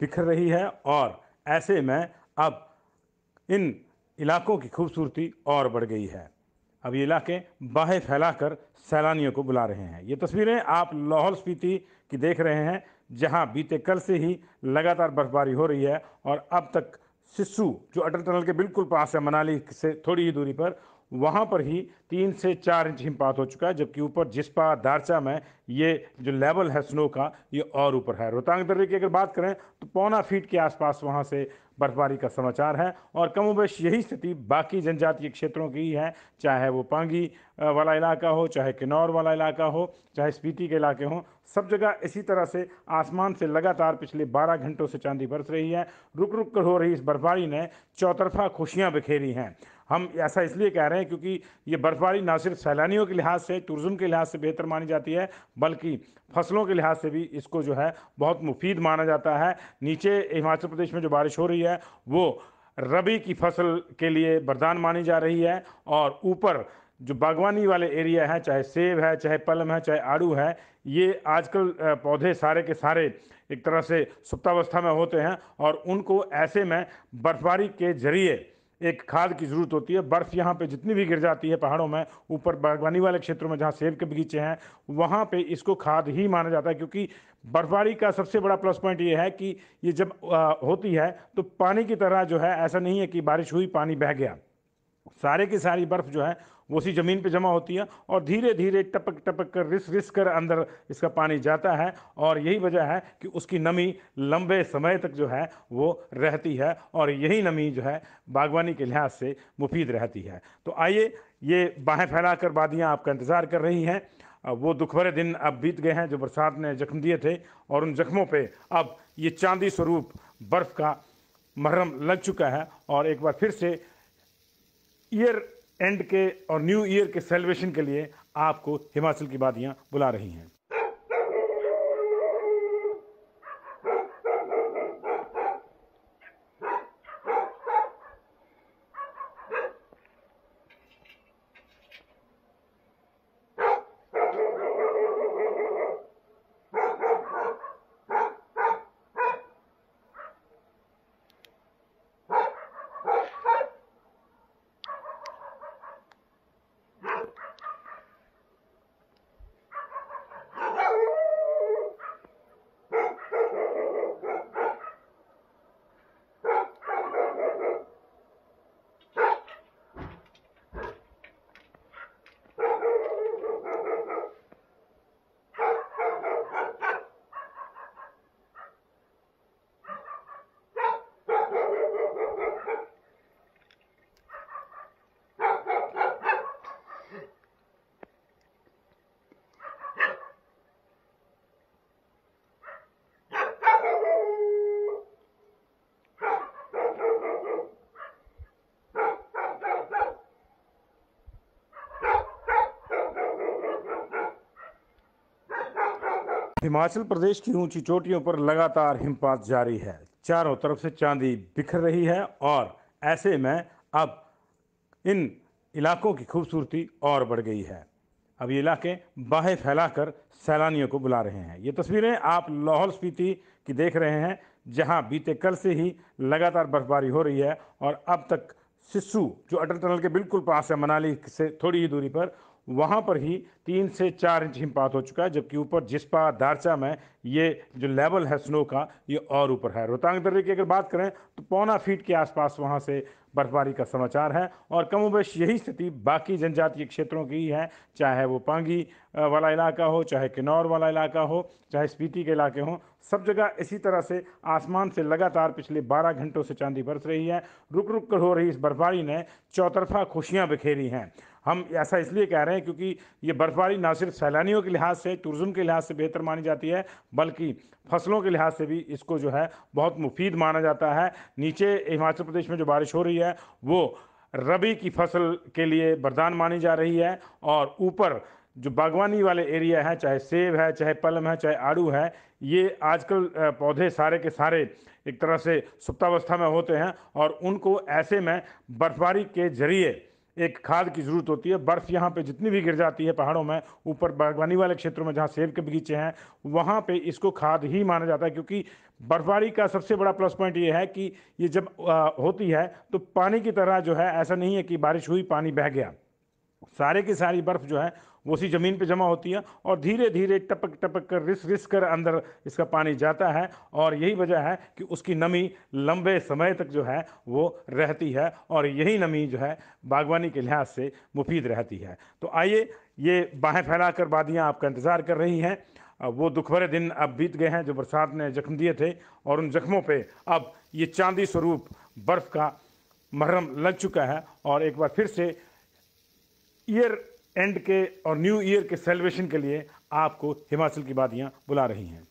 बिखर रही है और ऐसे में अब इन इलाकों की खूबसूरती और बढ़ गई है अब ये इलाके बाहें फैलाकर सैलानियों को बुला रहे हैं ये तस्वीरें आप लाहौल स्पीति की देख रहे हैं जहां बीते कल से ही लगातार बर्फबारी हो रही है और अब तक सिस्सू जो अटल टनल के बिल्कुल पास है मनाली से थोड़ी ही दूरी पर वहाँ पर ही तीन से चार इंच हिमपात हो चुका है जबकि ऊपर जिसपा दारचा में ये जो लेवल है स्नो का ये और ऊपर है रोहतांग दर्रे की अगर बात करें तो पौना फीट के आसपास वहाँ से बर्फबारी का समाचार है और कमोबेश यही स्थिति बाकी जनजातीय क्षेत्रों की ही है चाहे वो पांगी वाला इलाका हो चाहे किन्नौर वाला इलाका हो चाहे स्पीति के इलाके हों सब जगह इसी तरह से आसमान से लगातार पिछले 12 घंटों से चांदी बरस रही है रुक रुक कर हो रही इस बर्फबारी ने चौतरफा खुशियां बिखेरी हैं हम ऐसा इसलिए कह रहे हैं क्योंकि ये बर्फबारी ना सिर्फ सैलानियों के लिहाज से टूरिज़्म के लिहाज से बेहतर मानी जाती है बल्कि फसलों के लिहाज से भी इसको जो है बहुत मुफीद माना जाता है नीचे हिमाचल प्रदेश में जो बारिश हो रही है वो रबी की फसल के लिए वरदान मानी जा रही है और ऊपर जो बागवानी वाले एरिया हैं चाहे सेब है चाहे पलम है चाहे आड़ू है ये आजकल पौधे सारे के सारे एक तरह से सुप्तावस्था में होते हैं और उनको ऐसे में बर्फबारी के जरिए एक खाद की ज़रूरत होती है बर्फ़ यहाँ पे जितनी भी गिर जाती है पहाड़ों में ऊपर बागवानी वाले क्षेत्रों में जहाँ सेब के बगीचे हैं वहाँ पे इसको खाद ही माना जाता है क्योंकि बर्फबारी का सबसे बड़ा प्लस पॉइंट ये है कि ये जब आ, होती है तो पानी की तरह जो है ऐसा नहीं है कि बारिश हुई पानी बह गया सारे की सारी बर्फ़ जो है वो सी ज़मीन पे जमा होती है और धीरे धीरे टपक टपक कर रिस रिस कर अंदर इसका पानी जाता है और यही वजह है कि उसकी नमी लंबे समय तक जो है वो रहती है और यही नमी जो है बागवानी के लिहाज से मुफीद रहती है तो आइए ये बाहें फैला कर वादियाँ आपका इंतज़ार कर रही हैं वो दुख भरे दिन अब बीत गए हैं जो बरसात ने जख्म दिए थे और उन जख्मों पे अब ये चांदी स्वरूप बर्फ़ का महरम लग चुका है और एक बार फिर से ईयर एंड के और न्यू ईयर के सेलिब्रेशन के लिए आपको हिमाचल की वादियाँ बुला रही हैं हिमाचल प्रदेश की ऊंची चोटियों पर लगातार हिमपात जारी है चारों तरफ से चांदी बिखर रही है और ऐसे में अब इन इलाकों की खूबसूरती और बढ़ गई है अब ये इलाके बाहें फैलाकर सैलानियों को बुला रहे हैं ये तस्वीरें आप लाहौल स्पीति की देख रहे हैं जहां बीते कल से ही लगातार बर्फबारी हो रही है और अब तक सिस्सू जो अटल टनल के बिल्कुल पास है मनाली से थोड़ी ही दूरी पर वहाँ पर ही तीन से चार इंच हिमपात हो चुका है जबकि ऊपर जिसपा दारचा में ये जो लेवल है स्नो का ये और ऊपर है रोहतांग दर्रे की अगर बात करें तो पौना फीट के आसपास वहाँ से बर्फबारी का समाचार है और कमोबेश यही स्थिति बाकी जनजातीय क्षेत्रों की ही है चाहे वो पांगी वाला इलाका हो चाहे किन्नौर वाला इलाका हो चाहे स्पीति के इलाके हों सब जगह इसी तरह से आसमान से लगातार पिछले 12 घंटों से चांदी बरस रही है रुक रुक कर हो रही इस बर्फबारी ने चौतरफा खुशियाँ बिखेरी हैं हम ऐसा इसलिए कह रहे हैं क्योंकि ये बर्फ़बारी ना सिर्फ सैलानियों के लिहाज से टूरिज़्म के लिहाज से बेहतर मानी जाती है बल्कि फसलों के लिहाज से भी इसको जो है बहुत मुफीद माना जाता है नीचे हिमाचल प्रदेश में जो बारिश हो रही है वो रबी की फसल के लिए वरदान मानी जा रही है और ऊपर जो बागवानी वाले एरिया हैं चाहे सेब है चाहे पलम है चाहे आड़ू है ये आजकल पौधे सारे के सारे एक तरह से सुप्तावस्था में होते हैं और उनको ऐसे में बर्फबारी के जरिए एक खाद की ज़रूरत होती है बर्फ़ यहाँ पे जितनी भी गिर जाती है पहाड़ों में ऊपर बागवानी वाले क्षेत्रों में जहाँ सेब के बगीचे हैं वहाँ पे इसको खाद ही माना जाता है क्योंकि बर्फबारी का सबसे बड़ा प्लस पॉइंट ये है कि ये जब आ, होती है तो पानी की तरह जो है ऐसा नहीं है कि बारिश हुई पानी बह गया सारे की सारी बर्फ़ जो है वो उसी ज़मीन पे जमा होती है और धीरे धीरे टपक टपक कर रिस रिस कर अंदर इसका पानी जाता है और यही वजह है कि उसकी नमी लंबे समय तक जो है वो रहती है और यही नमी जो है बागवानी के लिहाज से मुफीद रहती है तो आइए ये बाहें फैला कर वादियाँ आपका इंतज़ार कर रही हैं वो दुख भरे दिन अब बीत गए हैं जो बरसात ने जख्म दिए थे और उन जख्मों पे अब ये चांदी स्वरूप बर्फ़ का महरम लग चुका है और एक बार फिर से ईयर एंड के और न्यू ईयर के सेलिब्रेशन के लिए आपको हिमाचल की वादियाँ बुला रही हैं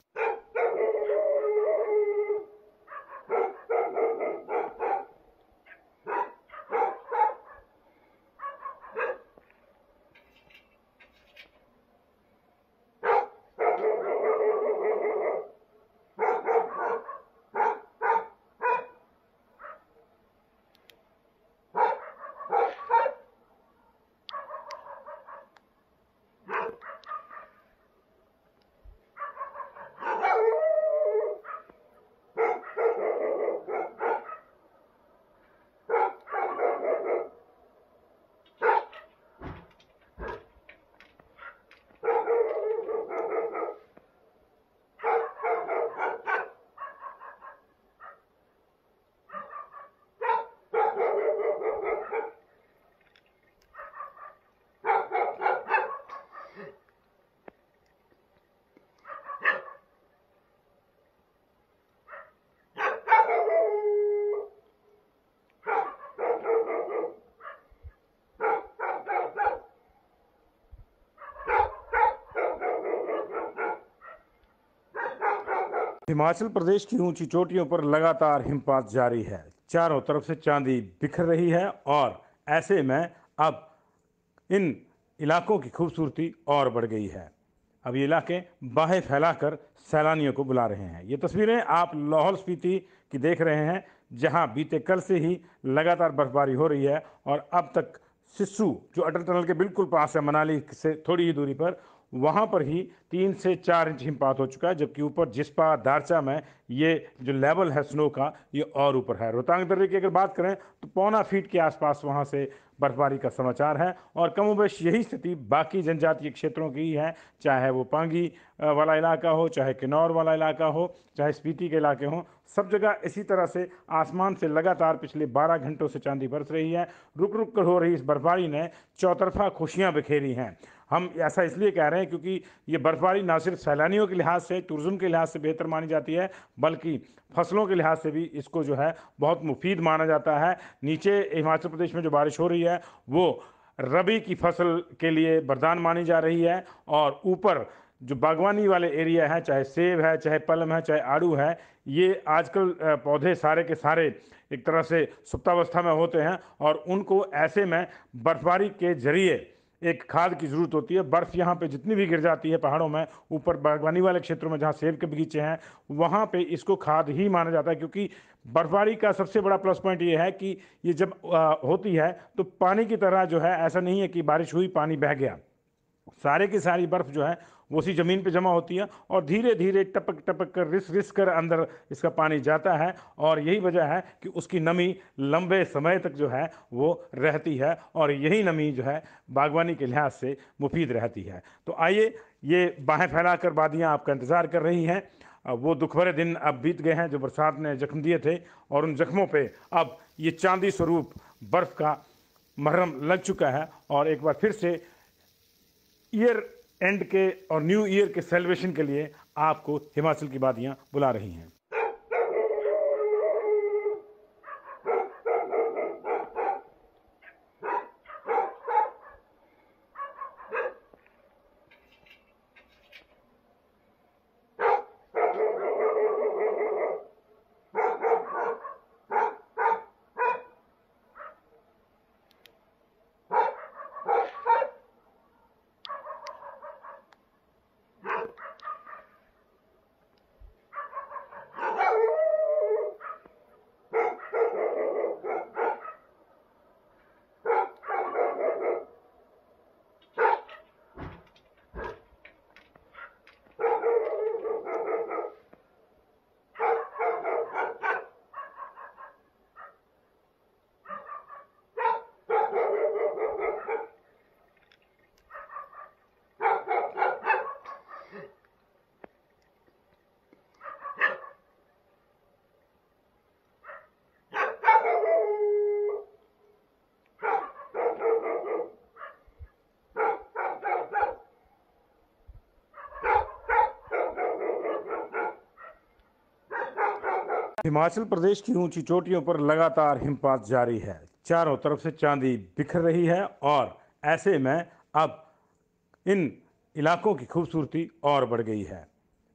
हिमाचल प्रदेश की ऊंची चोटियों पर लगातार हिमपात जारी है चारों तरफ से चांदी बिखर रही है और ऐसे में अब इन इलाकों की खूबसूरती और बढ़ गई है अब ये इलाके बाहें फैलाकर सैलानियों को बुला रहे हैं ये तस्वीरें आप लाहौल स्पीति की देख रहे हैं जहां बीते कल से ही लगातार बर्फबारी हो रही है और अब तक सिस्सू जो अटल टनल के बिल्कुल पास है मनाली से थोड़ी ही दूरी पर वहां पर ही तीन से चार इंच हिमपात हो चुका है जबकि ऊपर जिसपा दारचा में ये जो लेवल है स्नो का ये और ऊपर है रोहतांग दर्रे की अगर बात करें तो पौना फीट के आसपास वहाँ से बर्फबारी का समाचार है और कमोबेश यही स्थिति बाकी जनजातीय क्षेत्रों की ही है चाहे वो पांगी वाला इलाका हो चाहे किन्नौर वाला इलाका हो चाहे स्पीति के इलाके हों सब जगह इसी तरह से आसमान से लगातार पिछले 12 घंटों से चांदी बरस रही है रुक रुक कर हो रही इस बर्फबारी ने चौतरफा खुशियाँ बिखेरी हैं हम ऐसा इसलिए कह रहे हैं क्योंकि ये बर्फ बर्फबारी ना सिर्फ सैलानियों के लिहाज से टूरिज्म के लिहाज से बेहतर मानी जाती है बल्कि फसलों के लिहाज से भी इसको जो है बहुत मुफीद माना जाता है नीचे हिमाचल प्रदेश में जो बारिश हो रही है वो रबी की फसल के लिए वरदान मानी जा रही है और ऊपर जो बागवानी वाले एरिया हैं चाहे सेब है चाहे पलम है चाहे आड़ू है ये आजकल पौधे सारे के सारे एक तरह से सुप्तावस्था में होते हैं और उनको ऐसे में बर्फबारी के जरिए एक खाद की ज़रूरत होती है बर्फ़ यहाँ पे जितनी भी गिर जाती है पहाड़ों में ऊपर बागवानी वाले क्षेत्रों में जहाँ सेब के बगीचे हैं वहाँ पे इसको खाद ही माना जाता है क्योंकि बर्फबारी का सबसे बड़ा प्लस पॉइंट ये है कि ये जब आ, होती है तो पानी की तरह जो है ऐसा नहीं है कि बारिश हुई पानी बह गया सारे की सारी बर्फ़ जो है उसी ज़मीन पे जमा होती है और धीरे धीरे टपक टपक कर रिस रिस कर अंदर इसका पानी जाता है और यही वजह है कि उसकी नमी लंबे समय तक जो है वो रहती है और यही नमी जो है बागवानी के लिहाज से मुफीद रहती है तो आइए ये बाहें फैला कर वादियाँ आपका इंतज़ार कर रही हैं वो दुख भरे दिन अब बीत गए हैं जो बरसात ने जख्म दिए थे और उन जख्मों पे अब ये चांदी स्वरूप बर्फ़ का महरम लग चुका है और एक बार फिर से ईयर एंड के और न्यू ईयर के सेलिब्रेशन के लिए आपको हिमाचल की वादियाँ बुला रही हैं हिमाचल प्रदेश की ऊंची चोटियों पर लगातार हिमपात जारी है चारों तरफ से चांदी बिखर रही है और ऐसे में अब इन इलाकों की खूबसूरती और बढ़ गई है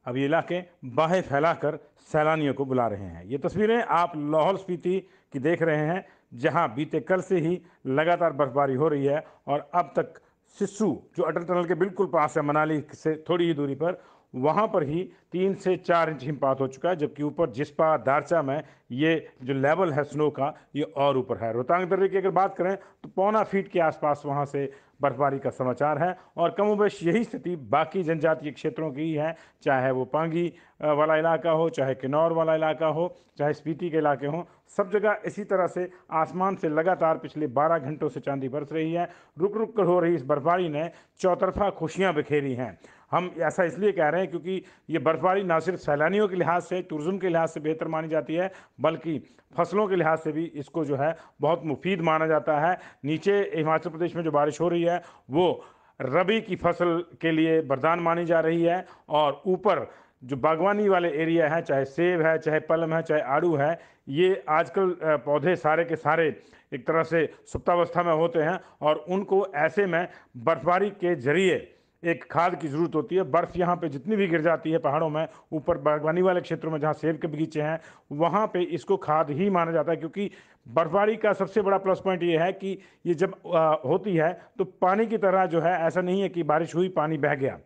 अब ये इलाके बाहें फैलाकर सैलानियों को बुला रहे हैं ये तस्वीरें आप लाहौल स्पीति की देख रहे हैं जहां बीते कल से ही लगातार बर्फबारी हो रही है और अब तक सिस्सू जो अटल टनल के बिल्कुल पास है मनाली से थोड़ी ही दूरी पर वहाँ पर ही तीन से चार इंच हिमपात हो चुका है जबकि ऊपर जिसपा दारचा में ये जो लेवल है स्नो का ये और ऊपर है रोहतांग दर्रे की अगर बात करें तो पौना फीट के आसपास वहाँ से बर्फबारी का समाचार है और कमोबेश यही स्थिति बाकी जनजातीय क्षेत्रों की ही है चाहे वो पांगी वाला इलाका हो चाहे किन्नौर वाला इलाका हो चाहे स्पीति के इलाके हों सब जगह इसी तरह से आसमान से लगातार पिछले 12 घंटों से चांदी बरस रही है रुक रुक कर हो रही इस बर्फबारी ने चौतरफा खुशियां बिखेरी हैं हम ऐसा इसलिए कह रहे हैं क्योंकि ये बर्फ़बारी ना सिर्फ सैलानियों के लिहाज से टूरिज़्म के लिहाज से बेहतर मानी जाती है बल्कि फसलों के लिहाज से भी इसको जो है बहुत मुफीद माना जाता है नीचे हिमाचल प्रदेश में जो बारिश हो रही है वो रबी की फसल के लिए वरदान मानी जा रही है और ऊपर जो बागवानी वाले एरिया हैं चाहे सेब है चाहे पलम है चाहे आड़ू है ये आजकल पौधे सारे के सारे एक तरह से सुप्तावस्था में होते हैं और उनको ऐसे में बर्फबारी के जरिए एक खाद की ज़रूरत होती है बर्फ़ यहाँ पे जितनी भी गिर जाती है पहाड़ों में ऊपर बागवानी वाले क्षेत्रों में जहाँ सेब के बगीचे हैं वहाँ पे इसको खाद ही माना जाता है क्योंकि बर्फबारी का सबसे बड़ा प्लस पॉइंट ये है कि ये जब आ, होती है तो पानी की तरह जो है ऐसा नहीं है कि बारिश हुई पानी बह गया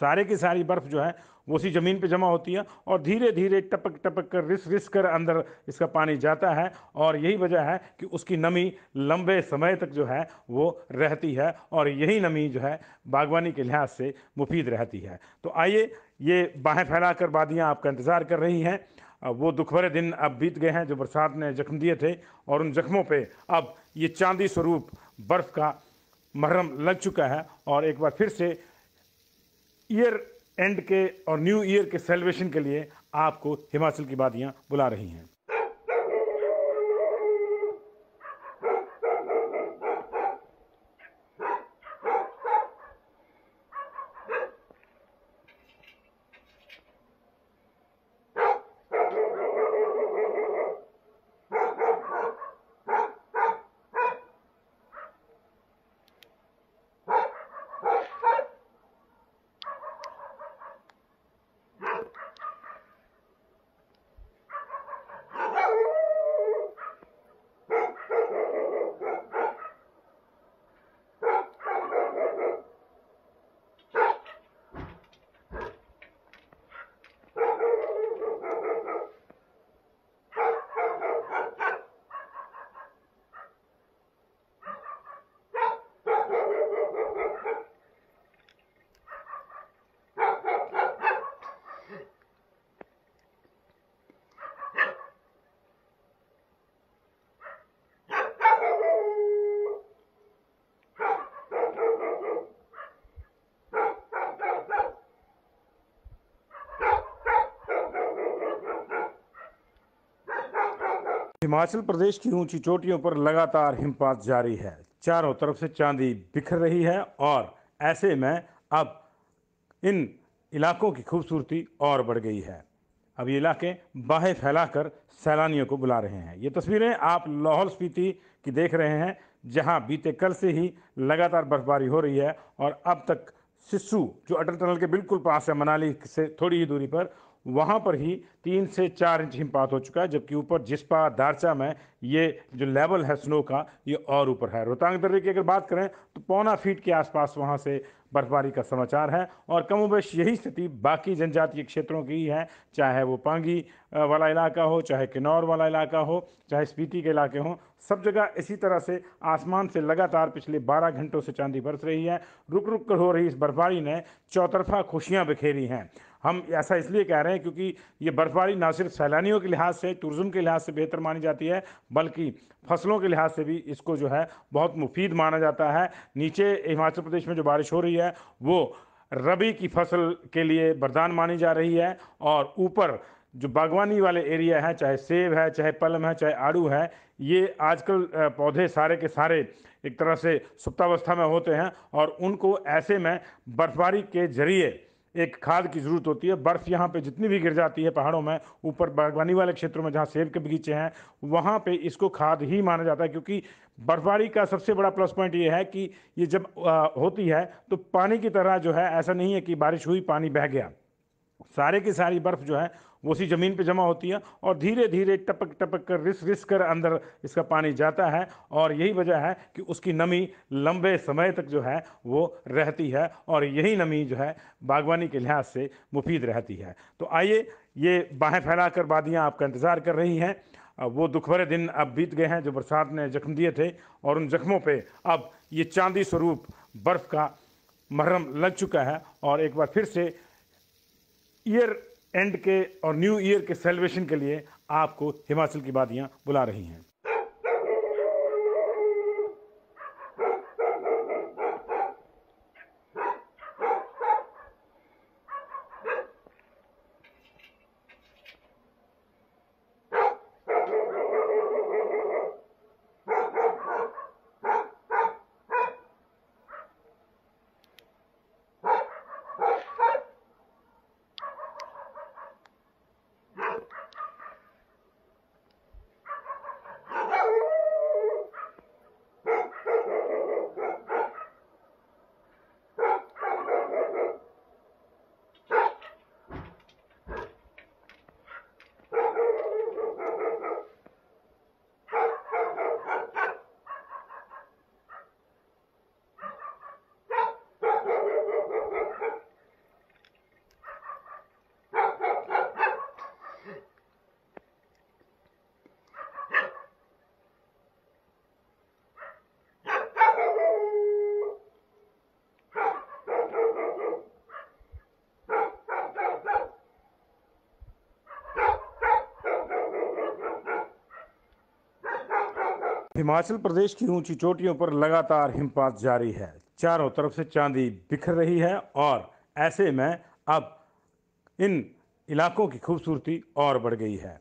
सारे की सारी बर्फ़ जो है वो उसी ज़मीन पे जमा होती है और धीरे धीरे टपक टपक कर रिस रिस कर अंदर इसका पानी जाता है और यही वजह है कि उसकी नमी लंबे समय तक जो है वो रहती है और यही नमी जो है बागवानी के लिहाज से मुफीद रहती है तो आइए ये बाहें फैला कर वादियाँ आपका इंतज़ार कर रही हैं वो दुख भरे दिन अब बीत गए हैं जो बरसात ने जख्म दिए थे और उन जख्मों पे अब ये चांदी स्वरूप बर्फ़ का महरम लग चुका है और एक बार फिर से ईयर एंड के और न्यू ईयर के सेलिब्रेशन के लिए आपको हिमाचल की वादियाँ बुला रही हैं हिमाचल प्रदेश की ऊंची चोटियों पर लगातार हिमपात जारी है चारों तरफ से चांदी बिखर रही है और ऐसे में अब इन इलाकों की खूबसूरती और बढ़ गई है अब ये इलाके बाहें फैलाकर सैलानियों को बुला रहे हैं ये तस्वीरें आप लाहौल स्पीति की देख रहे हैं जहां बीते कल से ही लगातार बर्फबारी हो रही है और अब तक सिस्सू जो अटल टनल के बिल्कुल पास है मनाली से थोड़ी ही दूरी पर वहाँ पर ही तीन से चार इंच हिमपात हो चुका है जबकि ऊपर जिसपा दारचा में ये जो लेवल है स्नो का ये और ऊपर है रोहतांग दर्रे की अगर बात करें तो पौना फीट के आसपास वहाँ से बर्फबारी का समाचार है और कमोबेश यही स्थिति बाकी जनजातीय क्षेत्रों की है चाहे वो पांगी वाला इलाका हो चाहे किन्नौर वाला इलाका हो चाहे स्पीति के इलाके हों सब जगह इसी तरह से आसमान से लगातार पिछले 12 घंटों से चांदी बरस रही है रुक रुक कर हो रही इस बर्फबारी ने चौतरफा खुशियाँ बिखेरी हैं हम ऐसा इसलिए कह रहे हैं क्योंकि ये बर्फबारी ना सिर्फ सैलानियों के लिहाज से टूरिज्म के लिहाज से बेहतर मानी जाती है बल्कि फसलों के लिहाज से भी इसको जो है बहुत मुफीद माना जाता है नीचे हिमाचल प्रदेश में जो बारिश हो रही है वो रबी की फसल के लिए वरदान मानी जा रही है और ऊपर जो बागवानी वाले एरिया है चाहे सेब है चाहे पलम है चाहे आड़ू है ये आजकल पौधे सारे के सारे एक तरह से सुप्तावस्था में होते हैं और उनको ऐसे में बर्फबारी के जरिए एक खाद की ज़रूरत होती है बर्फ़ यहाँ पे जितनी भी गिर जाती है पहाड़ों में ऊपर बागवानी वाले क्षेत्रों में जहाँ सेब के बगीचे हैं वहाँ पे इसको खाद ही माना जाता है क्योंकि बर्फबारी का सबसे बड़ा प्लस पॉइंट ये है कि ये जब आ, होती है तो पानी की तरह जो है ऐसा नहीं है कि बारिश हुई पानी बह गया सारे की सारी बर्फ़ जो है वो उसी ज़मीन पे जमा होती है और धीरे धीरे टपक टपक कर रिस रिस कर अंदर इसका पानी जाता है और यही वजह है कि उसकी नमी लंबे समय तक जो है वो रहती है और यही नमी जो है बागवानी के लिहाज से मुफीद रहती है तो आइए ये बाहें फैला कर वादियाँ आपका इंतज़ार कर रही हैं वो दुख भरे दिन अब बीत गए हैं जो बरसात ने जख्म दिए थे और उन जख्मों पे अब ये चांदी स्वरूप बर्फ़ का मरहम लग चुका है और एक बार फिर से ईयर एंड के और न्यू ईयर के सेलिब्रेशन के लिए आपको हिमाचल की वादियाँ बुला रही हैं हिमाचल प्रदेश की ऊंची चोटियों पर लगातार हिमपात जारी है चारों तरफ से चांदी बिखर रही है और ऐसे में अब इन इलाकों की खूबसूरती और बढ़ गई है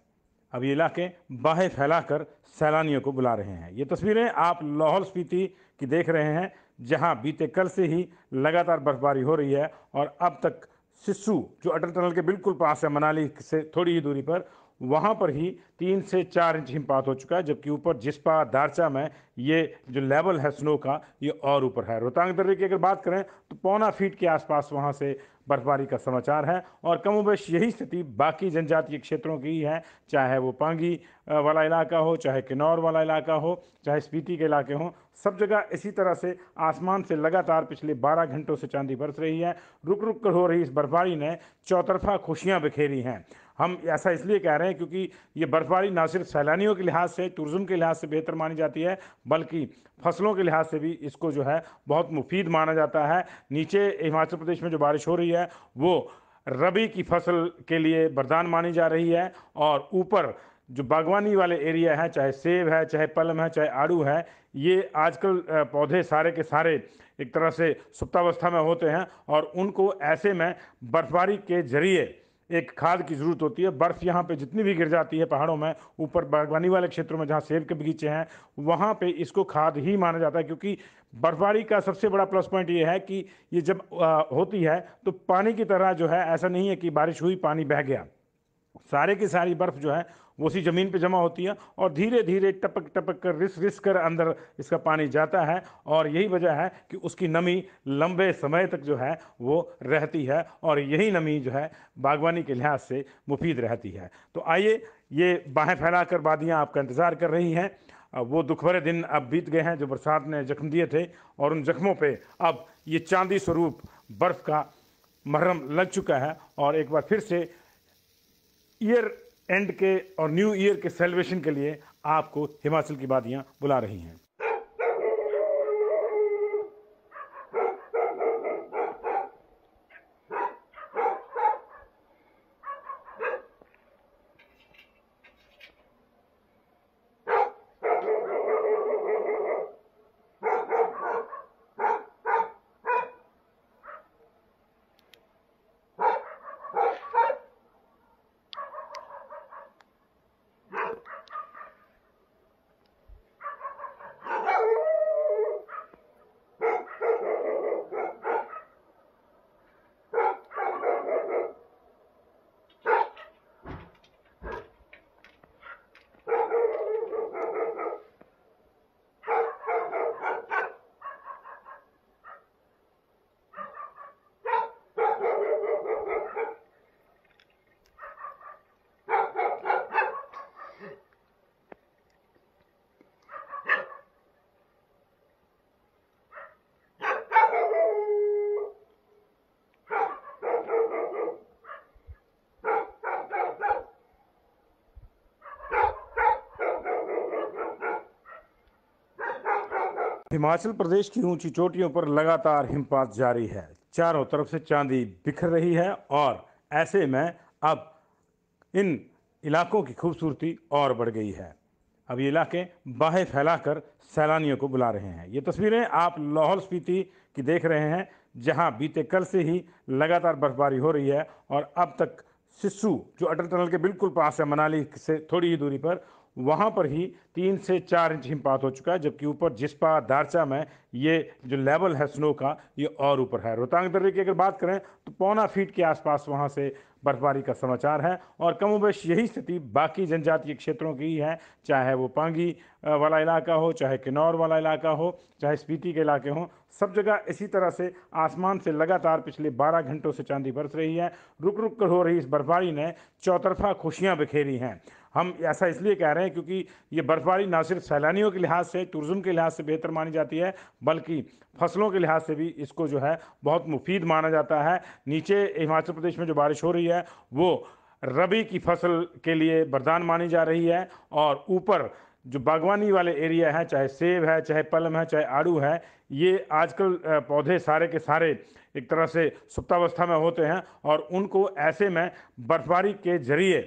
अब ये इलाके बाहें फैलाकर सैलानियों को बुला रहे हैं ये तस्वीरें आप लाहौल स्पीति की देख रहे हैं जहां बीते कल से ही लगातार बर्फबारी हो रही है और अब तक सिस्सू जो अटल टनल के बिल्कुल पास है मनाली से थोड़ी ही दूरी पर वहाँ पर ही तीन से चार इंच हिमपात हो चुका है जबकि ऊपर जिसपा दारचा में ये जो लेवल है स्नो का ये और ऊपर है रोहतांग दर्रे की अगर बात करें तो पौना फीट के आसपास वहाँ से बर्फबारी का समाचार है और कमोबेश यही स्थिति बाकी जनजातीय क्षेत्रों की ही है चाहे वो पांगी वाला इलाका हो चाहे किन्नौर वाला इलाका हो चाहे स्पीति के इलाके हों सब जगह इसी तरह से आसमान से लगातार पिछले 12 घंटों से चांदी बरस रही है रुक रुक कर हो रही इस बर्फबारी ने चौतरफा खुशियां बिखेरी हैं हम ऐसा इसलिए कह रहे हैं क्योंकि ये बर्फबारी ना सिर्फ सैलानियों के लिहाज से टूरिज़म के लिहाज से बेहतर मानी जाती है बल्कि फसलों के लिहाज से भी इसको जो है बहुत मुफीद माना जाता है नीचे हिमाचल प्रदेश में जो बारिश हो रही है वो रबी की फसल के लिए वरदान मानी जा रही है और ऊपर जो बागवानी वाले एरिया हैं चाहे सेब है चाहे पलम है चाहे आड़ू है ये आजकल पौधे सारे के सारे एक तरह से सुप्तावस्था में होते हैं और उनको ऐसे में बर्फबारी के जरिए एक खाद की ज़रूरत होती है बर्फ़ यहाँ पे जितनी भी गिर जाती है पहाड़ों में ऊपर बागवानी वाले क्षेत्रों में जहाँ सेब के बगीचे हैं वहाँ पे इसको खाद ही माना जाता है क्योंकि बर्फबारी का सबसे बड़ा प्लस पॉइंट ये है कि ये जब आ, होती है तो पानी की तरह जो है ऐसा नहीं है कि बारिश हुई पानी बह गया सारे की सारी बर्फ़ जो है वो सी ज़मीन पे जमा होती है और धीरे धीरे टपक टपक कर रिस रिस कर अंदर इसका पानी जाता है और यही वजह है कि उसकी नमी लंबे समय तक जो है वो रहती है और यही नमी जो है बागवानी के लिहाज से मुफीद रहती है तो आइए ये बाहें फैला कर वादियाँ आपका इंतज़ार कर रही हैं वो दुख भरे दिन अब बीत गए हैं जो बरसात ने जख्म दिए थे और उन जख्मों पे अब ये चांदी स्वरूप बर्फ़ का महरम लग चुका है और एक बार फिर से ईयर एंड के और न्यू ईयर के सेलिब्रेशन के लिए आपको हिमाचल की वादियाँ बुला रही हैं हिमाचल प्रदेश की ऊंची चोटियों पर लगातार हिमपात जारी है चारों तरफ से चांदी बिखर रही है और ऐसे में अब इन इलाकों की खूबसूरती और बढ़ गई है अब ये इलाके बाहें फैलाकर सैलानियों को बुला रहे हैं ये तस्वीरें आप लाहौल स्पीति की देख रहे हैं जहां बीते कल से ही लगातार बर्फबारी हो रही है और अब तक सिस्सू जो अटल टनल के बिल्कुल पास है मनाली से थोड़ी ही दूरी पर वहाँ पर ही तीन से चार इंच हिमपात हो चुका है जबकि ऊपर जिसपा दारचा में ये जो लेवल है स्नो का ये और ऊपर है रोहतांग दर्रे की अगर बात करें तो पौना फीट के आसपास वहाँ से बर्फबारी का समाचार है और कमोबेश यही स्थिति बाकी जनजातीय क्षेत्रों की ही है चाहे वो पांगी वाला इलाका हो चाहे किन्नौर वाला इलाका हो चाहे स्पीति के इलाके हों सब जगह इसी तरह से आसमान से लगातार पिछले 12 घंटों से चांदी बरस रही है रुक रुक कर हो रही इस बर्फबारी ने चौतरफा खुशियाँ बिखेरी हैं हम ऐसा इसलिए कह रहे हैं क्योंकि ये बर्फ़बारी ना सिर्फ सैलानियों के लिहाज से टूरिज़्म के लिहाज से बेहतर मानी जाती है बल्कि फसलों के लिहाज से भी इसको जो है बहुत मुफीद माना जाता है नीचे हिमाचल प्रदेश में जो बारिश हो रही है वो रबी की फसल के लिए वरदान मानी जा रही है और ऊपर जो बागवानी वाले एरिया हैं चाहे सेब है चाहे पलम है चाहे आड़ू है ये आजकल पौधे सारे के सारे एक तरह से सुप्तावस्था में होते हैं और उनको ऐसे में बर्फबारी के जरिए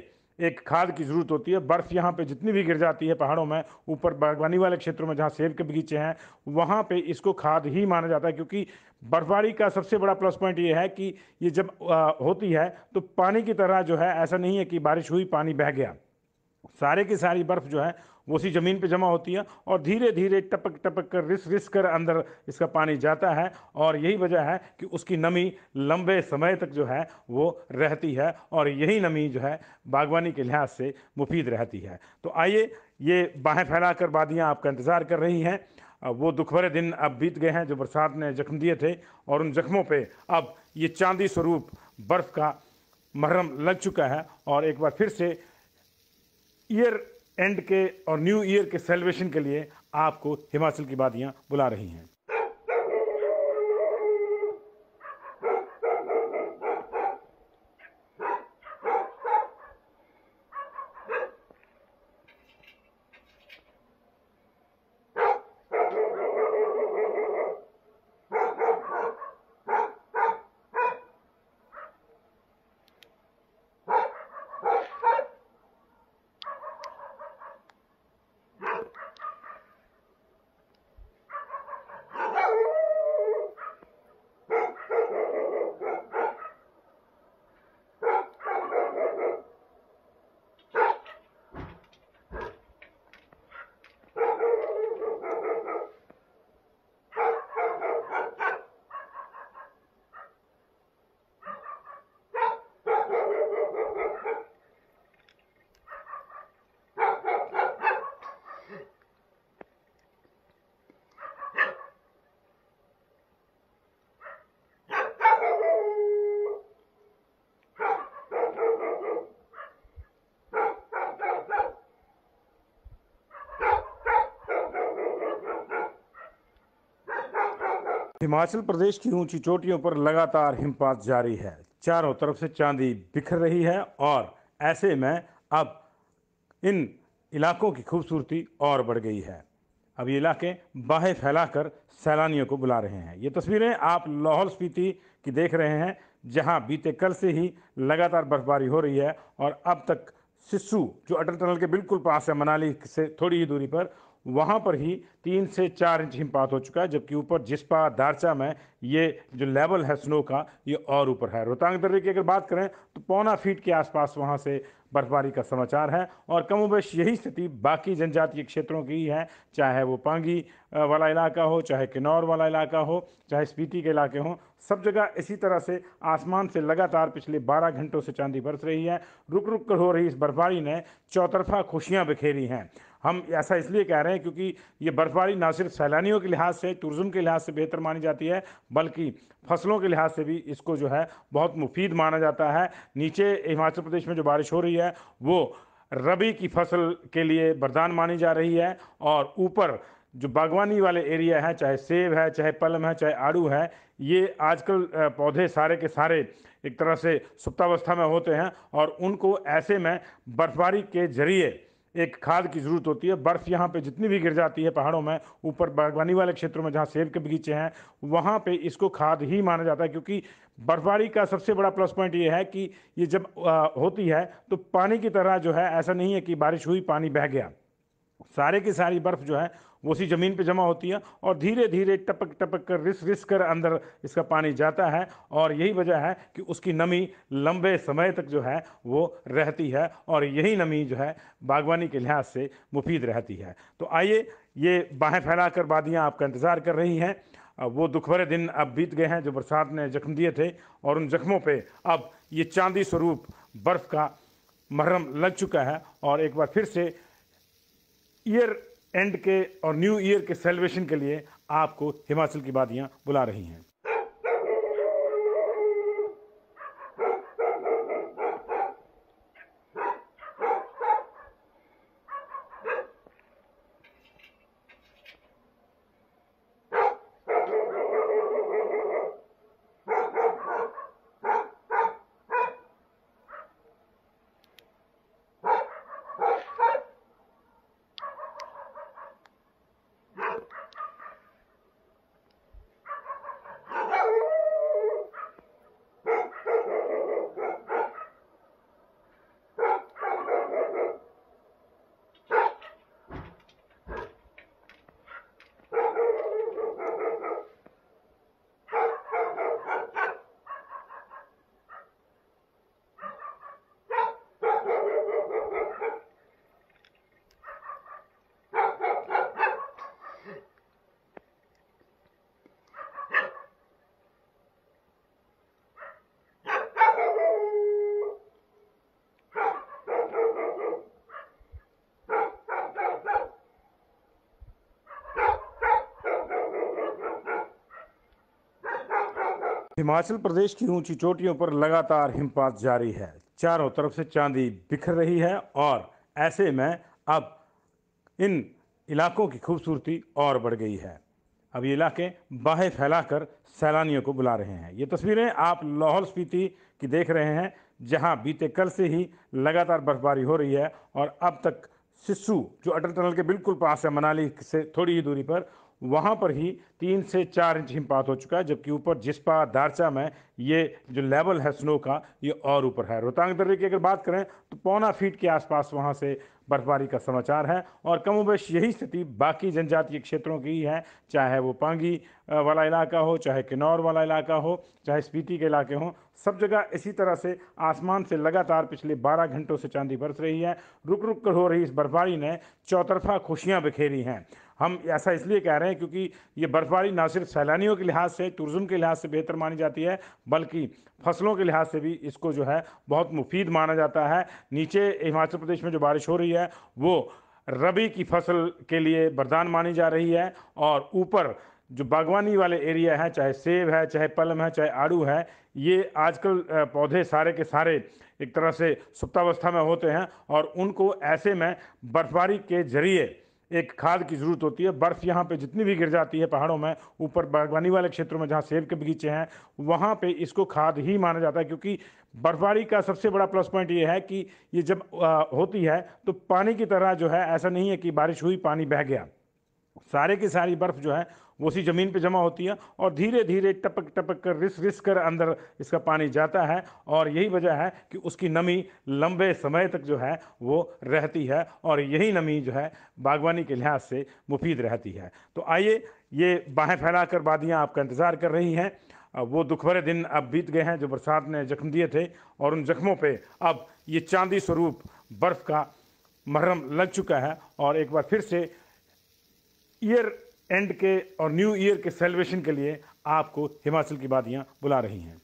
एक खाद की ज़रूरत होती है बर्फ़ यहाँ पे जितनी भी गिर जाती है पहाड़ों में ऊपर बागवानी वाले क्षेत्रों में जहाँ सेब के बगीचे हैं वहाँ पे इसको खाद ही माना जाता है क्योंकि बर्फबारी का सबसे बड़ा प्लस पॉइंट ये है कि ये जब आ, होती है तो पानी की तरह जो है ऐसा नहीं है कि बारिश हुई पानी बह गया सारे की सारी बर्फ़ जो है वो उसी ज़मीन पे जमा होती है और धीरे धीरे टपक टपक कर रिस रिस कर अंदर इसका पानी जाता है और यही वजह है कि उसकी नमी लंबे समय तक जो है वो रहती है और यही नमी जो है बागवानी के लिहाज से मुफीद रहती है तो आइए ये बाहें फैला कर वादियाँ आपका इंतज़ार कर रही हैं वो दुख भरे दिन अब बीत गए हैं जो बरसात ने जख्म दिए थे और उन जख्मों पे अब ये चांदी स्वरूप बर्फ़ का महरम लग चुका है और एक बार फिर से ईयर एंड के और न्यू ईयर के सेलिब्रेशन के लिए आपको हिमाचल की वादियाँ बुला रही हैं हिमाचल प्रदेश की ऊंची चोटियों पर लगातार हिमपात जारी है चारों तरफ से चांदी बिखर रही है और ऐसे में अब इन इलाकों की खूबसूरती और बढ़ गई है अब ये इलाके बाहें फैलाकर सैलानियों को बुला रहे हैं ये तस्वीरें आप लाहौल स्पीति की देख रहे हैं जहां बीते कल से ही लगातार बर्फबारी हो रही है और अब तक सिस्सू जो अटल टनल के बिल्कुल पास है मनाली से थोड़ी ही दूरी पर वहाँ पर ही तीन से चार इंच हिमपात हो चुका है जबकि ऊपर जिसपा दारचा में ये जो लेवल है स्नो का ये और ऊपर है रोहतांग दर्रे की अगर बात करें तो पौना फीट के आसपास वहाँ से बर्फबारी का समाचार है और कमोबेश यही स्थिति बाकी जनजातीय क्षेत्रों की ही है चाहे वो पांगी वाला इलाका हो चाहे किन्नौर वाला इलाका हो चाहे स्पीति के इलाके हों सब जगह इसी तरह से आसमान से लगातार पिछले 12 घंटों से चांदी बरस रही है रुक रुक कर हो रही इस बर्फबारी ने चौतरफा खुशियाँ बिखेरी हैं हम ऐसा इसलिए कह रहे हैं क्योंकि ये बर्फबारी ना सिर्फ सैलानियों के लिहाज से टूरिज़्म के लिहाज से बेहतर मानी जाती है बल्कि फसलों के लिहाज से भी इसको जो है बहुत मुफीद माना जाता है नीचे हिमाचल प्रदेश में जो बारिश हो रही है वो रबी की फसल के लिए वरदान मानी जा रही है और ऊपर जो बागवानी वाले एरिया है चाहे सेब है चाहे पलम है चाहे आड़ू है ये आजकल पौधे सारे के सारे एक तरह से सुप्तावस्था में होते हैं और उनको ऐसे में बर्फबारी के जरिए एक खाद की ज़रूरत होती है बर्फ़ यहाँ पे जितनी भी गिर जाती है पहाड़ों में ऊपर बागवानी वाले क्षेत्रों में जहाँ सेब के बगीचे हैं वहाँ पे इसको खाद ही माना जाता है क्योंकि बर्फबारी का सबसे बड़ा प्लस पॉइंट ये है कि ये जब आ, होती है तो पानी की तरह जो है ऐसा नहीं है कि बारिश हुई पानी बह गया सारे की सारी बर्फ़ जो है वो उसी ज़मीन पे जमा होती है और धीरे धीरे टपक टपक कर रिस रिस कर अंदर इसका पानी जाता है और यही वजह है कि उसकी नमी लंबे समय तक जो है वो रहती है और यही नमी जो है बागवानी के लिहाज से मुफीद रहती है तो आइए ये बाहें फैला कर वादियाँ आपका इंतज़ार कर रही हैं वो दुख भरे दिन अब बीत गए हैं जो बरसात ने जख्म दिए थे और उन जख्मों पे अब ये चांदी स्वरूप बर्फ़ का महरम लग चुका है और एक बार फिर से ईयर एंड के और न्यू ईयर के सेलिब्रेशन के लिए आपको हिमाचल की वादियाँ बुला रही हैं हिमाचल प्रदेश की ऊंची चोटियों पर लगातार हिमपात जारी है चारों तरफ से चांदी बिखर रही है और ऐसे में अब इन इलाकों की खूबसूरती और बढ़ गई है अब ये इलाके बाहें फैलाकर सैलानियों को बुला रहे हैं ये तस्वीरें आप लाहौल स्पीति की देख रहे हैं जहां बीते कल से ही लगातार बर्फबारी हो रही है और अब तक सिस्सू जो अटल टनल के बिल्कुल पास है मनाली से थोड़ी ही दूरी पर वहाँ पर ही तीन से चार इंच हिमपात हो चुका है जबकि ऊपर जिसपा दारचा में ये जो लेवल है स्नो का ये और ऊपर है रोहतांग दर्रे की अगर बात करें तो पौना फीट के आसपास वहाँ से बर्फबारी का समाचार है और कमोबेश यही स्थिति बाकी जनजातीय क्षेत्रों की ही है चाहे वो पांगी वाला इलाका हो चाहे किन्नौर वाला इलाका हो चाहे स्पीति के इलाके हों सब जगह इसी तरह से आसमान से लगातार पिछले 12 घंटों से चांदी बरस रही है रुक रुक कर हो रही इस बर्फबारी ने चौतरफा खुशियां बिखेरी हैं हम ऐसा इसलिए कह रहे हैं क्योंकि ये बर्फ़बारी ना सिर्फ सैलानियों के लिहाज से टूरिज़्म के लिहाज से बेहतर मानी जाती है बल्कि फसलों के लिहाज से भी इसको जो है बहुत मुफीद माना जाता है नीचे हिमाचल प्रदेश में जो बारिश हो रही है वो रबी की फसल के लिए वरदान मानी जा रही है और ऊपर जो बागवानी वाले एरिया हैं चाहे सेब है चाहे पलम है चाहे आड़ू है ये आजकल पौधे सारे के सारे एक तरह से सुप्तावस्था में होते हैं और उनको ऐसे में बर्फबारी के जरिए एक खाद की ज़रूरत होती है बर्फ़ यहाँ पे जितनी भी गिर जाती है पहाड़ों में ऊपर बागवानी वाले क्षेत्रों में जहाँ सेब के बगीचे हैं वहाँ पे इसको खाद ही माना जाता है क्योंकि बर्फबारी का सबसे बड़ा प्लस पॉइंट ये है कि ये जब आ, होती है तो पानी की तरह जो है ऐसा नहीं है कि बारिश हुई पानी बह गया सारे की सारी बर्फ़ जो है वो उसी ज़मीन पे जमा होती है और धीरे धीरे टपक टपक कर रिस रिस कर अंदर इसका पानी जाता है और यही वजह है कि उसकी नमी लंबे समय तक जो है वो रहती है और यही नमी जो है बागवानी के लिहाज से मुफीद रहती है तो आइए ये बाहें फैला कर वादियाँ आपका इंतज़ार कर रही हैं वो दुख भरे दिन अब बीत गए हैं जो बरसात ने जख्म दिए थे और उन जख्मों पे अब ये चांदी स्वरूप बर्फ़ का महरम लग चुका है और एक बार फिर से ईयर एंड के और न्यू ईयर के सेलिब्रेशन के लिए आपको हिमाचल की वादियाँ बुला रही हैं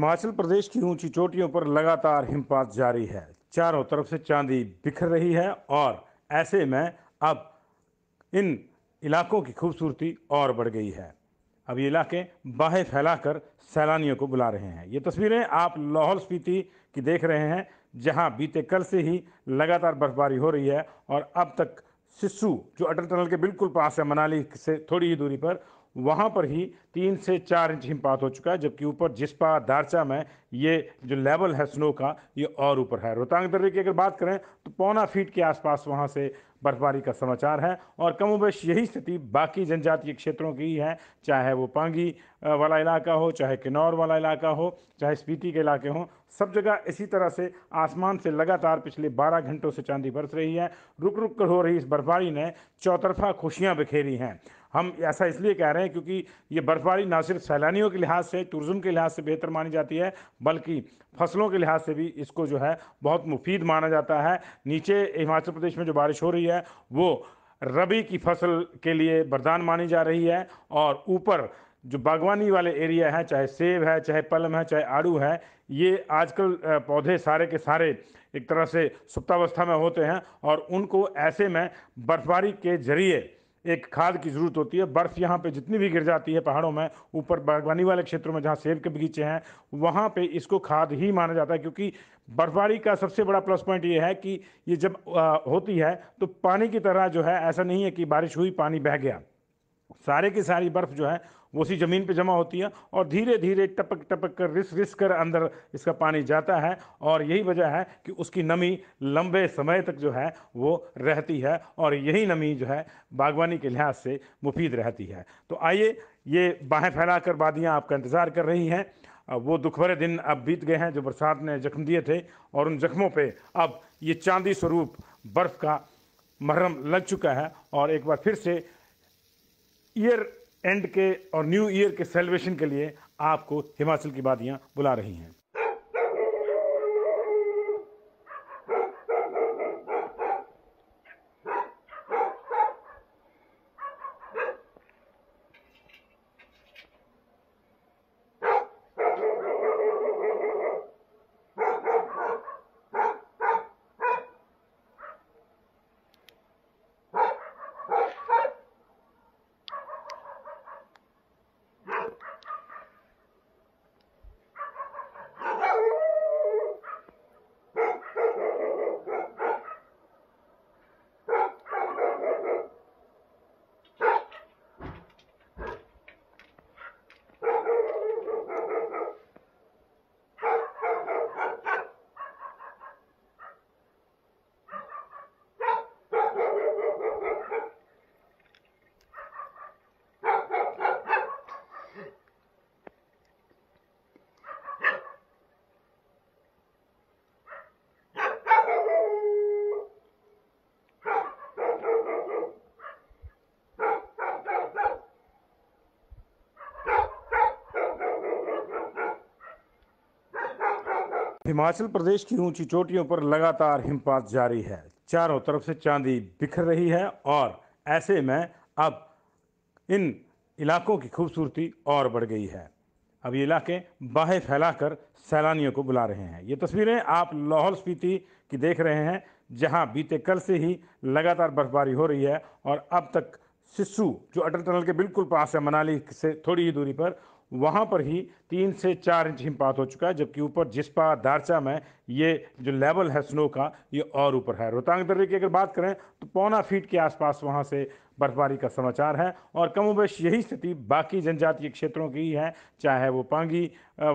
हिमाचल प्रदेश की ऊंची चोटियों पर लगातार हिमपात जारी है चारों तरफ से चांदी बिखर रही है और ऐसे में अब इन इलाकों की खूबसूरती और बढ़ गई है अब ये इलाके बाहें फैलाकर सैलानियों को बुला रहे हैं ये तस्वीरें आप लाहौल स्पीति की देख रहे हैं जहां बीते कल से ही लगातार बर्फबारी हो रही है और अब तक सिस्सू जो अटल टनल के बिल्कुल पास है मनाली से थोड़ी ही दूरी पर वहाँ पर ही तीन से चार इंच हिमपात हो चुका है जबकि ऊपर जिसपा दारचा में ये जो लेवल है स्नो का ये और ऊपर है रोहतांग दर्रे की अगर बात करें तो पौना फीट के आसपास वहाँ से बर्फबारी का समाचार है और कमोबेश यही स्थिति बाकी जनजातीय क्षेत्रों की है चाहे वो पांगी वाला इलाका हो चाहे किन्नौर वाला इलाका हो चाहे स्पीति के इलाके हों सब जगह इसी तरह से आसमान से लगातार पिछले 12 घंटों से चांदी बरस रही है रुक रुक कर हो रही इस बर्फबारी ने चौतरफा खुशियाँ बिखेरी हैं हम ऐसा इसलिए कह रहे हैं क्योंकि ये बर्फबारी ना सिर्फ सैलानियों के लिहाज से टूरिज्म के लिहाज से बेहतर मानी जाती है बल्कि फसलों के लिहाज से भी इसको जो है बहुत मुफीद माना जाता है नीचे हिमाचल प्रदेश में जो बारिश हो रही है वो रबी की फसल के लिए वरदान मानी जा रही है और ऊपर जो बागवानी वाले एरिया हैं चाहे सेब है चाहे पलम है चाहे आड़ू है ये आजकल पौधे सारे के सारे एक तरह से सुप्तावस्था में होते हैं और उनको ऐसे में बर्फबारी के जरिए एक खाद की ज़रूरत होती है बर्फ़ यहाँ पे जितनी भी गिर जाती है पहाड़ों में ऊपर बागवानी वाले क्षेत्रों में जहाँ सेब के बगीचे हैं वहाँ पे इसको खाद ही माना जाता है क्योंकि बर्फबारी का सबसे बड़ा प्लस पॉइंट ये है कि ये जब आ, होती है तो पानी की तरह जो है ऐसा नहीं है कि बारिश हुई पानी बह गया सारे की सारी बर्फ़ जो है वो उसी ज़मीन पे जमा होती है और धीरे धीरे टपक टपक कर रिस रिस कर अंदर इसका पानी जाता है और यही वजह है कि उसकी नमी लंबे समय तक जो है वो रहती है और यही नमी जो है बागवानी के लिहाज से मुफीद रहती है तो आइए ये बाहें फैला कर वादियाँ आपका इंतज़ार कर रही हैं वो दुख भरे दिन अब बीत गए हैं जो बरसात ने जख्म दिए थे और उन जख्मों पे अब ये चांदी स्वरूप बर्फ़ का मरहम लग चुका है और एक बार फिर से ईयर एंड के और न्यू ईयर के सेलिब्रेशन के लिए आपको हिमाचल की वादियाँ बुला रही हैं हिमाचल प्रदेश की ऊंची चोटियों पर लगातार हिमपात जारी है चारों तरफ से चांदी बिखर रही है और ऐसे में अब इन इलाकों की खूबसूरती और बढ़ गई है अब ये इलाके बाहें फैलाकर सैलानियों को बुला रहे हैं ये तस्वीरें आप लाहौल स्पीति की देख रहे हैं जहां बीते कल से ही लगातार बर्फबारी हो रही है और अब तक सिस्सू जो अटल टनल के बिल्कुल पास है मनाली से थोड़ी ही दूरी पर वहाँ पर ही तीन से चार इंच हिमपात हो चुका है जबकि ऊपर जिसपा दारचा में ये जो लेवल है स्नो का ये और ऊपर है रोहतांग दर्रे की अगर बात करें तो पौना फीट के आसपास वहाँ से बर्फबारी का समाचार है और कमोबेश यही स्थिति बाकी जनजातीय क्षेत्रों की ही है चाहे वो पांगी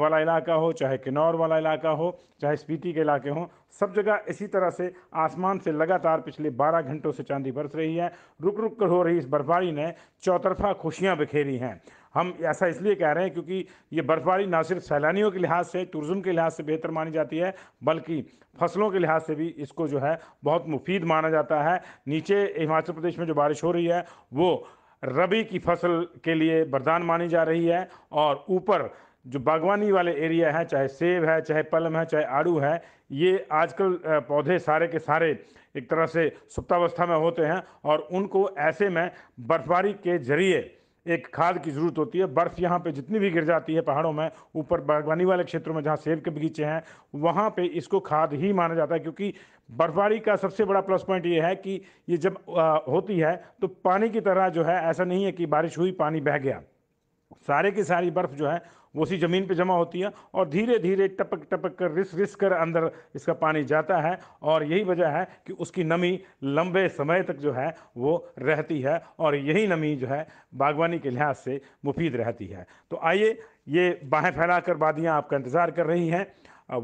वाला इलाका हो चाहे किन्नौर वाला इलाका हो चाहे स्पीति के इलाके हों सब जगह इसी तरह से आसमान से लगातार पिछले 12 घंटों से चांदी बरस रही है रुक रुक कर हो रही इस बर्फबारी ने चौतरफा खुशियां बिखेरी हैं हम ऐसा इसलिए कह रहे हैं क्योंकि ये बर्फबारी ना सिर्फ सैलानियों के लिहाज से टूरिज़्म के लिहाज से बेहतर मानी जाती है बल्कि फसलों के लिहाज से भी इसको जो है बहुत मुफीद माना जाता है नीचे हिमाचल प्रदेश में जो बारिश हो रही है वो रबी की फसल के लिए वरदान मानी जा रही है और ऊपर जो बागवानी वाले एरिया हैं चाहे सेब है चाहे पलम है चाहे आड़ू है ये आजकल पौधे सारे के सारे एक तरह से सुप्तावस्था में होते हैं और उनको ऐसे में बर्फबारी के जरिए एक खाद की ज़रूरत होती है बर्फ़ यहाँ पे जितनी भी गिर जाती है पहाड़ों में ऊपर बागवानी वाले क्षेत्रों में जहाँ सेब के बगीचे हैं वहाँ पे इसको खाद ही माना जाता है क्योंकि बर्फबारी का सबसे बड़ा प्लस पॉइंट ये है कि ये जब आ, होती है तो पानी की तरह जो है ऐसा नहीं है कि बारिश हुई पानी बह गया सारे की सारी बर्फ़ जो है वो उसी ज़मीन पे जमा होती है और धीरे धीरे टपक टपक कर रिस रिस कर अंदर इसका पानी जाता है और यही वजह है कि उसकी नमी लंबे समय तक जो है वो रहती है और यही नमी जो है बागवानी के लिहाज से मुफीद रहती है तो आइए ये बाहें फैला कर वादियाँ आपका इंतज़ार कर रही हैं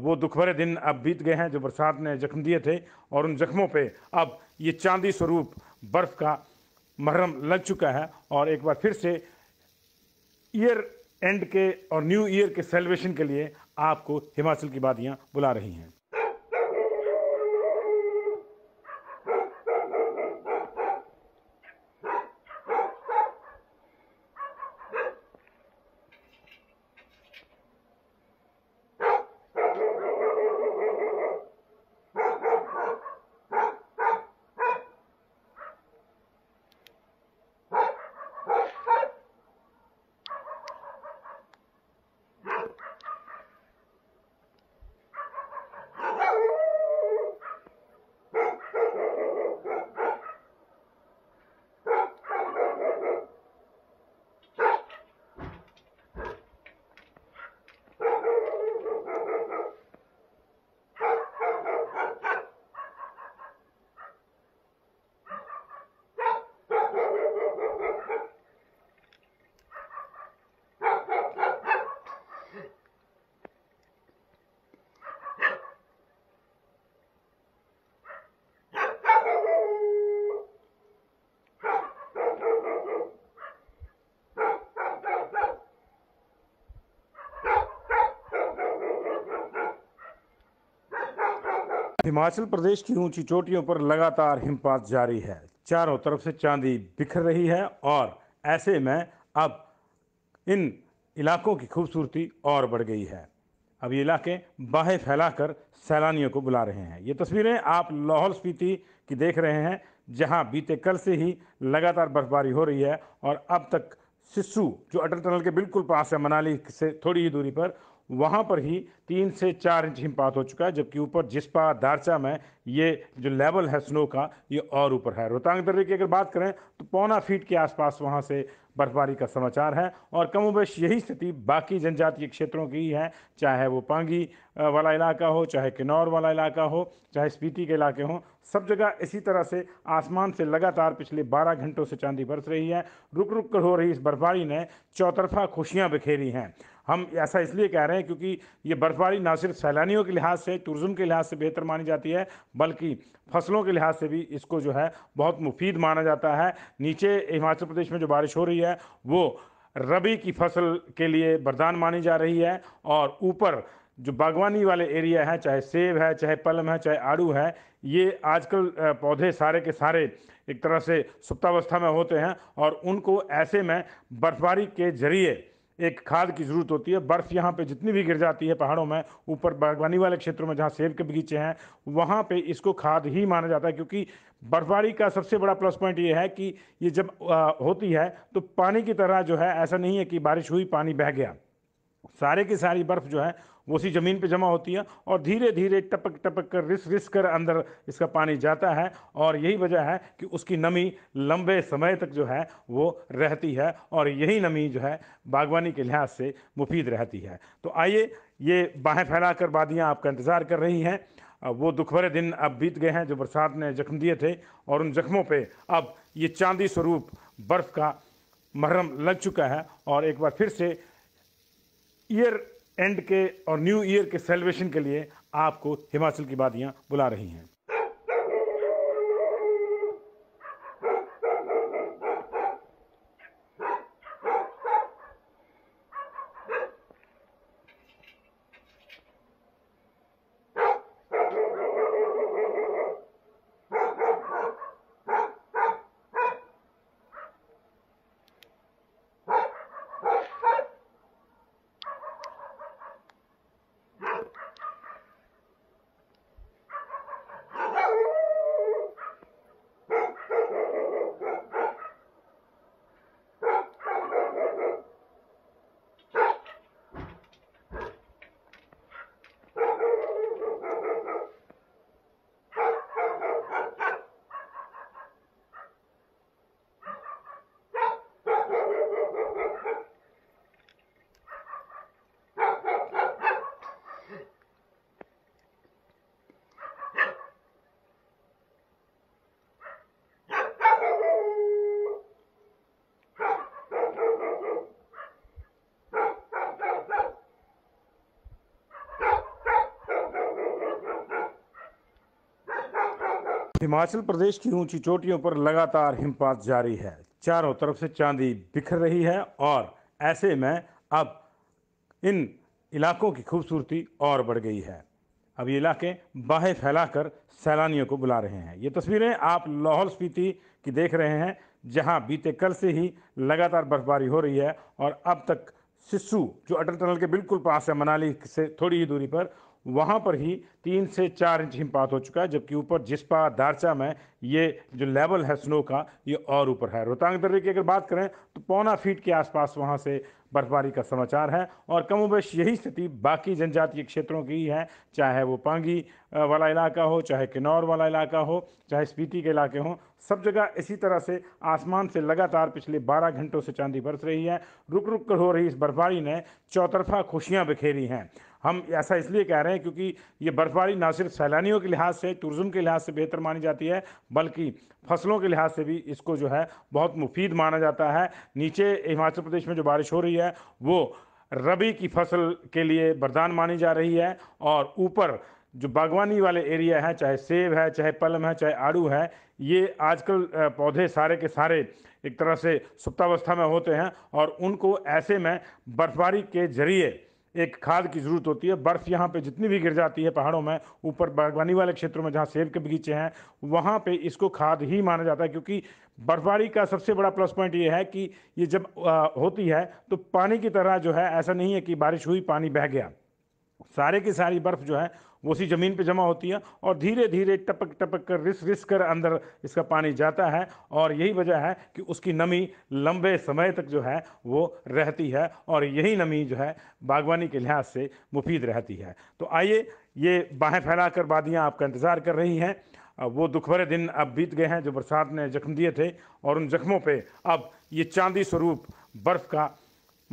वो दुख भरे दिन अब बीत गए हैं जो बरसात ने जख्म दिए थे और उन जख्मों पे अब ये चांदी स्वरूप बर्फ़ का महरम लग चुका है और एक बार फिर से ईयर एंड के और न्यू ईयर के सेलिब्रेशन के लिए आपको हिमाचल की वादियाँ बुला रही हैं हिमाचल प्रदेश की ऊंची चोटियों पर लगातार हिमपात जारी है चारों तरफ से चांदी बिखर रही है और ऐसे में अब इन इलाकों की खूबसूरती और बढ़ गई है अब ये इलाके बाहें फैलाकर सैलानियों को बुला रहे हैं ये तस्वीरें आप लाहौल स्पीति की देख रहे हैं जहां बीते कल से ही लगातार बर्फबारी हो रही है और अब तक सिस्सू जो अटल टनल के बिल्कुल पास है मनाली से थोड़ी ही दूरी पर वहाँ पर ही तीन से चार इंच हिमपात हो चुका है जबकि ऊपर जिसपा दारचा में ये जो लेवल है स्नो का ये और ऊपर है रोहतांग दर्रे की अगर बात करें तो पौना फीट के आसपास वहाँ से बर्फबारी का समाचार है और कमोबेश यही स्थिति बाकी जनजातीय क्षेत्रों की ही है चाहे वो पांगी वाला इलाका हो चाहे किन्नौर वाला इलाका हो चाहे स्पीति के इलाके हों सब जगह इसी तरह से आसमान से लगातार पिछले 12 घंटों से चांदी बरस रही है रुक रुक कर हो रही इस बर्फबारी ने चौतरफा खुशियाँ बिखेरी हैं हम ऐसा इसलिए कह रहे हैं क्योंकि ये बर्फ़बारी ना सिर्फ सैलानियों के लिहाज से टूरिज़्म के लिहाज से बेहतर मानी जाती है बल्कि फसलों के लिहाज से भी इसको जो है बहुत मुफीद माना जाता है नीचे हिमाचल प्रदेश में जो बारिश हो रही है वो रबी की फसल के लिए वरदान मानी जा रही है और ऊपर जो बागवानी वाले एरिया हैं चाहे सेब है चाहे पलम है चाहे आड़ू है ये आजकल पौधे सारे के सारे एक तरह से सुप्तावस्था में होते हैं और उनको ऐसे में बर्फबारी के जरिए एक खाद की ज़रूरत होती है बर्फ़ यहाँ पे जितनी भी गिर जाती है पहाड़ों में ऊपर बागवानी वाले क्षेत्रों में जहाँ सेब के बगीचे हैं वहाँ पे इसको खाद ही माना जाता है क्योंकि बर्फबारी का सबसे बड़ा प्लस पॉइंट ये है कि ये जब आ, होती है तो पानी की तरह जो है ऐसा नहीं है कि बारिश हुई पानी बह गया सारे की सारी बर्फ़ जो है वो उसी ज़मीन पे जमा होती है और धीरे धीरे टपक टपक कर रिस रिस कर अंदर इसका पानी जाता है और यही वजह है कि उसकी नमी लंबे समय तक जो है वो रहती है और यही नमी जो है बागवानी के लिहाज से मुफीद रहती है तो आइए ये बाहें फैला कर वादियाँ आपका इंतज़ार कर रही हैं वो दुख भरे दिन अब बीत गए हैं जो बरसात ने जख्म दिए थे और उन जख्मों पर अब ये चांदी स्वरूप बर्फ़ का महरम लग चुका है और एक बार फिर से ईयर एंड के और न्यू ईयर के सेलिब्रेशन के लिए आपको हिमाचल की वादियाँ बुला रही हैं हिमाचल प्रदेश की ऊंची चोटियों पर लगातार हिमपात जारी है चारों तरफ से चांदी बिखर रही है और ऐसे में अब इन इलाकों की खूबसूरती और बढ़ गई है अब ये इलाके बाहें फैलाकर सैलानियों को बुला रहे हैं ये तस्वीरें आप लाहौल स्पीति की देख रहे हैं जहां बीते कल से ही लगातार बर्फबारी हो रही है और अब तक सिस्सू जो अटल टनल के बिल्कुल पास है मनाली से थोड़ी ही दूरी पर वहाँ पर ही तीन से चार इंच हिमपात हो चुका है जबकि ऊपर जिसपा दारचा में ये जो लेवल है स्नो का ये और ऊपर है रोहतांग दर्रे की अगर बात करें तो पौना फीट के आसपास वहाँ से बर्फबारी का समाचार है और कमोबेश यही स्थिति बाकी जनजातीय क्षेत्रों की ही है चाहे वो पांगी वाला इलाका हो चाहे किन्नौर वाला इलाका हो चाहे स्पीति के इलाके हों सब जगह इसी तरह से आसमान से लगातार पिछले 12 घंटों से चांदी बरस रही है रुक रुक कर हो रही इस बर्फबारी ने चौतरफा खुशियाँ बिखेरी हैं हम ऐसा इसलिए कह रहे हैं क्योंकि ये बर्फबारी ना सिर्फ सैलानियों के लिहाज से टूरिज़्म के लिहाज से बेहतर मानी जाती है बल्कि फसलों के लिहाज से भी इसको जो है बहुत मुफीद माना जाता है नीचे हिमाचल प्रदेश में जो बारिश हो रही है वो रबी की फसल के लिए वरदान मानी जा रही है और ऊपर जो बागवानी वाले एरिया है चाहे सेब है चाहे पलम है चाहे आड़ू है ये आजकल पौधे सारे के सारे एक तरह से सुप्तावस्था में होते हैं और उनको ऐसे में बर्फबारी के जरिए एक खाद की ज़रूरत होती है बर्फ़ यहाँ पे जितनी भी गिर जाती है पहाड़ों में ऊपर बागवानी वाले क्षेत्रों में जहाँ सेब के बगीचे हैं वहाँ पे इसको खाद ही माना जाता है क्योंकि बर्फबारी का सबसे बड़ा प्लस पॉइंट ये है कि ये जब आ, होती है तो पानी की तरह जो है ऐसा नहीं है कि बारिश हुई पानी बह गया सारे की सारी बर्फ़ जो है वो उसी ज़मीन पे जमा होती है और धीरे धीरे टपक टपक कर रिस रिस कर अंदर इसका पानी जाता है और यही वजह है कि उसकी नमी लंबे समय तक जो है वो रहती है और यही नमी जो है बागवानी के लिहाज से मुफीद रहती है तो आइए ये बाहें फैला कर वादियाँ आपका इंतज़ार कर रही हैं वो दुख भरे दिन अब बीत गए हैं जो बरसात ने जख्म दिए थे और उन जख्मों पे अब ये चांदी स्वरूप बर्फ़ का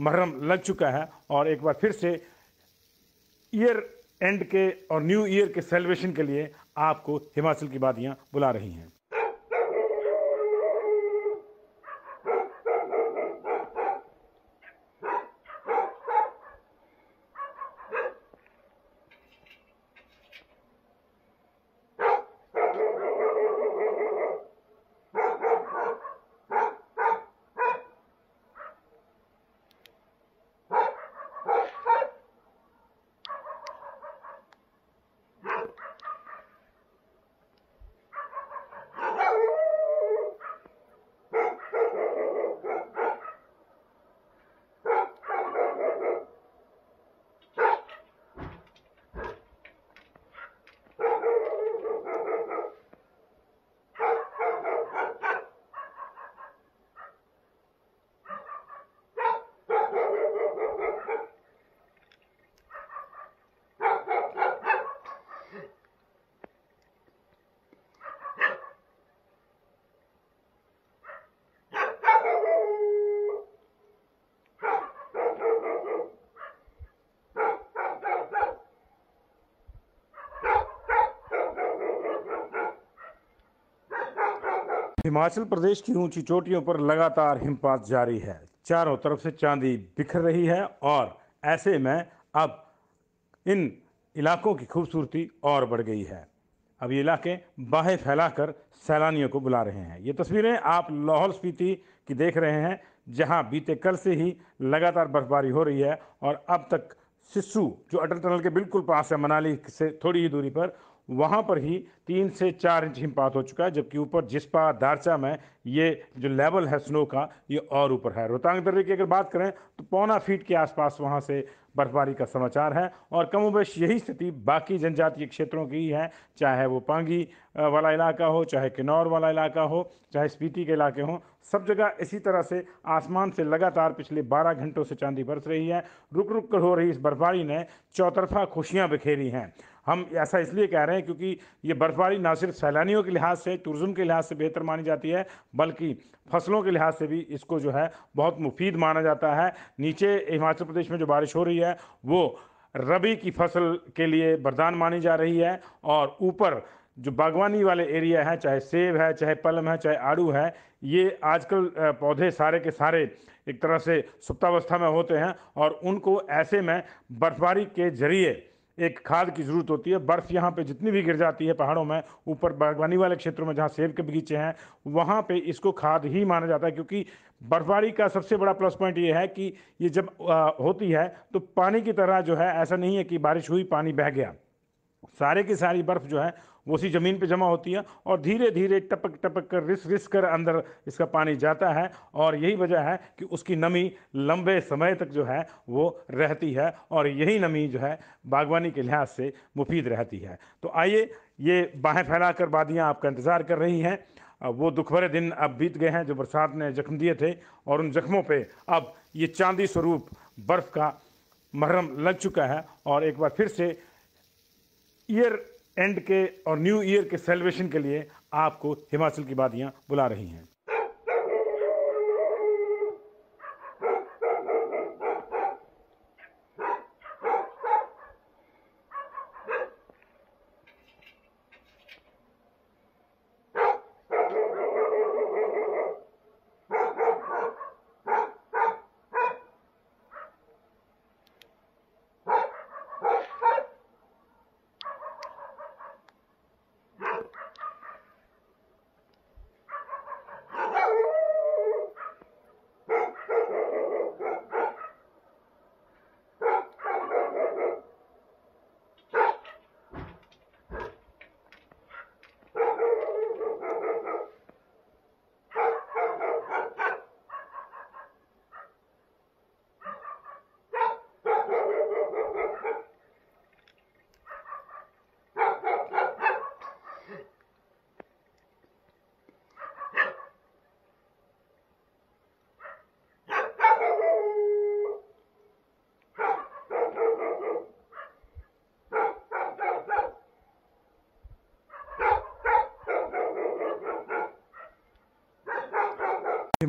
महरम लग चुका है और एक बार फिर से ईयर एंड के और न्यू ईयर के सेलिब्रेशन के लिए आपको हिमाचल की वादियाँ बुला रही हैं हिमाचल प्रदेश की ऊंची चोटियों पर लगातार हिमपात जारी है चारों तरफ से चांदी बिखर रही है और ऐसे में अब इन इलाकों की खूबसूरती और बढ़ गई है अब ये इलाके बाहें फैलाकर सैलानियों को बुला रहे हैं ये तस्वीरें आप लाहौल स्पीति की देख रहे हैं जहां बीते कल से ही लगातार बर्फबारी हो रही है और अब तक सिस्सू जो अटल टनल के बिल्कुल पास है मनाली से थोड़ी ही दूरी पर वहाँ पर ही तीन से चार इंच हिमपात हो चुका है जबकि ऊपर जिसपा दारचा में ये जो लेवल है स्नो का ये और ऊपर है रोहतांग दर्रे की अगर बात करें तो पौना फीट के आसपास वहाँ से बर्फबारी का समाचार है और कमोबेश यही स्थिति बाकी जनजातीय क्षेत्रों की ही है चाहे वो पांगी वाला इलाका हो चाहे किन्नौर वाला इलाका हो चाहे स्पीति के इलाके हों सब जगह इसी तरह से आसमान से लगातार पिछले 12 घंटों से चांदी बरस रही है रुक रुक कर हो रही इस बर्फबारी ने चौतरफा खुशियां बिखेरी हैं हम ऐसा इसलिए कह रहे हैं क्योंकि ये बर्फ़बारी ना सिर्फ सैलानियों के लिहाज से टूरिज़्म के लिहाज से बेहतर मानी जाती है बल्कि फसलों के लिहाज से भी इसको जो है बहुत मुफीद माना जाता है नीचे हिमाचल प्रदेश में जो बारिश हो रही है वो रबी की फसल के लिए वरदान मानी जा रही है और ऊपर जो बागवानी वाले एरिया हैं चाहे सेब है चाहे पलम है चाहे आड़ू है ये आजकल पौधे सारे के सारे एक तरह से सुप्तावस्था में होते हैं और उनको ऐसे में बर्फबारी के जरिए एक खाद की ज़रूरत होती है बर्फ़ यहाँ पे जितनी भी गिर जाती है पहाड़ों में ऊपर बागवानी वाले क्षेत्रों में जहाँ सेब के बगीचे हैं वहाँ पे इसको खाद ही माना जाता है क्योंकि बर्फबारी का सबसे बड़ा प्लस पॉइंट ये है कि ये जब आ, होती है तो पानी की तरह जो है ऐसा नहीं है कि बारिश हुई पानी बह गया सारे की सारी बर्फ़ जो है वो उसी ज़मीन पे जमा होती है और धीरे धीरे टपक टपक कर रिस रिस कर अंदर इसका पानी जाता है और यही वजह है कि उसकी नमी लंबे समय तक जो है वो रहती है और यही नमी जो है बागवानी के लिहाज से मुफीद रहती है तो आइए ये बाहें फैला कर वादियाँ आपका इंतज़ार कर रही हैं वो दुख भरे दिन अब बीत गए हैं जो बरसात ने जख्म दिए थे और उन जख्मों पे अब ये चांदी स्वरूप बर्फ़ का महरम लग चुका है और एक बार फिर से ईयर एंड के और न्यू ईयर के सेलिब्रेशन के लिए आपको हिमाचल की वादियाँ बुला रही हैं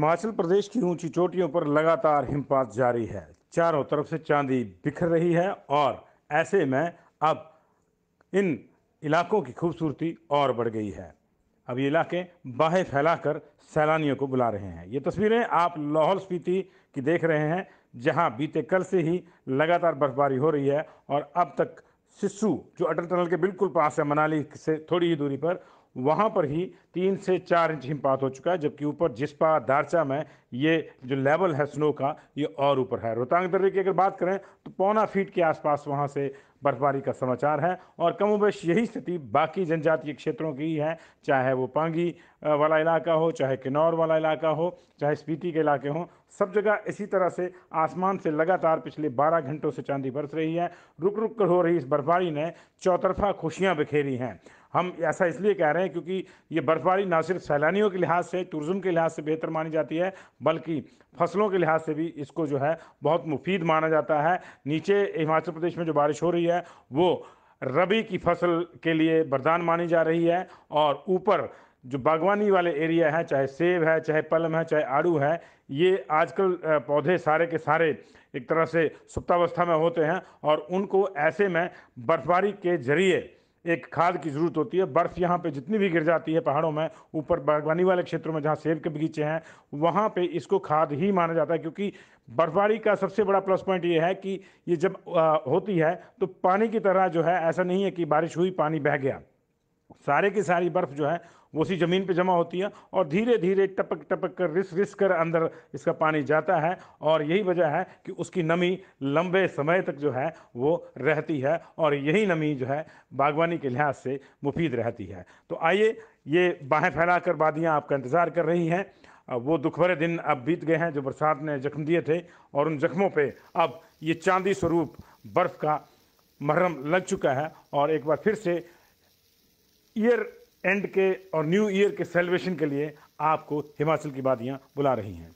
हिमाचल प्रदेश की ऊंची चोटियों पर लगातार हिमपात जारी है चारों तरफ से चांदी बिखर रही है और ऐसे में अब इन इलाकों की खूबसूरती और बढ़ गई है अब ये इलाके बाहें फैलाकर सैलानियों को बुला रहे हैं ये तस्वीरें आप लाहौल स्पीति की देख रहे हैं जहां बीते कल से ही लगातार बर्फबारी हो रही है और अब तक सिस्सू जो अटल टनल के बिल्कुल पास है मनाली से थोड़ी ही दूरी पर वहाँ पर ही तीन से चार इंच हिमपात हो चुका है जबकि ऊपर जिसपा दारचा में ये जो लेवल है स्नो का ये और ऊपर है रोहतांग दर्रे की अगर बात करें तो पौना फीट के आसपास वहाँ से बर्फबारी का समाचार है और कमोबेश यही स्थिति बाकी जनजातीय क्षेत्रों की है चाहे वो पांगी वाला इलाका हो चाहे किन्नौर वाला इलाका हो चाहे स्पीति के इलाके हों सब जगह इसी तरह से आसमान से लगातार पिछले 12 घंटों से चांदी बरस रही है रुक रुक कर हो रही इस बर्फबारी ने चौतरफा खुशियाँ बिखेरी हैं हम ऐसा इसलिए कह रहे हैं क्योंकि ये बर्फबारी ना सिर्फ सैलानियों के लिहाज से टूरिज़्म के लिहाज से बेहतर मानी जाती है बल्कि फसलों के लिहाज से भी इसको जो है बहुत मुफीद माना जाता है नीचे हिमाचल प्रदेश में जो बारिश हो रही है वो रबी की फसल के लिए वरदान मानी जा रही है और ऊपर जो बागवानी वाले एरिया है चाहे सेब है चाहे पलम है चाहे आड़ू है ये आजकल पौधे सारे के सारे एक तरह से सुप्तावस्था में होते हैं और उनको ऐसे में बर्फबारी के जरिए एक खाद की ज़रूरत होती है बर्फ़ यहाँ पे जितनी भी गिर जाती है पहाड़ों में ऊपर बागवानी वाले क्षेत्रों में जहाँ सेब के बगीचे हैं वहाँ पे इसको खाद ही माना जाता है क्योंकि बर्फबारी का सबसे बड़ा प्लस पॉइंट ये है कि ये जब आ, होती है तो पानी की तरह जो है ऐसा नहीं है कि बारिश हुई पानी बह गया सारे की सारी बर्फ़ जो है वो उसी ज़मीन पे जमा होती है और धीरे धीरे टपक टपक कर रिस रिस कर अंदर इसका पानी जाता है और यही वजह है कि उसकी नमी लंबे समय तक जो है वो रहती है और यही नमी जो है बागवानी के लिहाज से मुफीद रहती है तो आइए ये बाहें फैला कर वादियाँ आपका इंतज़ार कर रही हैं वो दुख भरे दिन अब बीत गए हैं जो बरसात ने जख्म दिए थे और उन जख्मों पे अब ये चांदी स्वरूप बर्फ़ का मरहम लग चुका है और एक बार फिर से ईयर एंड के और न्यू ईयर के सेलिब्रेशन के लिए आपको हिमाचल की वादियाँ बुला रही हैं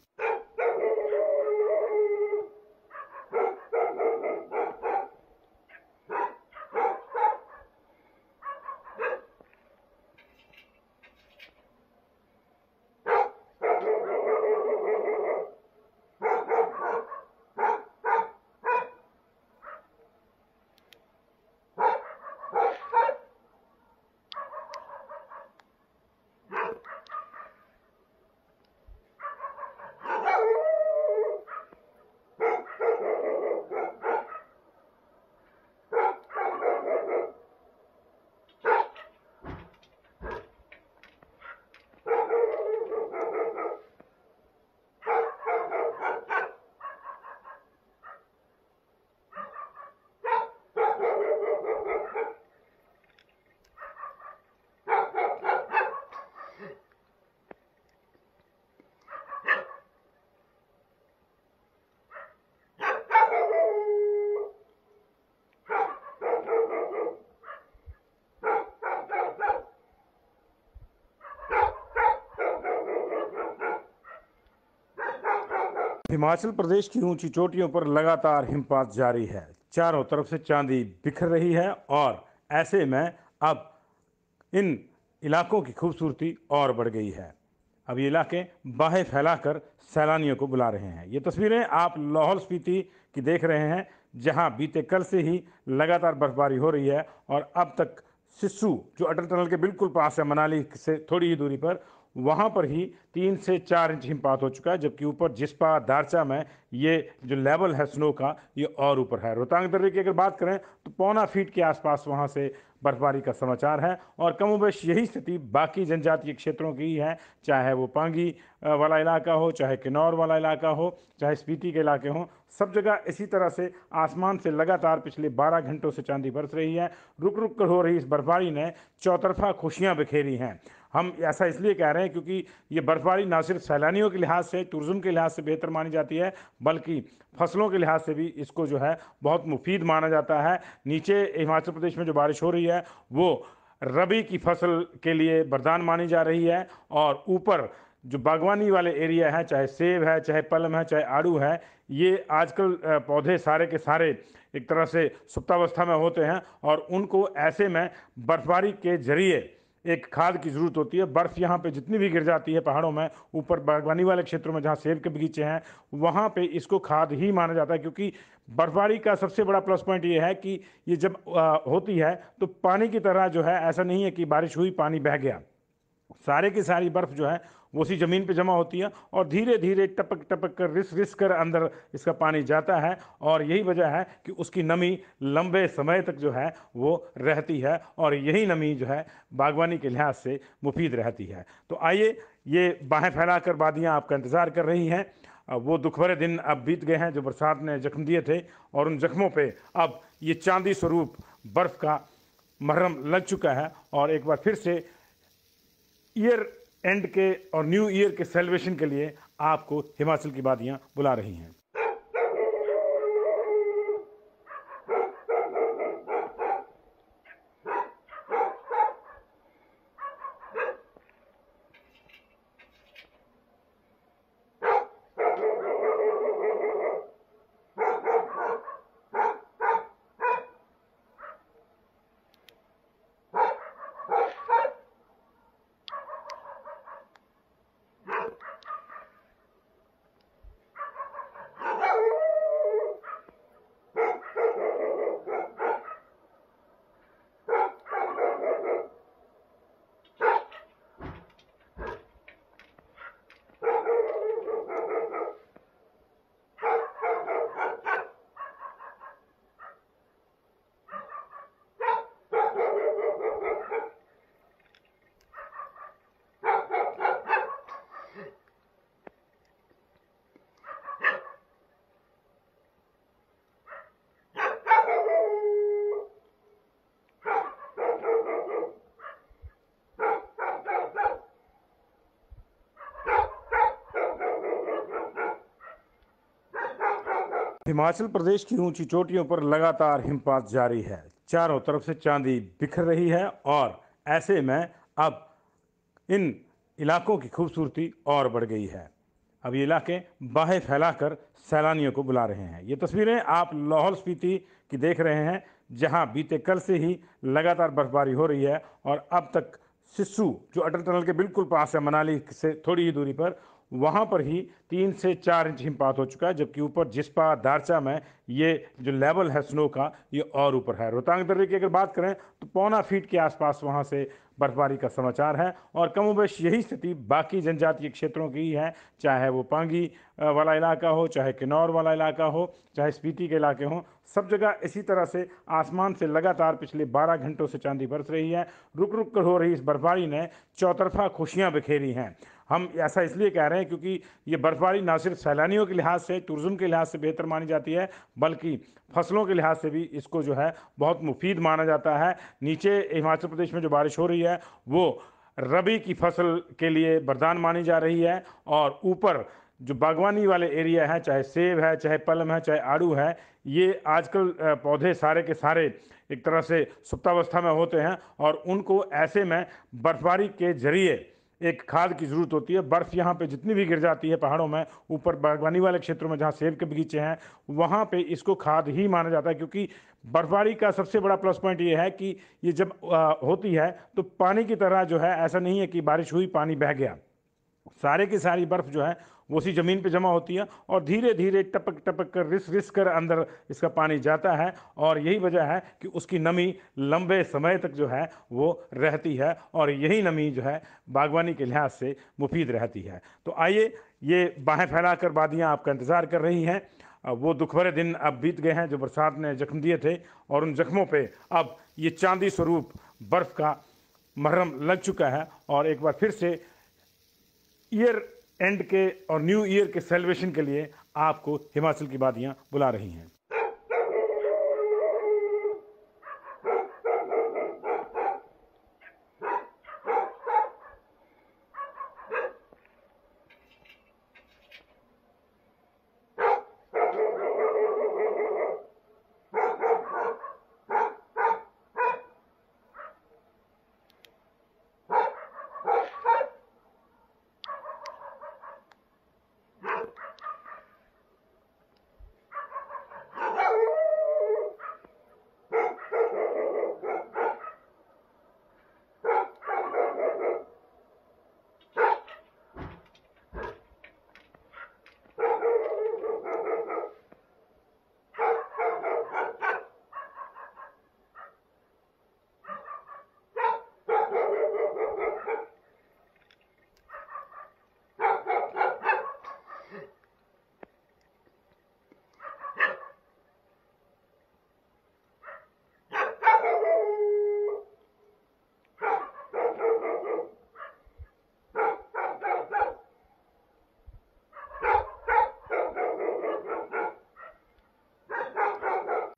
हिमाचल प्रदेश की ऊंची चोटियों पर लगातार हिमपात जारी है चारों तरफ से चांदी बिखर रही है और ऐसे में अब इन इलाकों की खूबसूरती और बढ़ गई है अब ये इलाके बाहें फैलाकर सैलानियों को बुला रहे हैं ये तस्वीरें आप लाहौल स्पीति की देख रहे हैं जहां बीते कल से ही लगातार बर्फबारी हो रही है और अब तक सिस्सू जो अटल टनल के बिल्कुल पास है मनाली से थोड़ी ही दूरी पर वहाँ पर ही तीन से चार इंच हिमपात हो चुका है जबकि ऊपर जिसपा दारचा में ये जो लेवल है स्नो का ये और ऊपर है रोहतांग दर्रे की अगर बात करें तो पौना फीट के आसपास वहाँ से बर्फबारी का समाचार है और कमोबेश यही स्थिति बाकी जनजातीय क्षेत्रों की ही है चाहे वो पांगी वाला इलाका हो चाहे किन्नौर वाला इलाका हो चाहे स्पीति के इलाके हों सब जगह इसी तरह से आसमान से लगातार पिछले 12 घंटों से चांदी बरस रही है रुक रुक कर हो रही इस बर्फबारी ने चौतरफा खुशियां बिखेरी हैं हम ऐसा इसलिए कह रहे हैं क्योंकि ये बर्फबारी ना सिर्फ सैलानियों के लिहाज से टूरिज़्म के लिहाज से बेहतर मानी जाती है बल्कि फसलों के लिहाज से भी इसको जो है बहुत मुफीद माना जाता है नीचे हिमाचल प्रदेश में जो बारिश हो रही है वो रबी की फसल के लिए वरदान मानी जा रही है और ऊपर जो बागवानी वाले एरिया हैं चाहे सेब है चाहे पलम है चाहे आड़ू है ये आजकल पौधे सारे के सारे एक तरह से सुप्तावस्था में होते हैं और उनको ऐसे में बर्फबारी के जरिए एक खाद की ज़रूरत होती है बर्फ़ यहाँ पे जितनी भी गिर जाती है पहाड़ों में ऊपर बागवानी वाले क्षेत्रों में जहाँ सेब के बगीचे हैं वहाँ पे इसको खाद ही माना जाता है क्योंकि बर्फबारी का सबसे बड़ा प्लस पॉइंट ये है कि ये जब आ, होती है तो पानी की तरह जो है ऐसा नहीं है कि बारिश हुई पानी बह गया सारे की सारी बर्फ़ जो है वो उसी ज़मीन पे जमा होती है और धीरे धीरे टपक टपक कर रिस रिस कर अंदर इसका पानी जाता है और यही वजह है कि उसकी नमी लंबे समय तक जो है वो रहती है और यही नमी जो है बागवानी के लिहाज से मुफीद रहती है तो आइए ये बाहें फैला कर वादियाँ आपका इंतज़ार कर रही हैं वो दुख भरे दिन अब बीत गए हैं जो बरसात ने जख्म दिए थे और उन जख्मों पे अब ये चांदी स्वरूप बर्फ़ का महरम लग चुका है और एक बार फिर से ईयर एंड के और न्यू ईयर के सेलिब्रेशन के लिए आपको हिमाचल की वादियाँ बुला रही हैं हिमाचल प्रदेश की ऊंची चोटियों पर लगातार हिमपात जारी है चारों तरफ से चांदी बिखर रही है और ऐसे में अब इन इलाकों की खूबसूरती और बढ़ गई है अब ये इलाके बाहें फैलाकर सैलानियों को बुला रहे हैं ये तस्वीरें आप लाहौल स्पीति की देख रहे हैं जहां बीते कल से ही लगातार बर्फबारी हो रही है और अब तक सिस्सू जो अटल टनल के बिल्कुल पास है मनाली से थोड़ी ही दूरी पर वहाँ पर ही तीन से चार इंच हिमपात हो चुका है जबकि ऊपर जिसपा दारचा में ये जो लेवल है स्नो का ये और ऊपर है रोहतांग दर्रे की अगर बात करें तो पौना फीट के आसपास वहाँ से बर्फबारी का समाचार है और कमोबेश यही स्थिति बाकी जनजातीय क्षेत्रों की ही है चाहे वो पांगी वाला इलाका हो चाहे किन्नौर वाला इलाका हो चाहे स्पीति के इलाके हों सब जगह इसी तरह से आसमान से लगातार पिछले 12 घंटों से चांदी बरस रही है रुक रुक कर हो रही इस बर्फबारी ने चौतरफा खुशियाँ बिखेरी हैं हम ऐसा इसलिए कह रहे हैं क्योंकि ये बर्फ़बारी ना सिर्फ सैलानियों के लिहाज से टूरिज़्म के लिहाज से बेहतर मानी जाती है बल्कि फसलों के लिहाज से भी इसको जो है बहुत मुफीद माना जाता है नीचे हिमाचल प्रदेश में जो बारिश हो रही है वो रबी की फसल के लिए वरदान मानी जा रही है और ऊपर जो बागवानी वाले एरिया हैं चाहे सेब है चाहे पलम है चाहे आड़ू है ये आजकल पौधे सारे के सारे एक तरह से सुप्तावस्था में होते हैं और उनको ऐसे में बर्फबारी के जरिए एक खाद की ज़रूरत होती है बर्फ़ यहाँ पे जितनी भी गिर जाती है पहाड़ों में ऊपर बागवानी वाले क्षेत्रों में जहाँ सेब के बगीचे हैं वहाँ पे इसको खाद ही माना जाता है क्योंकि बर्फबारी का सबसे बड़ा प्लस पॉइंट ये है कि ये जब आ, होती है तो पानी की तरह जो है ऐसा नहीं है कि बारिश हुई पानी बह गया सारे की सारी बर्फ़ जो है वो उसी ज़मीन पे जमा होती है और धीरे धीरे टपक टपक कर रिस रिस कर अंदर इसका पानी जाता है और यही वजह है कि उसकी नमी लंबे समय तक जो है वो रहती है और यही नमी जो है बागवानी के लिहाज से मुफीद रहती है तो आइए ये बाहें फैला कर वादियाँ आपका इंतज़ार कर रही हैं वो दुख भरे दिन अब बीत गए हैं जो बरसात ने जख्म दिए थे और उन जख्मों पर अब ये चांदी स्वरूप बर्फ़ का महरम लग चुका है और एक बार फिर से ईयर एंड के और न्यू ईयर के सेलिब्रेशन के लिए आपको हिमाचल की वादियाँ बुला रही हैं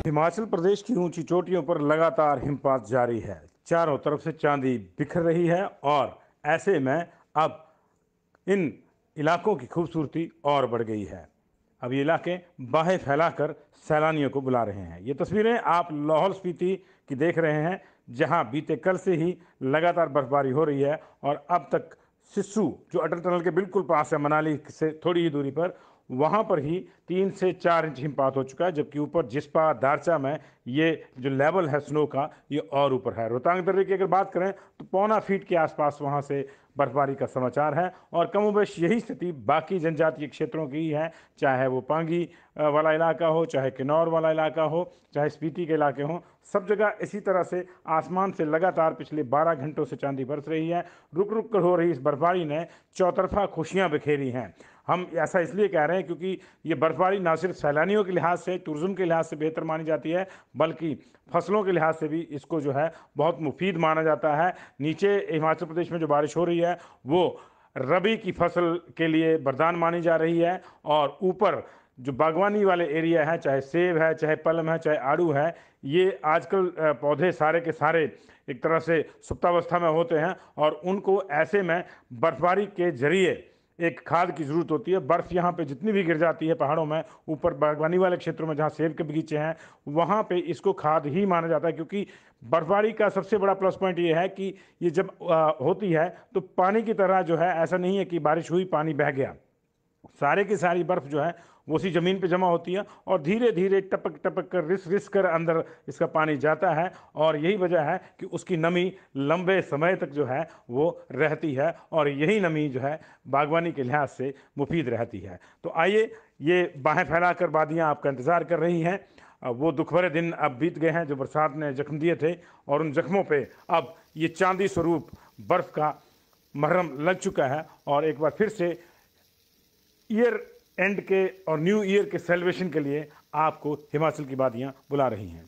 हिमाचल प्रदेश की ऊंची चोटियों पर लगातार हिमपात जारी है चारों तरफ से चांदी बिखर रही है और ऐसे में अब इन इलाकों की खूबसूरती और बढ़ गई है अब ये इलाके बाहें फैलाकर सैलानियों को बुला रहे हैं ये तस्वीरें आप लाहौल स्पीति की देख रहे हैं जहां बीते कल से ही लगातार बर्फबारी हो रही है और अब तक सिस्सू जो अटल टनल के बिल्कुल पास है मनाली से थोड़ी ही दूरी पर वहाँ पर ही तीन से चार इंच हिमपात हो चुका है जबकि ऊपर जिसपा दारचा में ये जो लेवल है स्नो का ये और ऊपर है रोहतांग दर्रे की अगर बात करें तो पौना फीट के आसपास वहाँ से बर्फबारी का समाचार है और कमोबेश यही स्थिति बाकी जनजातीय क्षेत्रों की ही है चाहे वो पांगी वाला इलाका हो चाहे किन्नौर वाला इलाका हो चाहे स्पीति के इलाके हों सब जगह इसी तरह से आसमान से लगातार पिछले 12 घंटों से चांदी बरस रही है रुक रुक कर हो रही इस बर्फबारी ने चौतरफा खुशियाँ बिखेरी हैं हम ऐसा इसलिए कह रहे हैं क्योंकि ये बर्फबारी ना सिर्फ सैलानियों के लिहाज से टूरिज़्म के लिहाज से बेहतर मानी जाती है बल्कि फसलों के लिहाज से भी इसको जो है बहुत मुफीद माना जाता है नीचे हिमाचल प्रदेश में जो बारिश हो रही है वो रबी की फसल के लिए वरदान मानी जा रही है और ऊपर जो बागवानी वाले एरिया है चाहे सेब है चाहे पलम है चाहे आड़ू है ये आजकल पौधे सारे के सारे एक तरह से सुप्तावस्था में होते हैं और उनको ऐसे में बर्फबारी के जरिए एक खाद की ज़रूरत होती है बर्फ़ यहाँ पे जितनी भी गिर जाती है पहाड़ों में ऊपर बागवानी वाले क्षेत्रों में जहाँ सेब के बगीचे हैं वहाँ पे इसको खाद ही माना जाता है क्योंकि बर्फबारी का सबसे बड़ा प्लस पॉइंट ये है कि ये जब आ, होती है तो पानी की तरह जो है ऐसा नहीं है कि बारिश हुई पानी बह गया सारे की सारी बर्फ़ जो है वो उसी ज़मीन पे जमा होती है और धीरे धीरे टपक टपक कर रिस रिस कर अंदर इसका पानी जाता है और यही वजह है कि उसकी नमी लंबे समय तक जो है वो रहती है और यही नमी जो है बागवानी के लिहाज से मुफीद रहती है तो आइए ये बाहें फैला कर वादियाँ आपका इंतज़ार कर रही हैं वो दुख भरे दिन अब बीत गए हैं जो बरसात ने जख्म दिए थे और उन जख्मों पे अब ये चांदी स्वरूप बर्फ़ का महरम लग चुका है और एक बार फिर से ईयर एंड के और न्यू ईयर के सेलिब्रेशन के लिए आपको हिमाचल की वादियाँ बुला रही हैं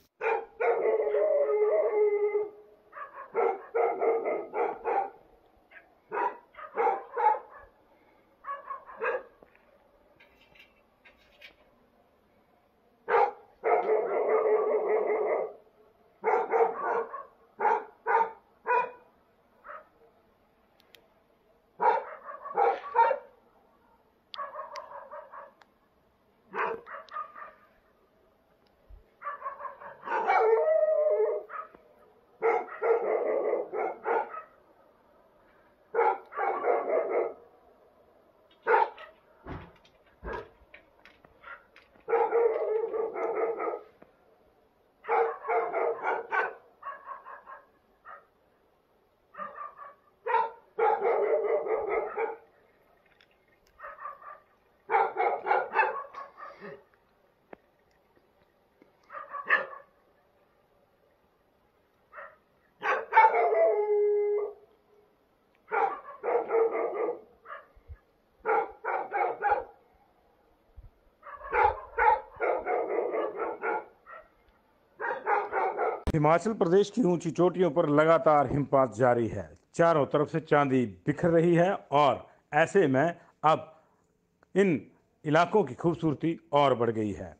हिमाचल प्रदेश की ऊंची चोटियों पर लगातार हिमपात जारी है चारों तरफ से चांदी बिखर रही है और ऐसे में अब इन इलाकों की खूबसूरती और बढ़ गई है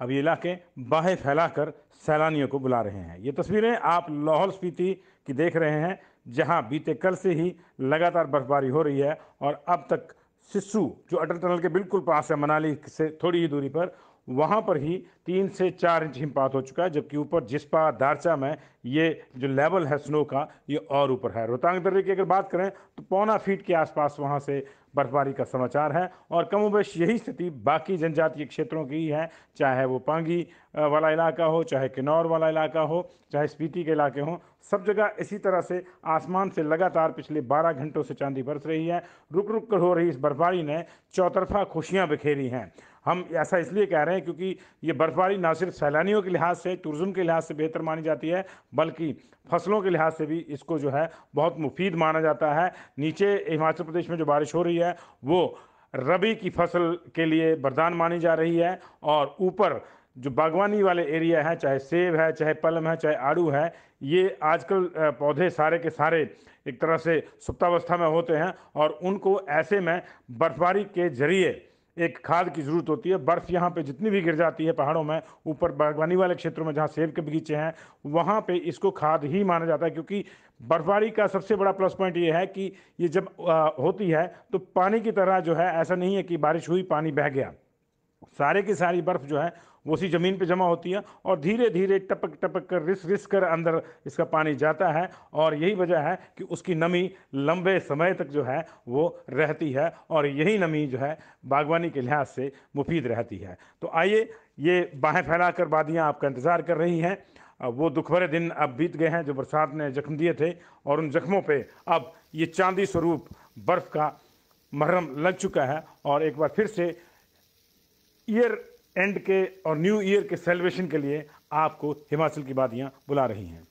अब ये इलाके बाहें फैलाकर सैलानियों को बुला रहे हैं ये तस्वीरें आप लाहौल स्पीति की देख रहे हैं जहां बीते कल से ही लगातार बर्फबारी हो रही है और अब तक सिस्सू जो अटल टनल के बिल्कुल पास है मनाली से थोड़ी ही दूरी पर वहाँ पर ही तीन से चार इंच हिमपात हो चुका है जबकि ऊपर जिसपा दारचा में ये जो लेवल है स्नो का ये और ऊपर है रोहतांग दर्रे की अगर बात करें तो पौना फीट के आसपास वहाँ से बर्फबारी का समाचार है और कमोबेश यही स्थिति बाकी जनजातीय क्षेत्रों की ही है चाहे वो पांगी वाला इलाका हो चाहे किन्नौर वाला इलाका हो चाहे स्पीति के इलाके हों सब जगह इसी तरह से आसमान से लगातार पिछले 12 घंटों से चांदी बरस रही है रुक रुक कर हो रही इस बर्फबारी ने चौतरफा खुशियाँ बिखेरी हैं हम ऐसा इसलिए कह रहे हैं क्योंकि ये बर्फबारी ना सिर्फ सैलानियों के लिहाज से टूरिज्म के लिहाज से बेहतर मानी जाती है बल्कि फसलों के लिहाज से भी इसको जो है बहुत मुफीद माना जाता है नीचे हिमाचल प्रदेश में जो बारिश हो रही है वो रबी की फसल के लिए वरदान मानी जा रही है और ऊपर जो बागवानी वाले एरिया हैं चाहे सेब है चाहे पलम है चाहे आड़ू है ये आजकल पौधे सारे के सारे एक तरह से सुप्तावस्था में होते हैं और उनको ऐसे में बर्फबारी के जरिए एक खाद की ज़रूरत होती है बर्फ़ यहाँ पे जितनी भी गिर जाती है पहाड़ों में ऊपर बागवानी वाले क्षेत्रों में जहाँ सेब के बगीचे हैं वहाँ पे इसको खाद ही माना जाता है क्योंकि बर्फबारी का सबसे बड़ा प्लस पॉइंट ये है कि ये जब आ, होती है तो पानी की तरह जो है ऐसा नहीं है कि बारिश हुई पानी बह गया सारे की सारी बर्फ़ जो है वो उसी ज़मीन पे जमा होती है और धीरे धीरे टपक टपक कर रिस रिस कर अंदर इसका पानी जाता है और यही वजह है कि उसकी नमी लंबे समय तक जो है वो रहती है और यही नमी जो है बागवानी के लिहाज से मुफीद रहती है तो आइए ये बाहें फैला कर वादियाँ आपका इंतज़ार कर रही हैं वो दुख भरे दिन अब बीत गए हैं जो बरसात ने जख्म दिए थे और उन जख्मों पे अब ये चांदी स्वरूप बर्फ़ का महरम लग चुका है और एक बार फिर से ईयर एंड के और न्यू ईयर के सेलिब्रेशन के लिए आपको हिमाचल की वादियाँ बुला रही हैं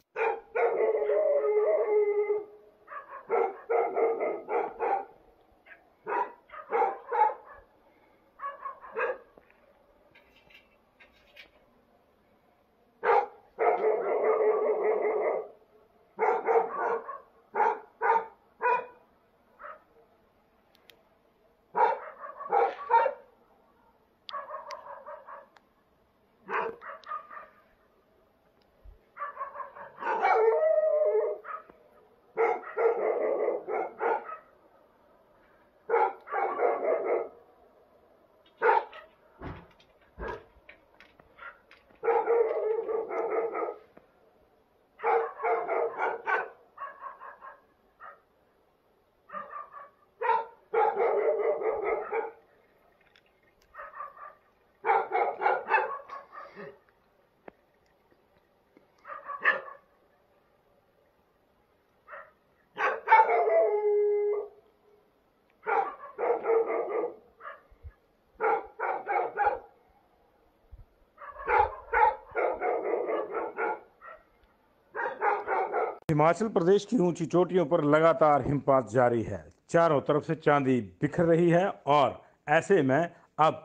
हिमाचल प्रदेश की ऊंची चोटियों पर लगातार हिमपात जारी है चारों तरफ से चांदी बिखर रही है और ऐसे में अब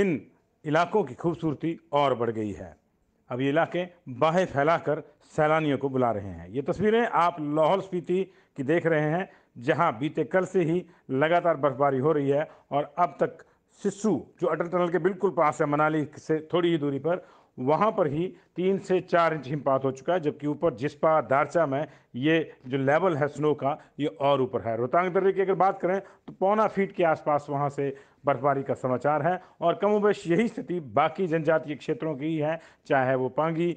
इन इलाकों की खूबसूरती और बढ़ गई है अब ये इलाके बाहें फैलाकर सैलानियों को बुला रहे हैं ये तस्वीरें आप लाहौल स्पीति की देख रहे हैं जहां बीते कल से ही लगातार बर्फबारी हो रही है और अब तक सिस्सू जो अटल टनल के बिल्कुल पास है मनाली से थोड़ी ही दूरी पर वहाँ पर ही तीन से चार इंच हिमपात हो चुका है जबकि ऊपर जिसपा दारचा में ये जो लेवल है स्नो का ये और ऊपर है रोहतांग दर्रे की अगर बात करें तो पौना फीट के आसपास वहाँ से बर्फबारी का समाचार है और कमोबेश यही स्थिति बाकी जनजातीय क्षेत्रों की है चाहे वो पांगी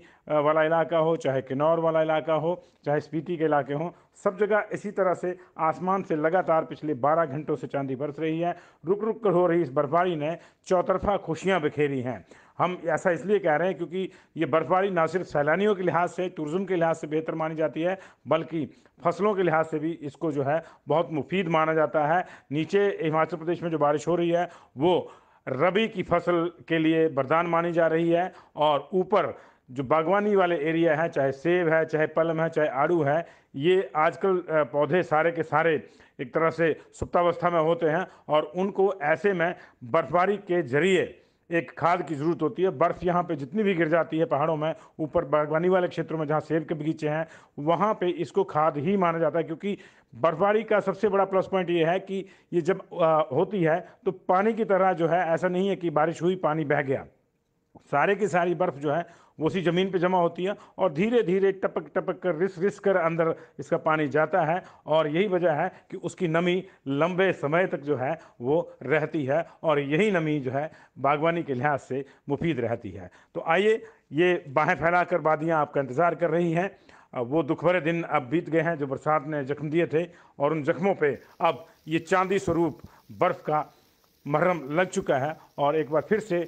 वाला इलाका हो चाहे किन्नौर वाला इलाका हो चाहे स्पीति के इलाके हों सब जगह इसी तरह से आसमान से लगातार पिछले 12 घंटों से चांदी बरस रही है रुक रुक कर हो रही इस बर्फबारी ने चौतरफा खुशियाँ बिखेरी हैं हम ऐसा इसलिए कह रहे हैं क्योंकि ये बर्फबारी ना सिर्फ सैलानियों के लिहाज से टूरिज्म के लिहाज से बेहतर मानी जाती है बल्कि फसलों के लिहाज से भी इसको जो है बहुत मुफीद माना जाता है नीचे हिमाचल प्रदेश में जो बारिश हो रही है वो रबी की फसल के लिए वरदान मानी जा रही है और ऊपर जो बागवानी वाले एरिया हैं चाहे सेब है चाहे पलम है चाहे आड़ू है ये आजकल पौधे सारे के सारे एक तरह से सुप्तावस्था में होते हैं और उनको ऐसे में बर्फबारी के जरिए एक खाद की ज़रूरत होती है बर्फ़ यहाँ पे जितनी भी गिर जाती है पहाड़ों में ऊपर बागवानी वाले क्षेत्रों में जहाँ सेब के बगीचे हैं वहाँ पे इसको खाद ही माना जाता है क्योंकि बर्फबारी का सबसे बड़ा प्लस पॉइंट ये है कि ये जब आ, होती है तो पानी की तरह जो है ऐसा नहीं है कि बारिश हुई पानी बह गया सारे की सारी बर्फ़ जो है वो उसी ज़मीन पे जमा होती है और धीरे धीरे टपक टपक कर रिस रिस कर अंदर इसका पानी जाता है और यही वजह है कि उसकी नमी लंबे समय तक जो है वो रहती है और यही नमी जो है बागवानी के लिहाज से मुफीद रहती है तो आइए ये बाहें फैला कर वादियाँ आपका इंतज़ार कर रही हैं वो दुख भरे दिन अब बीत गए हैं जो बरसात ने जख्म दिए थे और उन जख्मों पे अब ये चांदी स्वरूप बर्फ़ का मरहम लग चुका है और एक बार फिर से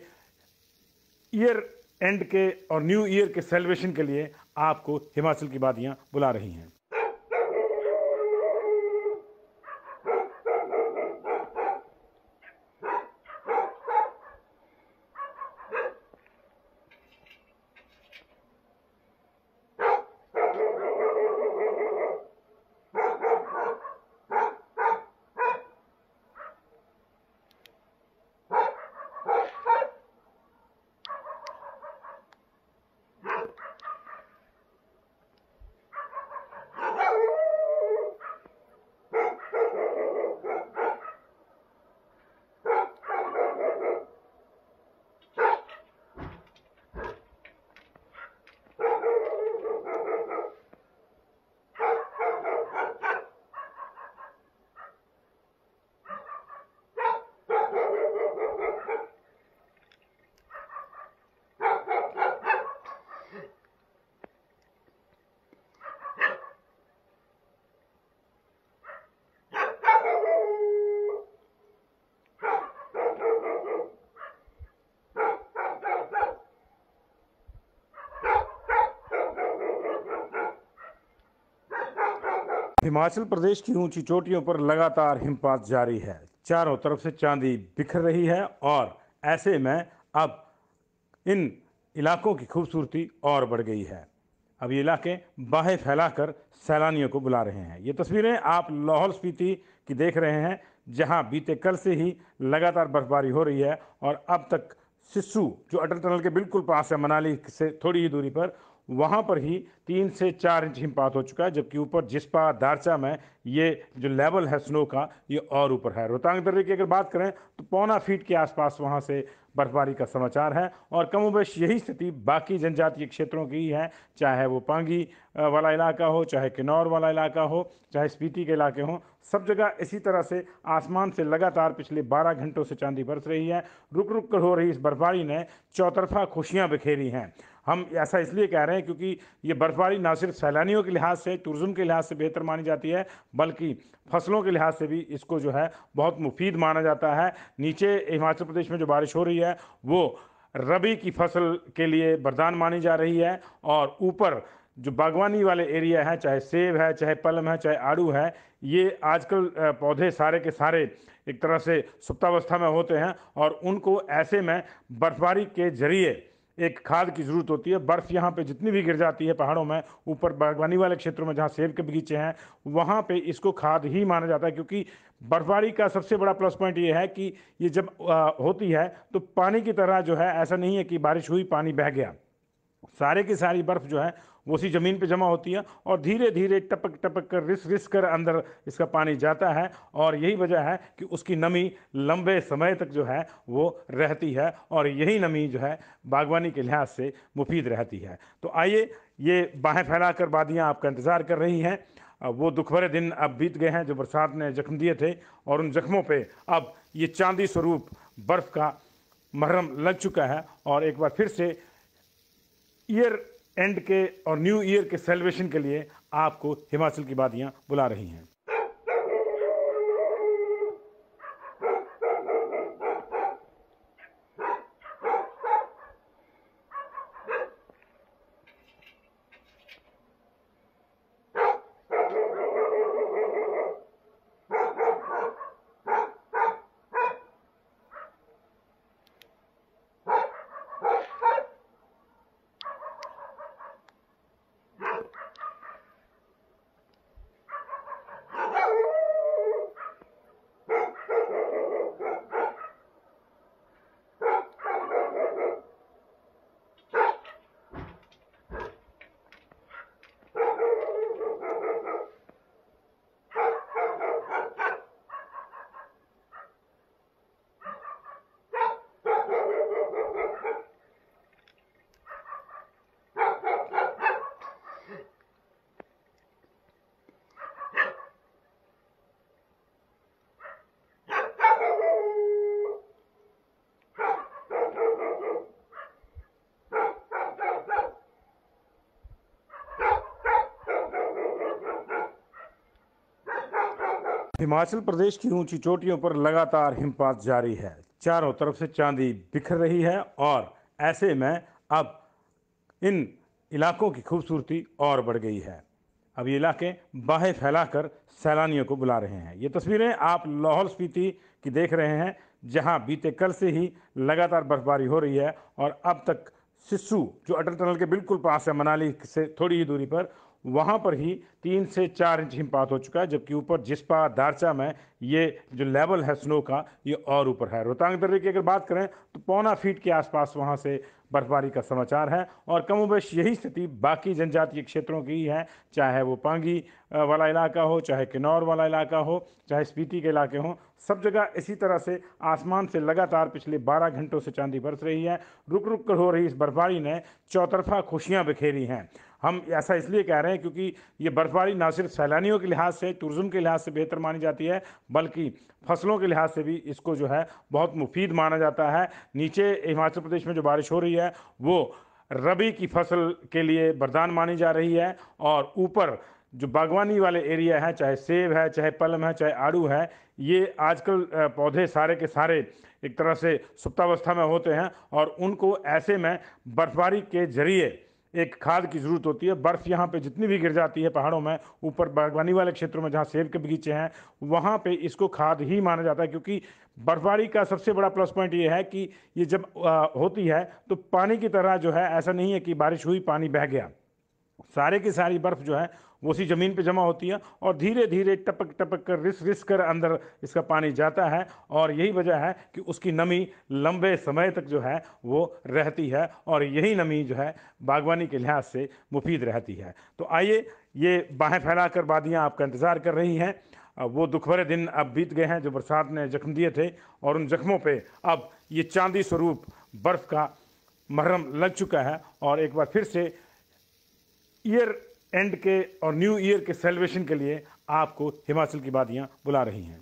ईयर एंड के और न्यू ईयर के सेलिब्रेशन के लिए आपको हिमाचल की वादियाँ बुला रही हैं हिमाचल प्रदेश की ऊंची चोटियों पर लगातार हिमपात जारी है चारों तरफ से चांदी बिखर रही है और ऐसे में अब इन इलाकों की खूबसूरती और बढ़ गई है अब ये इलाके बाहें फैलाकर सैलानियों को बुला रहे हैं ये तस्वीरें आप लाहौल स्पीति की देख रहे हैं जहां बीते कल से ही लगातार बर्फबारी हो रही है और अब तक सिस्सू जो अटल टनल के बिल्कुल पास है मनाली से थोड़ी ही दूरी पर वहाँ पर ही तीन से चार इंच हिमपात हो चुका है जबकि ऊपर जिसपा दारचा में ये जो लेवल है स्नो का ये और ऊपर है रोहतांग दर्रे की अगर बात करें तो पौना फीट के आसपास वहाँ से बर्फबारी का समाचार है और कमोबेश यही स्थिति बाकी जनजातीय क्षेत्रों की ही है चाहे वो पांगी वाला इलाका हो चाहे किन्नौर वाला इलाका हो चाहे स्पीति के इलाके हों सब जगह इसी तरह से आसमान से लगातार पिछले 12 घंटों से चांदी बरस रही है रुक रुक कर हो रही इस बर्फबारी ने चौतरफा खुशियाँ बिखेरी हैं हम ऐसा इसलिए कह रहे हैं क्योंकि ये बर्फबारी ना सिर्फ सैलानियों के लिहाज से टूरिज़्म के लिहाज से बेहतर मानी जाती है बल्कि फसलों के लिहाज से भी इसको जो है बहुत मुफीद माना जाता है नीचे हिमाचल प्रदेश में जो बारिश हो रही है वो रबी की फसल के लिए वरदान मानी जा रही है और ऊपर जो बागवानी वाले एरिया हैं चाहे सेब है चाहे पलम है चाहे आड़ू है ये आजकल पौधे सारे के सारे एक तरह से सुप्तावस्था में होते हैं और उनको ऐसे में बर्फबारी के जरिए एक खाद की ज़रूरत होती है बर्फ़ यहाँ पे जितनी भी गिर जाती है पहाड़ों में ऊपर बागवानी वाले क्षेत्रों में जहाँ सेब के बगीचे हैं वहाँ पे इसको खाद ही माना जाता है क्योंकि बर्फबारी का सबसे बड़ा प्लस पॉइंट ये है कि ये जब आ, होती है तो पानी की तरह जो है ऐसा नहीं है कि बारिश हुई पानी बह गया सारे की सारी बर्फ़ जो है वो सी ज़मीन पे जमा होती है और धीरे धीरे टपक टपक कर रिस रिस कर अंदर इसका पानी जाता है और यही वजह है कि उसकी नमी लंबे समय तक जो है वो रहती है और यही नमी जो है बागवानी के लिहाज से मुफीद रहती है तो आइए ये बाहें फैला कर वादियाँ आपका इंतज़ार कर रही हैं वो दुख भरे दिन अब बीत गए हैं जो बरसात ने जख्म दिए थे और उन जख्मों पे अब ये चांदी स्वरूप बर्फ़ का महरम लग चुका है और एक बार फिर से ईयर एंड के और न्यू ईयर के सेलिब्रेशन के लिए आपको हिमाचल की वादियाँ बुला रही हैं हिमाचल प्रदेश की ऊंची चोटियों पर लगातार हिमपात जारी है चारों तरफ से चांदी बिखर रही है और ऐसे में अब इन इलाकों की खूबसूरती और बढ़ गई है अब ये इलाके बाहें फैलाकर सैलानियों को बुला रहे हैं ये तस्वीरें आप लाहौल स्पीति की देख रहे हैं जहां बीते कल से ही लगातार बर्फबारी हो रही है और अब तक सिस्सू जो अटल टनल के बिल्कुल पास है मनाली से थोड़ी ही दूरी पर वहाँ पर ही तीन से चार इंच हिमपात हो चुका है जबकि ऊपर जिसपा दारचा में ये जो लेवल है स्नो का ये और ऊपर है रोहतांग दर्रे की अगर बात करें तो पौना फीट के आसपास वहाँ से बर्फबारी का समाचार है और कमोबेश यही स्थिति बाकी जनजातीय क्षेत्रों की ही है चाहे वो पांगी वाला इलाका हो चाहे किन्नौर वाला इलाका हो चाहे स्पीति के इलाके हों सब जगह इसी तरह से आसमान से लगातार पिछले 12 घंटों से चांदी बरस रही है रुक रुक कर हो रही इस बर्फबारी ने चौतरफा खुशियाँ बिखेरी हैं हम ऐसा इसलिए कह रहे हैं क्योंकि ये बर्फ़बारी ना सिर्फ सैलानियों के लिहाज से टूरिज़्म के लिहाज से बेहतर मानी जाती है बल्कि फसलों के लिहाज से भी इसको जो है बहुत मुफीद माना जाता है नीचे हिमाचल प्रदेश में जो बारिश हो रही है वो रबी की फसल के लिए वरदान मानी जा रही है और ऊपर जो बागवानी वाले एरिया हैं चाहे सेब है चाहे पलम है चाहे आड़ू है ये आजकल पौधे सारे के सारे एक तरह से सुप्तावस्था में होते हैं और उनको ऐसे में बर्फबारी के जरिए एक खाद की ज़रूरत होती है बर्फ़ यहाँ पे जितनी भी गिर जाती है पहाड़ों में ऊपर बागवानी वाले क्षेत्रों में जहाँ सेब के बगीचे हैं वहाँ पे इसको खाद ही माना जाता है क्योंकि बर्फबारी का सबसे बड़ा प्लस पॉइंट ये है कि ये जब आ, होती है तो पानी की तरह जो है ऐसा नहीं है कि बारिश हुई पानी बह गया सारे की सारी बर्फ़ जो है वो उसी ज़मीन पे जमा होती है और धीरे धीरे टपक टपक कर रिस रिस कर अंदर इसका पानी जाता है और यही वजह है कि उसकी नमी लंबे समय तक जो है वो रहती है और यही नमी जो है बागवानी के लिहाज से मुफीद रहती है तो आइए ये बाहें फैला कर वादियाँ आपका इंतज़ार कर रही हैं वो दुख भरे दिन अब बीत गए हैं जो बरसात ने जख्म दिए थे और उन जख्मों पे अब ये चांदी स्वरूप बर्फ़ का महरम लग चुका है और एक बार फिर से ईयर एंड के और न्यू ईयर के सेलिब्रेशन के लिए आपको हिमाचल की वादियाँ बुला रही हैं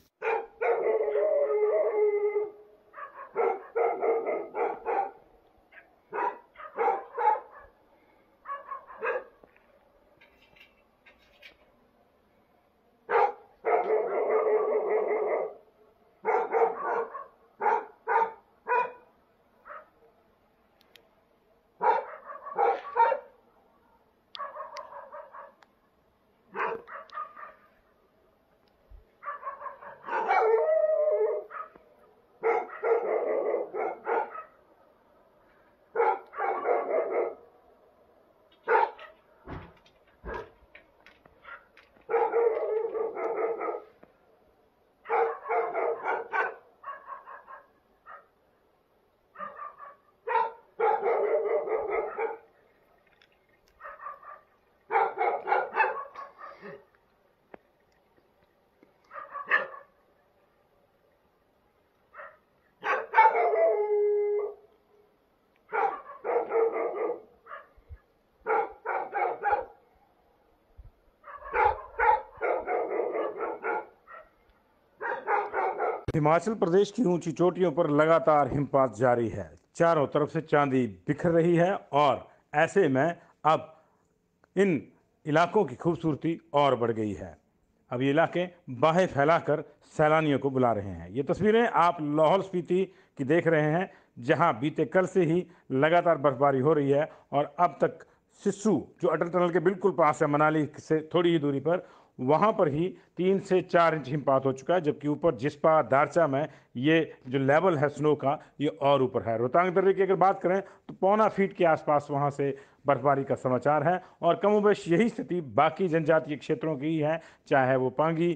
हिमाचल प्रदेश की ऊंची चोटियों पर लगातार हिमपात जारी है चारों तरफ से चांदी बिखर रही है और ऐसे में अब इन इलाकों की खूबसूरती और बढ़ गई है अब ये इलाके बाहें फैलाकर सैलानियों को बुला रहे हैं ये तस्वीरें आप लाहौल स्पीति की देख रहे हैं जहां बीते कल से ही लगातार बर्फबारी हो रही है और अब तक सिस्सू जो अटल टनल के बिल्कुल पास है मनाली से थोड़ी ही दूरी पर वहाँ पर ही तीन से चार इंच हिमपात हो चुका है जबकि ऊपर जिसपा दारचा में ये जो लेवल है स्नो का ये और ऊपर है रोहतांग दर्रे की अगर बात करें तो पौना फीट के आसपास वहाँ से बर्फबारी का समाचार है और कमोबेश यही स्थिति बाकी जनजातीय क्षेत्रों की ही है चाहे वो पांगी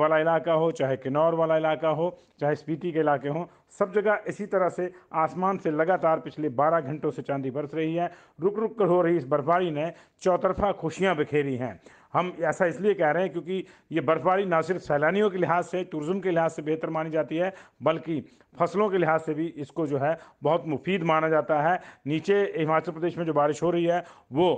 वाला इलाका हो चाहे किन्नौर वाला इलाका हो चाहे स्पीति के इलाके हों सब जगह इसी तरह से आसमान से लगातार पिछले 12 घंटों से चांदी बरस रही है रुक रुक कर हो रही इस बर्फबारी ने चौतरफा खुशियाँ बिखेरी हैं हम ऐसा इसलिए कह रहे हैं क्योंकि ये बर्फबारी ना सिर्फ सैलानियों के लिहाज से टूरिज़्म के लिहाज से बेहतर मानी जाती है बल्कि फसलों के लिहाज से भी इसको जो है बहुत मुफीद माना जाता है नीचे हिमाचल प्रदेश में जो बारिश हो रही है वो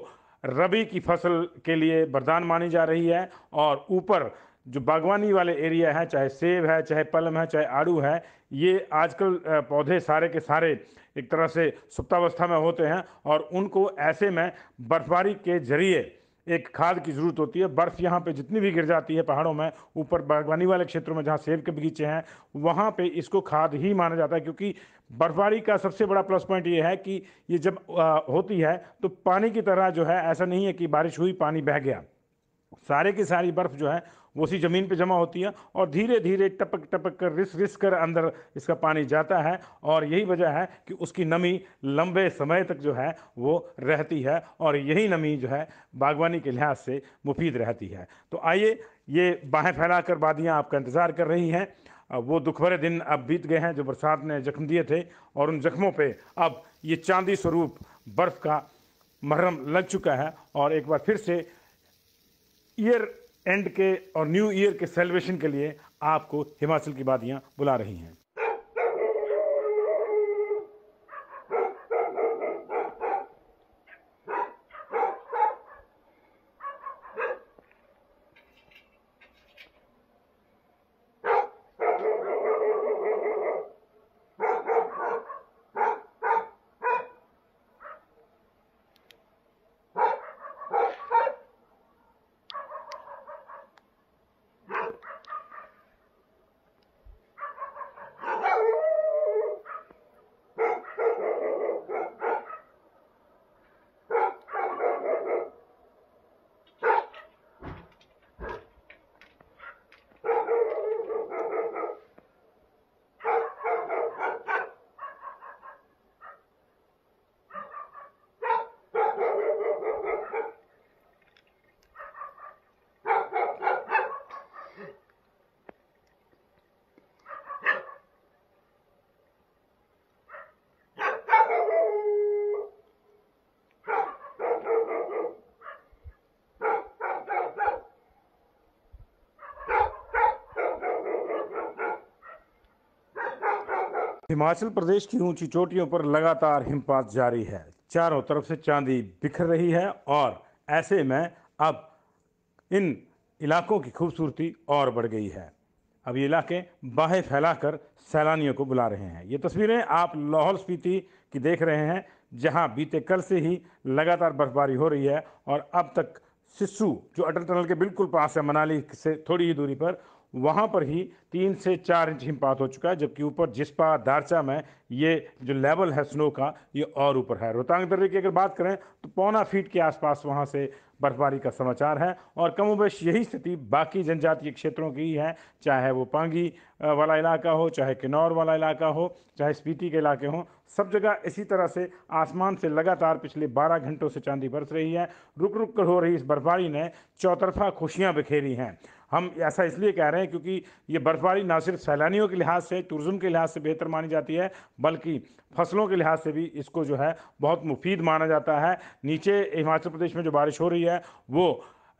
रबी की फसल के लिए वरदान मानी जा रही है और ऊपर जो बागवानी वाले एरिया है चाहे सेब है चाहे पलम है चाहे आड़ू है ये आजकल पौधे सारे के सारे एक तरह से सुप्तावस्था में होते हैं और उनको ऐसे में बर्फबारी के जरिए एक खाद की ज़रूरत होती है बर्फ़ यहाँ पे जितनी भी गिर जाती है पहाड़ों में ऊपर बागवानी वाले क्षेत्रों में जहाँ सेब के बगीचे हैं वहाँ पे इसको खाद ही माना जाता है क्योंकि बर्फबारी का सबसे बड़ा प्लस पॉइंट ये है कि ये जब आ, होती है तो पानी की तरह जो है ऐसा नहीं है कि बारिश हुई पानी बह गया सारे की सारी बर्फ़ जो है उसी ज़मीन पे जमा होती है और धीरे धीरे टपक टपक कर रिस रिस कर अंदर इसका पानी जाता है और यही वजह है कि उसकी नमी लंबे समय तक जो है वो रहती है और यही नमी जो है बागवानी के लिहाज से मुफीद रहती है तो आइए ये बाहें फैला कर वादियाँ आपका इंतज़ार कर रही हैं वो दुख भरे दिन अब बीत गए हैं जो बरसात ने जख्म दिए थे और उन जख्मों पे अब ये चांदी स्वरूप बर्फ़ का महरम लग चुका है और एक बार फिर से ईयर एंड के और न्यू ईयर के सेलिब्रेशन के लिए आपको हिमाचल की वादियाँ बुला रही हैं हिमाचल प्रदेश की ऊंची चोटियों पर लगातार हिमपात जारी है चारों तरफ से चांदी बिखर रही है और ऐसे में अब इन इलाकों की खूबसूरती और बढ़ गई है अब ये इलाके बाहें फैलाकर सैलानियों को बुला रहे हैं ये तस्वीरें आप लाहौल स्पीति की देख रहे हैं जहां बीते कल से ही लगातार बर्फबारी हो रही है और अब तक सिस्सू जो अटल टनल के बिल्कुल पास है मनाली से थोड़ी ही दूरी पर वहाँ पर ही तीन से चार इंच हिमपात हो चुका है जबकि ऊपर जिसपा दारचा में ये जो लेवल है स्नो का ये और ऊपर है रोहतांग दर्रे की अगर बात करें तो पौना फीट के आसपास वहाँ से बर्फबारी का समाचार है और कमोबेश यही स्थिति बाकी जनजातीय क्षेत्रों की ही है चाहे वो पांगी वाला इलाका हो चाहे किन्नौर वाला इलाका हो चाहे स्पीति के इलाके हों सब जगह इसी तरह से आसमान से लगातार पिछले 12 घंटों से चांदी बरस रही है रुक रुक कर हो रही इस बर्फबारी ने चौतरफा खुशियां बिखेरी हैं हम ऐसा इसलिए कह रहे हैं क्योंकि ये बर्फ़बारी ना सिर्फ सैलानियों के लिहाज से टूरिज़्म के लिहाज से बेहतर मानी जाती है बल्कि फसलों के लिहाज से भी इसको जो है बहुत मुफीद माना जाता है नीचे हिमाचल प्रदेश में जो बारिश हो रही है वो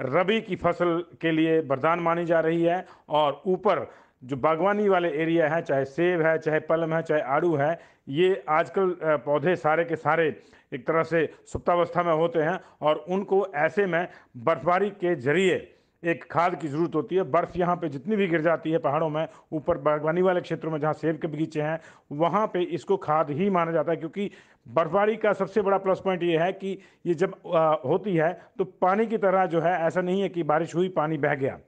रबी की फसल के लिए वरदान मानी जा रही है और ऊपर जो बागवानी वाले एरिया हैं चाहे सेब है चाहे पलम है चाहे आड़ू है ये आजकल पौधे सारे के सारे एक तरह से सुप्तावस्था में होते हैं और उनको ऐसे में बर्फबारी के जरिए एक खाद की ज़रूरत होती है बर्फ़ यहाँ पे जितनी भी गिर जाती है पहाड़ों में ऊपर बागवानी वाले क्षेत्रों में जहाँ सेब के बगीचे हैं वहाँ पे इसको खाद ही माना जाता है क्योंकि बर्फबारी का सबसे बड़ा प्लस पॉइंट ये है कि ये जब आ, होती है तो पानी की तरह जो है ऐसा नहीं है कि बारिश हुई पानी बह गया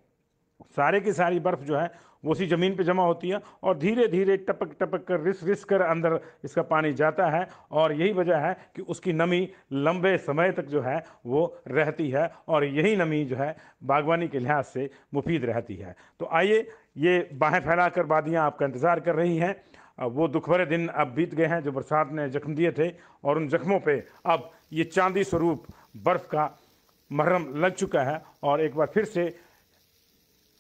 सारे की सारी बर्फ़ जो है वो उसी ज़मीन पे जमा होती है और धीरे धीरे टपक टपक कर रिस रिस कर अंदर इसका पानी जाता है और यही वजह है कि उसकी नमी लंबे समय तक जो है वो रहती है और यही नमी जो है बागवानी के लिहाज से मुफीद रहती है तो आइए ये बाहें फैला कर वादियाँ आपका इंतज़ार कर रही हैं वो दुख भरे दिन अब बीत गए हैं जो बरसात ने जख्म दिए थे और उन जख्मों पे अब ये चांदी स्वरूप बर्फ़ का महरम लग चुका है और एक बार फिर से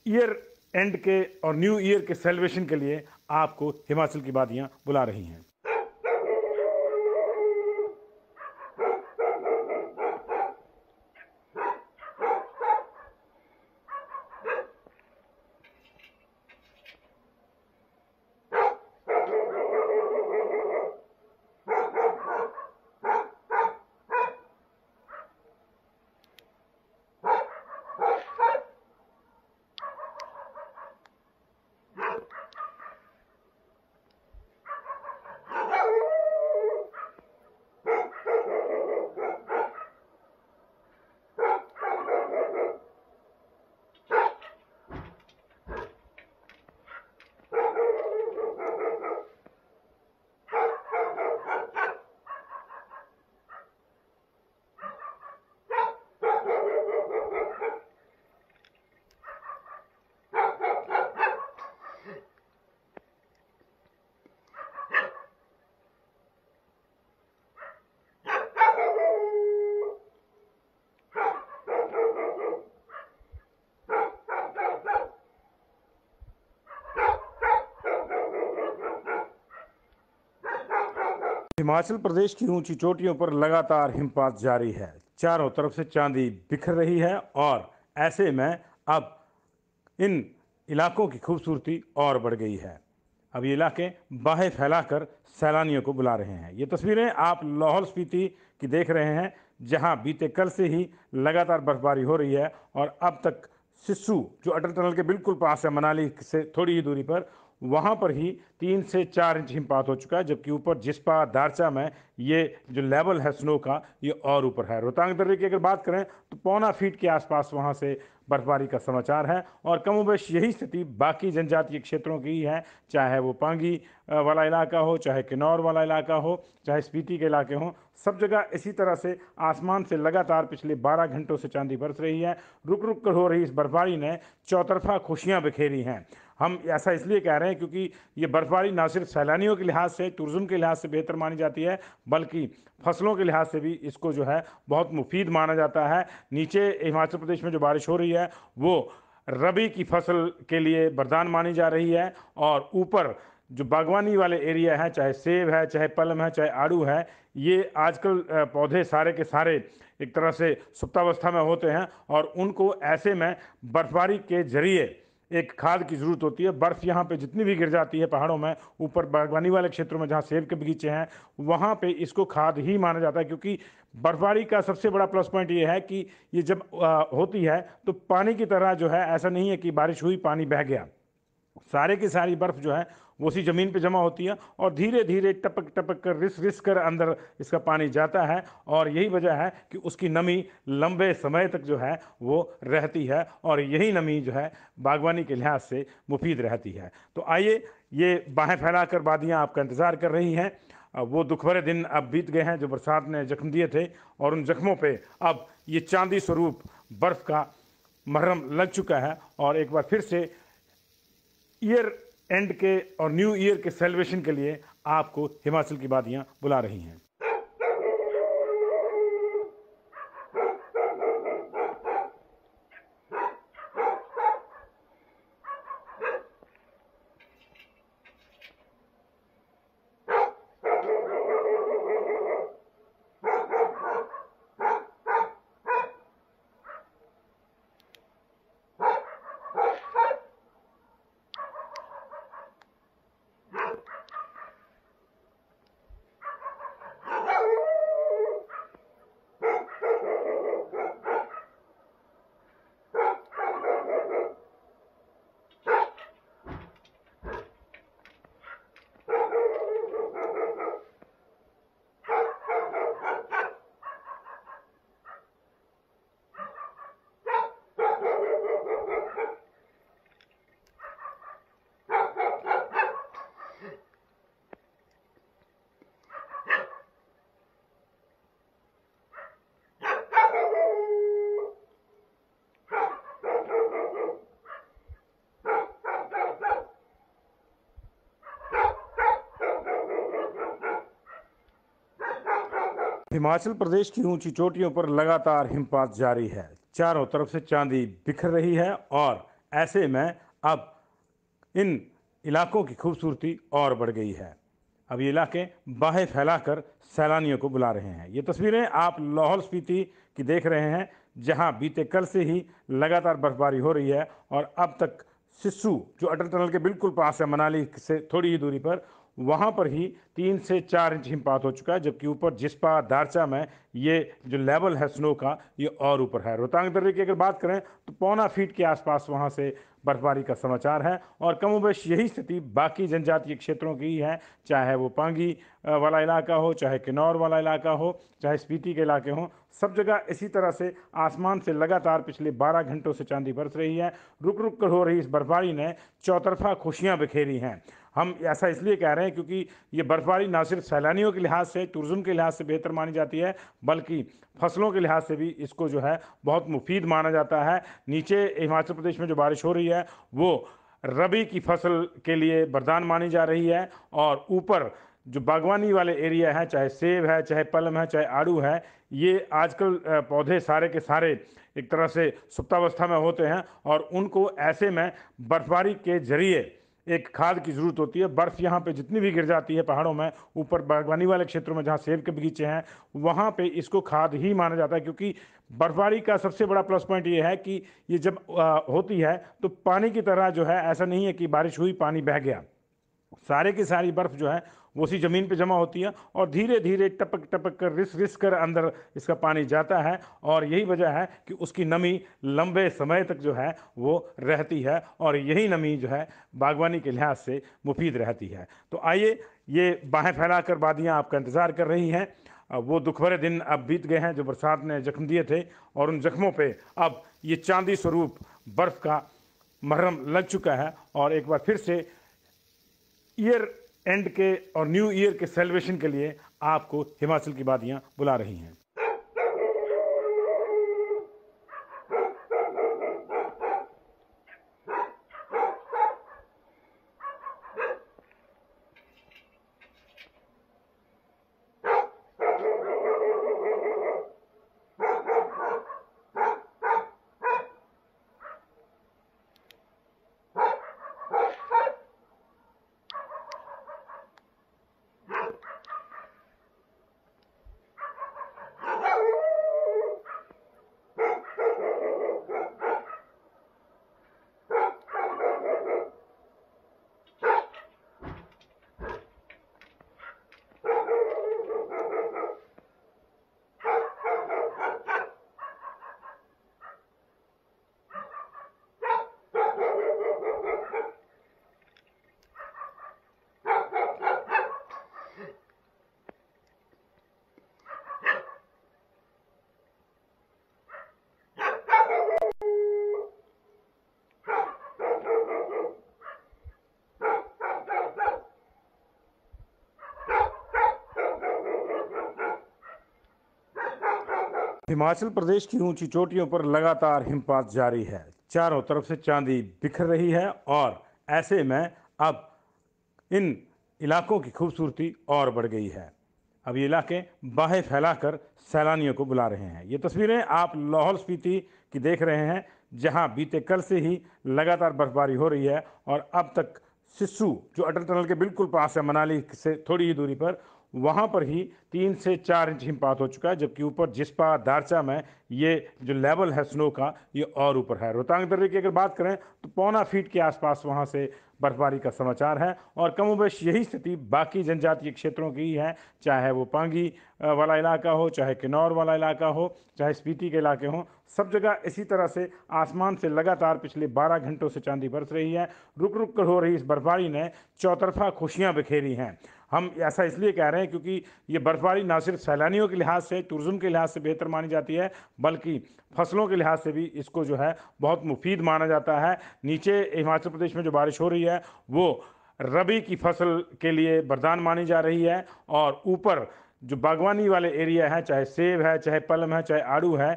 ईयर एंड के और न्यू ईयर के सेलिब्रेशन के लिए आपको हिमाचल की वादियाँ बुला रही हैं हिमाचल प्रदेश की ऊंची चोटियों पर लगातार हिमपात जारी है चारों तरफ से चांदी बिखर रही है और ऐसे में अब इन इलाकों की खूबसूरती और बढ़ गई है अब ये इलाके बाहें फैलाकर सैलानियों को बुला रहे हैं ये तस्वीरें आप लाहौल स्पीति की देख रहे हैं जहां बीते कल से ही लगातार बर्फबारी हो रही है और अब तक सिस्सू जो अटल टनल के बिल्कुल पास है मनाली से थोड़ी ही दूरी पर वहाँ पर ही तीन से चार इंच हिमपात हो चुका है जबकि ऊपर जिसपा दारचा में ये जो लेवल है स्नो का ये और ऊपर है रोहतांग दर्रे की अगर बात करें तो पौना फीट के आसपास वहाँ से बर्फबारी का समाचार है और कमोबेश यही स्थिति बाकी जनजातीय क्षेत्रों की है चाहे वो पांगी वाला इलाका हो चाहे किन्नौर वाला इलाका हो चाहे स्पीति के इलाके हों सब जगह इसी तरह से आसमान से लगातार पिछले 12 घंटों से चांदी बरस रही है रुक रुक कर हो रही इस बर्फबारी ने चौतरफा खुशियाँ बिखेरी हैं हम ऐसा इसलिए कह रहे हैं क्योंकि ये बर्फबारी ना सिर्फ सैलानियों के लिहाज से टूरिज्म के लिहाज से बेहतर मानी जाती है बल्कि फसलों के लिहाज से भी इसको जो है बहुत मुफीद माना जाता है नीचे हिमाचल प्रदेश में जो बारिश हो रही है वो रबी की फसल के लिए वरदान मानी जा रही है और ऊपर जो बागवानी वाले एरिया हैं चाहे सेब है चाहे पलम है चाहे आड़ू है ये आजकल पौधे सारे के सारे एक तरह से सुप्तावस्था में होते हैं और उनको ऐसे में बर्फबारी के जरिए एक खाद की ज़रूरत होती है बर्फ़ यहाँ पे जितनी भी गिर जाती है पहाड़ों में ऊपर बागवानी वाले क्षेत्रों में जहाँ सेब के बगीचे हैं वहाँ पे इसको खाद ही माना जाता है क्योंकि बर्फबारी का सबसे बड़ा प्लस पॉइंट ये है कि ये जब आ, होती है तो पानी की तरह जो है ऐसा नहीं है कि बारिश हुई पानी बह गया सारे की सारी बर्फ़ जो है वो उसी ज़मीन पे जमा होती है और धीरे धीरे टपक टपक कर रिस रिस कर अंदर इसका पानी जाता है और यही वजह है कि उसकी नमी लंबे समय तक जो है वो रहती है और यही नमी जो है बागवानी के लिहाज से मुफीद रहती है तो आइए ये बाहें फैला कर वादियाँ आपका इंतज़ार कर रही हैं वो दुख भरे दिन अब बीत गए हैं जो बरसात ने जख्म दिए थे और उन जख्मों पे अब ये चांदी स्वरूप बर्फ़ का मरहम लग चुका है और एक बार फिर से ईयर एंड के और न्यू ईयर के सेलिब्रेशन के लिए आपको हिमाचल की वादियाँ बुला रही हैं हिमाचल प्रदेश की ऊंची चोटियों पर लगातार हिमपात जारी है चारों तरफ से चांदी बिखर रही है और ऐसे में अब इन इलाकों की खूबसूरती और बढ़ गई है अब ये इलाके बाहें फैलाकर सैलानियों को बुला रहे हैं ये तस्वीरें आप लाहौल स्पीति की देख रहे हैं जहां बीते कल से ही लगातार बर्फबारी हो रही है और अब तक सिस्सू जो अटल टनल के बिल्कुल पास है मनाली से थोड़ी ही दूरी पर वहाँ पर ही तीन से चार इंच हिमपात हो चुका है जबकि ऊपर जिसपा दारचा में ये जो लेवल है स्नो का ये और ऊपर है रोहतांग दर्रे की अगर बात करें तो पौना फीट के आसपास वहाँ से बर्फबारी का समाचार है और कमोबेश यही स्थिति बाकी जनजातीय क्षेत्रों की ही है चाहे वो पांगी वाला इलाका हो चाहे किन्नौर वाला इलाका हो चाहे स्पीति के इलाके हों सब जगह इसी तरह से आसमान से लगातार पिछले 12 घंटों से चांदी बरस रही है रुक रुक कर हो रही इस बर्फबारी ने चौतरफा खुशियाँ बिखेरी हैं हम ऐसा इसलिए कह रहे हैं क्योंकि ये बर्फबारी ना सिर्फ सैलानियों के लिहाज से टूरिज़्म के लिहाज से बेहतर मानी जाती है बल्कि फसलों के लिहाज से भी इसको जो है बहुत मुफीद माना जाता है नीचे हिमाचल प्रदेश में जो बारिश हो रही है वो रबी की फसल के लिए वरदान मानी जा रही है और ऊपर जो बागवानी वाले एरिया हैं चाहे सेब है चाहे पलम है चाहे आड़ू है ये आजकल पौधे सारे के सारे एक तरह से सुप्तावस्था में होते हैं और उनको ऐसे में बर्फबारी के जरिए एक खाद की ज़रूरत होती है बर्फ़ यहाँ पे जितनी भी गिर जाती है पहाड़ों में ऊपर बागवानी वाले क्षेत्रों में जहाँ सेब के बगीचे हैं वहाँ पे इसको खाद ही माना जाता है क्योंकि बर्फबारी का सबसे बड़ा प्लस पॉइंट ये है कि ये जब आ, होती है तो पानी की तरह जो है ऐसा नहीं है कि बारिश हुई पानी बह गया सारे की सारी बर्फ़ जो है वो उसी ज़मीन पे जमा होती है और धीरे धीरे टपक टपक कर रिस रिस कर अंदर इसका पानी जाता है और यही वजह है कि उसकी नमी लंबे समय तक जो है वो रहती है और यही नमी जो है बागवानी के लिहाज से मुफीद रहती है तो आइए ये बाहें फैला कर वादियाँ आपका इंतज़ार कर रही हैं वो दुख भरे दिन अब बीत गए हैं जो बरसात ने जख्म दिए थे और उन जख्मों पर अब ये चांदी स्वरूप बर्फ़ का महरम लग चुका है और एक बार फिर से ईयर एंड के और न्यू ईयर के सेलिब्रेशन के लिए आपको हिमाचल की वादियाँ बुला रही हैं हिमाचल प्रदेश की ऊंची चोटियों पर लगातार हिमपात जारी है चारों तरफ से चांदी बिखर रही है और ऐसे में अब इन इलाकों की खूबसूरती और बढ़ गई है अब ये इलाके बाहें फैलाकर सैलानियों को बुला रहे हैं ये तस्वीरें आप लाहौल स्पीति की देख रहे हैं जहां बीते कल से ही लगातार बर्फबारी हो रही है और अब तक सिस्सू जो अटल टनल के बिल्कुल पास है मनाली से थोड़ी ही दूरी पर वहां पर ही तीन से चार इंच हिमपात हो चुका है जबकि ऊपर जिसपा दारचा में ये जो लेवल है स्नो का ये और ऊपर है रोहतांग दर्रे की अगर बात करें तो पौना फीट के आसपास वहाँ से बर्फबारी का समाचार है और कमोबेश यही स्थिति बाकी जनजातीय क्षेत्रों की ही है चाहे वो पांगी वाला इलाका हो चाहे किन्नौर वाला इलाका हो चाहे स्पीति के इलाके हों सब जगह इसी तरह से आसमान से लगातार पिछले 12 घंटों से चांदी बरस रही है रुक रुक कर हो रही इस बर्फबारी ने चौतरफा खुशियाँ बिखेरी हैं हम ऐसा इसलिए कह रहे हैं क्योंकि ये बर्फ बर्फबारी ना सिर्फ सैलानियों के लिहाज से टूरिज़्म के लिहाज से बेहतर मानी जाती है बल्कि फसलों के लिहाज से भी इसको जो है बहुत मुफीद माना जाता है नीचे हिमाचल प्रदेश में जो बारिश हो रही है वो रबी की फसल के लिए वरदान मानी जा रही है और ऊपर जो बागवानी वाले एरिया हैं चाहे सेब है चाहे पलम है चाहे आड़ू है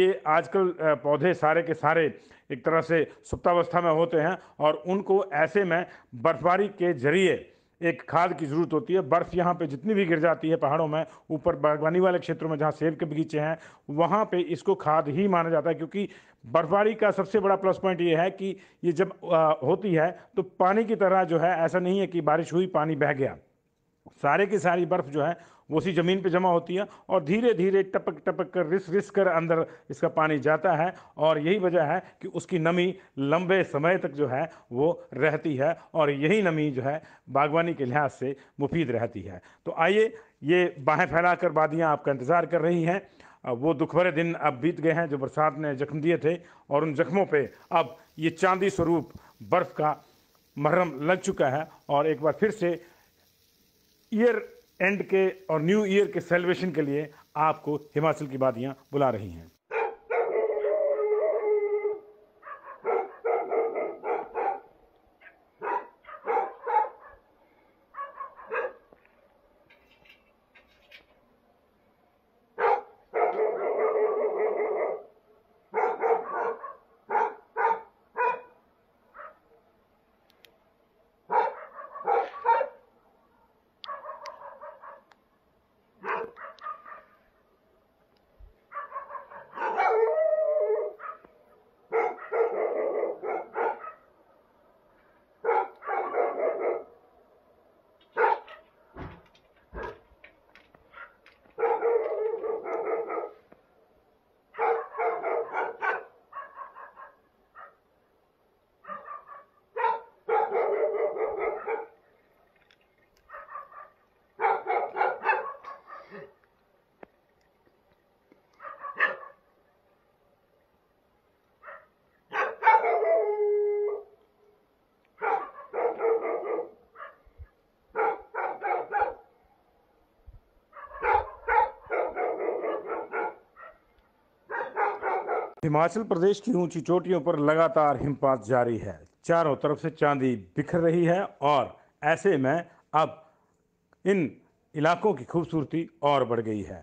ये आजकल पौधे सारे के सारे एक तरह से सुप्तावस्था में होते हैं और उनको ऐसे में बर्फबारी के जरिए एक खाद की ज़रूरत होती है बर्फ़ यहाँ पे जितनी भी गिर जाती है पहाड़ों में ऊपर बागवानी वाले क्षेत्रों में जहाँ सेब के बगीचे हैं वहाँ पे इसको खाद ही माना जाता है क्योंकि बर्फबारी का सबसे बड़ा प्लस पॉइंट ये है कि ये जब आ, होती है तो पानी की तरह जो है ऐसा नहीं है कि बारिश हुई पानी बह गया सारे की सारी बर्फ़ जो है वो उसी ज़मीन पे जमा होती है और धीरे धीरे टपक टपक कर रिस रिस कर अंदर इसका पानी जाता है और यही वजह है कि उसकी नमी लंबे समय तक जो है वो रहती है और यही नमी जो है बागवानी के लिहाज से मुफीद रहती है तो आइए ये बाहें फैला कर वादियाँ आपका इंतज़ार कर रही हैं वो दुख भरे दिन अब बीत गए हैं जो बरसात ने जख्म दिए थे और उन जख्मों पे अब ये चांदी स्वरूप बर्फ़ का महरम लग चुका है और एक बार फिर से ईयर एंड के और न्यू ईयर के सेलिब्रेशन के लिए आपको हिमाचल की वादियाँ बुला रही हैं हिमाचल प्रदेश की ऊंची चोटियों पर लगातार हिमपात जारी है चारों तरफ से चांदी बिखर रही है और ऐसे में अब इन इलाकों की खूबसूरती और बढ़ गई है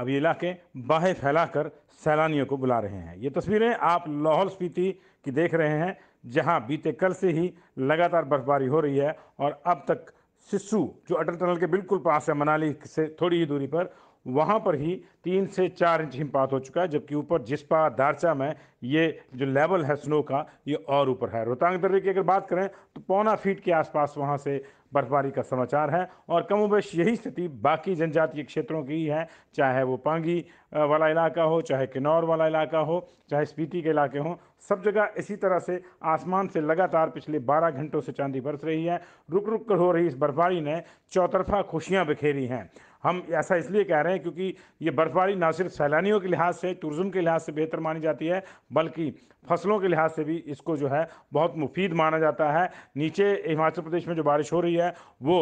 अब ये इलाके बाहें फैलाकर सैलानियों को बुला रहे हैं ये तस्वीरें आप लाहौल स्पीति की देख रहे हैं जहां बीते कल से ही लगातार बर्फबारी हो रही है और अब तक सिस्सू जो अटल टनल के बिल्कुल पास है मनाली से थोड़ी ही दूरी पर वहाँ पर ही तीन से चार इंच हिमपात हो चुका है जबकि ऊपर जिसपा दारचा में ये जो लेवल है स्नो का ये और ऊपर है रोहतांग दर्रे की अगर बात करें तो पौना फीट के आसपास वहाँ से बर्फबारी का समाचार है और कमोबेश यही स्थिति बाकी जनजातीय क्षेत्रों की ही है चाहे वो पांगी वाला इलाका हो चाहे किन्नौर वाला इलाका हो चाहे स्पीति के इलाके हों सब जगह इसी तरह से आसमान से लगातार पिछले 12 घंटों से चांदी बरस रही है रुक रुक कर हो रही इस बर्फबारी ने चौतरफा खुशियाँ बिखेरी हैं हम ऐसा इसलिए कह रहे हैं क्योंकि ये बर्फबारी ना सिर्फ सैलानियों के लिहाज से टूरिज़्म के लिहाज से बेहतर मानी जाती है बल्कि फसलों के लिहाज से भी इसको जो है बहुत मुफीद माना जाता है नीचे हिमाचल प्रदेश में जो बारिश हो रही है वो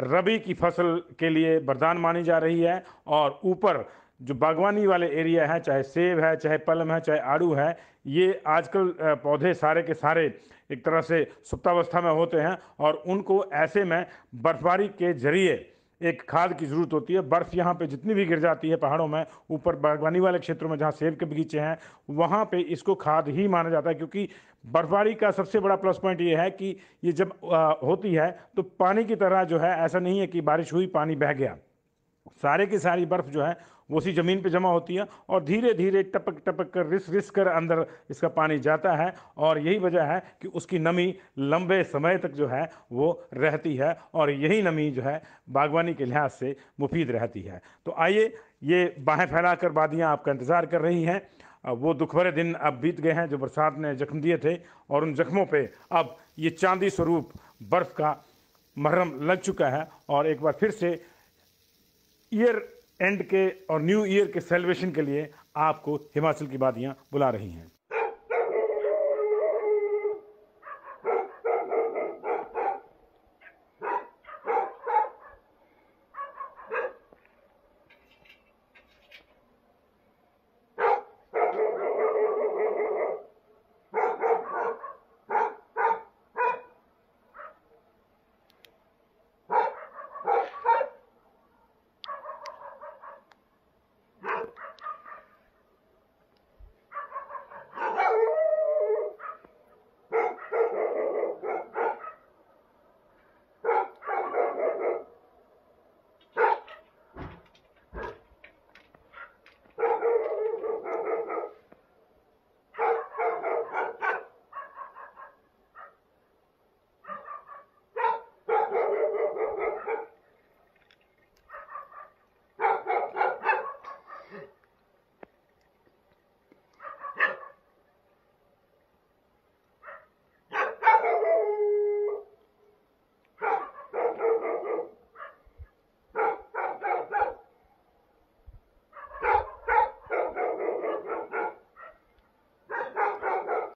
रबी की फसल के लिए वरदान मानी जा रही है और ऊपर जो बागवानी वाले एरिया है चाहे सेब है चाहे पलम है चाहे आड़ू है ये आजकल पौधे सारे के सारे एक तरह से सुप्तावस्था में होते हैं और उनको ऐसे में बर्फबारी के जरिए एक खाद की ज़रूरत होती है बर्फ़ यहाँ पे जितनी भी गिर जाती है पहाड़ों में ऊपर बागवानी वाले क्षेत्रों में जहाँ सेब के बगीचे हैं वहाँ पे इसको खाद ही माना जाता है क्योंकि बर्फबारी का सबसे बड़ा प्लस पॉइंट ये है कि ये जब आ, होती है तो पानी की तरह जो है ऐसा नहीं है कि बारिश हुई पानी बह गया सारे की सारी बर्फ़ जो है उसी ज़मीन पे जमा होती है और धीरे धीरे टपक टपक कर रिस रिस कर अंदर इसका पानी जाता है और यही वजह है कि उसकी नमी लंबे समय तक जो है वो रहती है और यही नमी जो है बागवानी के लिहाज से मुफीद रहती है तो आइए ये बाहें फैला कर वादियाँ आपका इंतज़ार कर रही हैं वो दुख भरे दिन अब बीत गए हैं जो बरसात ने जख्म दिए थे और उन जख्मों पे अब ये चांदी स्वरूप बर्फ़ का महरम लग चुका है और एक बार फिर से ईयर एंड के और न्यू ईयर के सेलिब्रेशन के लिए आपको हिमाचल की वादियाँ बुला रही हैं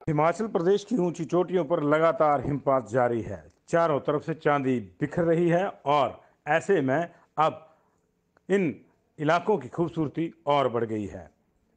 हिमाचल प्रदेश की ऊंची चोटियों पर लगातार हिमपात जारी है चारों तरफ से चांदी बिखर रही है और ऐसे में अब इन इलाकों की खूबसूरती और बढ़ गई है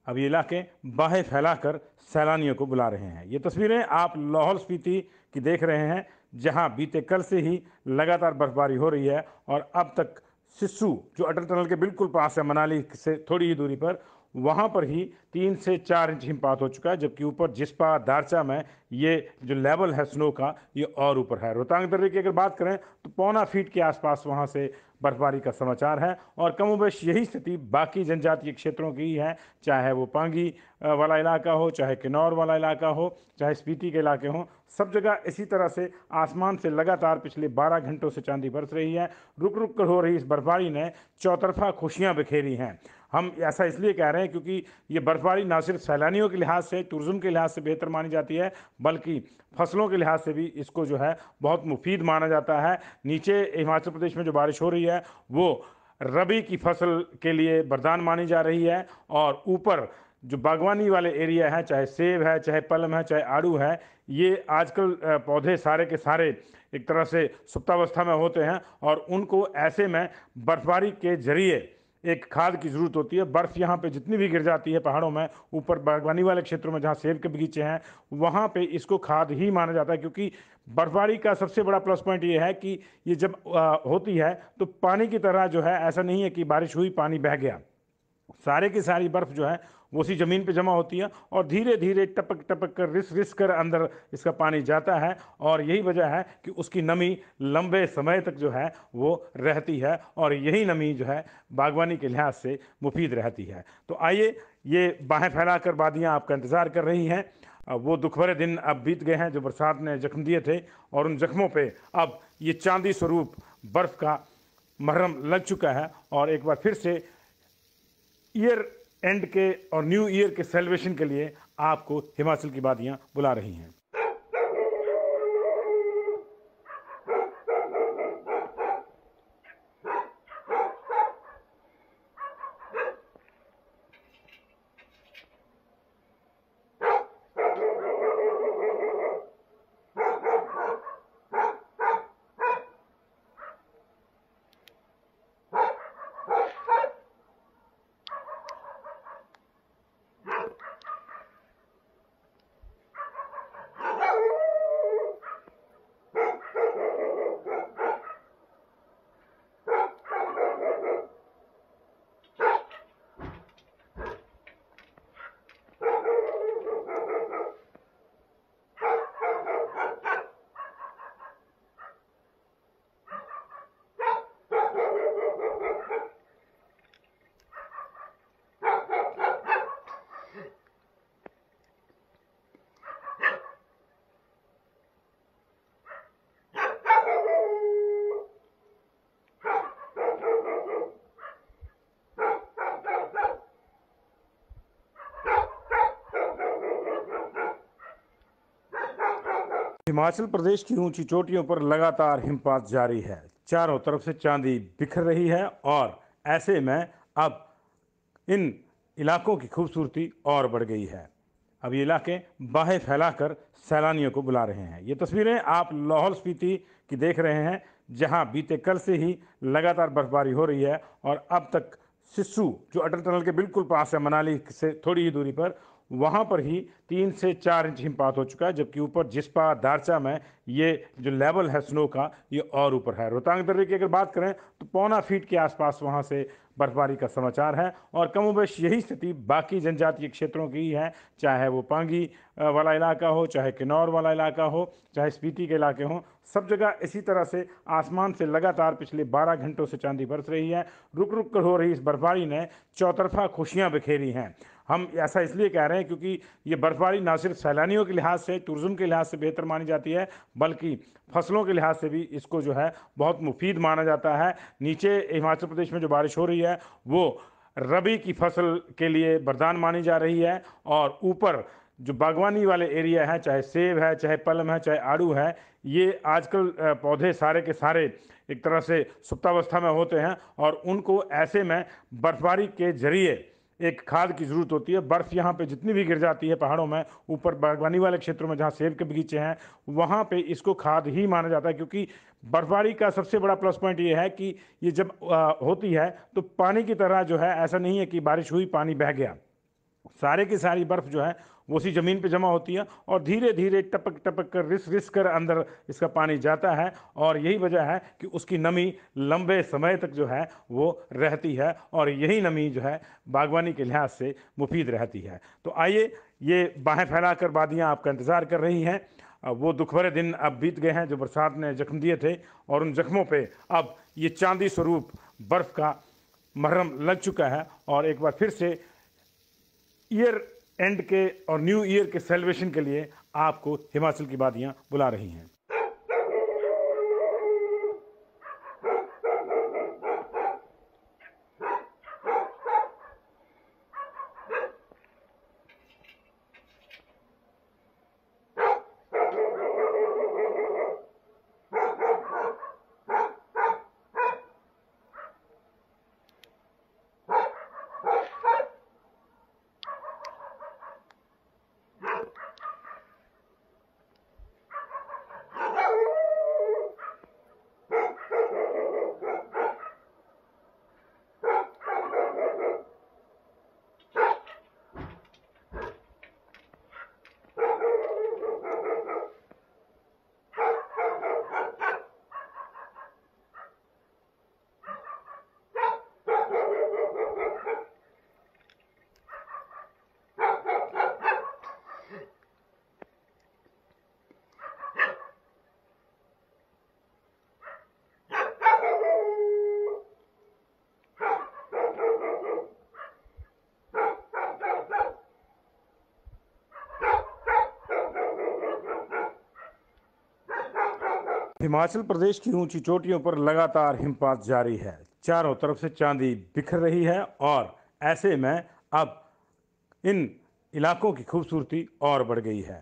अब ये इलाके बाहें फैलाकर सैलानियों को बुला रहे हैं ये तस्वीरें आप लाहौल स्पीति की देख रहे हैं जहां बीते कल से ही लगातार बर्फबारी हो रही है और अब तक सिस्सू जो अटल टनल के बिल्कुल पास है मनाली से थोड़ी ही दूरी पर वहाँ पर ही तीन से चार इंच हिमपात हो चुका है जबकि ऊपर जिसपा दारचा में ये जो लेवल है स्नो का ये और ऊपर है रोहतांग दर्रे की अगर बात करें तो पौना फीट के आसपास वहाँ से बर्फबारी का समाचार है और कमोबेश यही स्थिति बाकी जनजातीय क्षेत्रों की ही है चाहे वो पांगी वाला इलाका हो चाहे किन्नौर वाला इलाका हो चाहे स्पीति के इलाके हों सब जगह इसी तरह से आसमान से लगातार पिछले 12 घंटों से चांदी बरस रही है रुक रुक कर हो रही इस बर्फबारी ने चौतरफा खुशियां बिखेरी हैं हम ऐसा इसलिए कह रहे हैं क्योंकि ये बर्फ़बारी ना सिर्फ सैलानियों के लिहाज से टूरिज़्म के लिहाज से बेहतर मानी जाती है बल्कि फसलों के लिहाज से भी इसको जो है बहुत मुफीद माना जाता है नीचे हिमाचल प्रदेश में जो बारिश हो रही है वो रबी की फसल के लिए वरदान मानी जा रही है और ऊपर जो बागवानी वाले एरिया हैं चाहे सेब है चाहे पलम है चाहे आड़ू है ये आजकल पौधे सारे के सारे एक तरह से सुप्तावस्था में होते हैं और उनको ऐसे में बर्फबारी के जरिए एक खाद की ज़रूरत होती है बर्फ़ यहाँ पे जितनी भी गिर जाती है पहाड़ों में ऊपर बागवानी वाले क्षेत्रों में जहाँ सेब के बगीचे हैं वहाँ पे इसको खाद ही माना जाता है क्योंकि बर्फबारी का सबसे बड़ा प्लस पॉइंट ये है कि ये जब आ, होती है तो पानी की तरह जो है ऐसा नहीं है कि बारिश हुई पानी बह गया सारे की सारी बर्फ़ जो है वो उसी ज़मीन पे जमा होती है और धीरे धीरे टपक टपक कर रिस रिस कर अंदर इसका पानी जाता है और यही वजह है कि उसकी नमी लंबे समय तक जो है वो रहती है और यही नमी जो है बागवानी के लिहाज से मुफीद रहती है तो आइए ये बाहें फैला कर वादियाँ आपका इंतज़ार कर रही हैं वो दुख भरे दिन अब बीत गए हैं जो बरसात ने जख्म दिए थे और उन जख्मों पे अब ये चांदी स्वरूप बर्फ़ का महरम लग चुका है और एक बार फिर से ईयर एंड के और न्यू ईयर के सेलिब्रेशन के लिए आपको हिमाचल की वादियाँ बुला रही हैं हिमाचल प्रदेश की ऊंची चोटियों पर लगातार हिमपात जारी है चारों तरफ से चांदी बिखर रही है और ऐसे में अब इन इलाकों की खूबसूरती और बढ़ गई है अब ये इलाके बाहें फैलाकर सैलानियों को बुला रहे हैं ये तस्वीरें आप लाहौल स्पीति की देख रहे हैं जहां बीते कल से ही लगातार बर्फबारी हो रही है और अब तक सिस्सू जो अटल टनल के बिल्कुल पास है मनाली से थोड़ी ही दूरी पर वहाँ पर ही तीन से चार इंच हिमपात हो चुका है जबकि ऊपर जिसपा दारचा में ये जो लेवल है स्नो का ये और ऊपर है रोहतांग दर्रे की अगर बात करें तो पौना फीट के आसपास वहाँ से बर्फबारी का समाचार है और कमोबेश यही स्थिति बाकी जनजातीय क्षेत्रों की है चाहे वो पांगी वाला इलाका हो चाहे किन्नौर वाला इलाका हो चाहे स्पीति के इलाके हों सब जगह इसी तरह से आसमान से लगातार पिछले 12 घंटों से चांदी बरस रही है रुक रुक कर हो रही इस बर्फबारी ने चौतरफा खुशियाँ बिखेरी हैं हम ऐसा इसलिए कह रहे हैं क्योंकि ये बर्फबारी ना सिर्फ सैलानियों के लिहाज से टूरिज्म के लिहाज से बेहतर मानी जाती है बल्कि फसलों के लिहाज से भी इसको जो है बहुत मुफीद माना जाता है नीचे हिमाचल प्रदेश में जो बारिश हो रही है वो रबी की फसल के लिए वरदान मानी जा रही है और ऊपर जो बागवानी वाले एरिया हैं चाहे सेब है चाहे पलम है चाहे आड़ू है ये आजकल पौधे सारे के सारे एक तरह से सुप्तावस्था में होते हैं और उनको ऐसे में बर्फबारी के जरिए एक खाद की ज़रूरत होती है बर्फ़ यहाँ पे जितनी भी गिर जाती है पहाड़ों में ऊपर बागवानी वाले क्षेत्रों में जहाँ सेब के बगीचे हैं वहाँ पे इसको खाद ही माना जाता है क्योंकि बर्फबारी का सबसे बड़ा प्लस पॉइंट ये है कि ये जब आ, होती है तो पानी की तरह जो है ऐसा नहीं है कि बारिश हुई पानी बह गया सारे की सारी बर्फ़ जो है वो उसी ज़मीन पे जमा होती है और धीरे धीरे टपक टपक कर रिस रिस कर अंदर इसका पानी जाता है और यही वजह है कि उसकी नमी लंबे समय तक जो है वो रहती है और यही नमी जो है बागवानी के लिहाज से मुफीद रहती है तो आइए ये बाहें फैला कर वादियाँ आपका इंतज़ार कर रही हैं वो दुख भरे दिन अब बीत गए हैं जो बरसात ने जख्म दिए थे और उन जख्मों पे अब ये चांदी स्वरूप बर्फ़ का मरहम लग चुका है और एक बार फिर से ईयर एंड के और न्यू ईयर के सेलिब्रेशन के लिए आपको हिमाचल की वादियाँ बुला रही हैं हिमाचल प्रदेश की ऊंची चोटियों पर लगातार हिमपात जारी है चारों तरफ से चांदी बिखर रही है और ऐसे में अब इन इलाकों की खूबसूरती और बढ़ गई है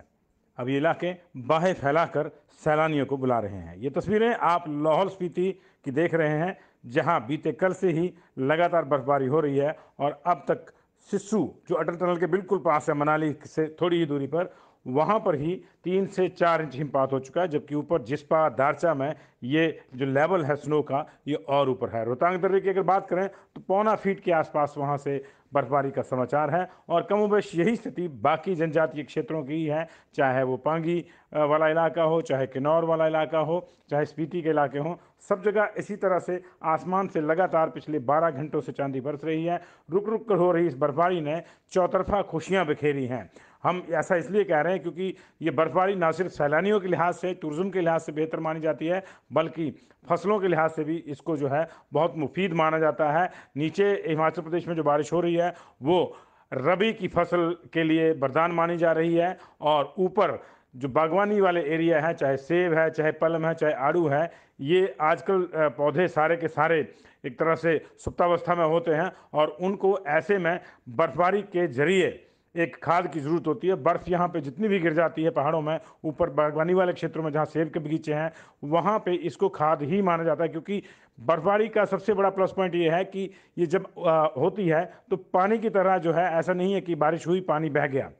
अब ये इलाके बाहें फैलाकर सैलानियों को बुला रहे हैं ये तस्वीरें आप लाहौल स्पीति की देख रहे हैं जहां बीते कल से ही लगातार बर्फबारी हो रही है और अब तक सिस्सू जो अटल टनल के बिल्कुल पास है मनाली से थोड़ी ही दूरी पर वहाँ पर ही तीन से चार इंच हिमपात हो चुका है जबकि ऊपर जिसपा दारचा में ये जो लेवल है स्नो का ये और ऊपर है रोहतांग दर्रे की अगर बात करें तो पौना फीट के आसपास वहाँ से बर्फबारी का समाचार है और कमोबेश यही स्थिति बाकी जनजातीय क्षेत्रों की ही है चाहे वो पांगी वाला इलाका हो चाहे किन्नौर वाला इलाका हो चाहे स्पीति के इलाके हों सब जगह इसी तरह से आसमान से लगातार पिछले 12 घंटों से चांदी बरस रही है रुक रुक कर हो रही इस बर्फबारी ने चौतरफा खुशियां बिखेरी हैं हम ऐसा इसलिए कह रहे हैं क्योंकि ये बर्फबारी ना सिर्फ सैलानियों के लिहाज से टूरिज़्म के लिहाज से बेहतर मानी जाती है बल्कि फसलों के लिहाज से भी इसको जो है बहुत मुफीद माना जाता है नीचे हिमाचल प्रदेश में जो बारिश हो रही है वो रबी की फसल के लिए वरदान मानी जा रही है और ऊपर जो बागवानी वाले एरिया हैं चाहे सेब है चाहे पलम है चाहे आड़ू है ये आजकल पौधे सारे के सारे एक तरह से सुप्तावस्था में होते हैं और उनको ऐसे में बर्फबारी के जरिए एक खाद की ज़रूरत होती है बर्फ़ यहाँ पे जितनी भी गिर जाती है पहाड़ों में ऊपर बागवानी वाले क्षेत्रों में जहाँ सेब के बगीचे हैं वहाँ पे इसको खाद ही माना जाता है क्योंकि बर्फबारी का सबसे बड़ा प्लस पॉइंट ये है कि ये जब आ, होती है तो पानी की तरह जो है ऐसा नहीं है कि बारिश हुई पानी बह गया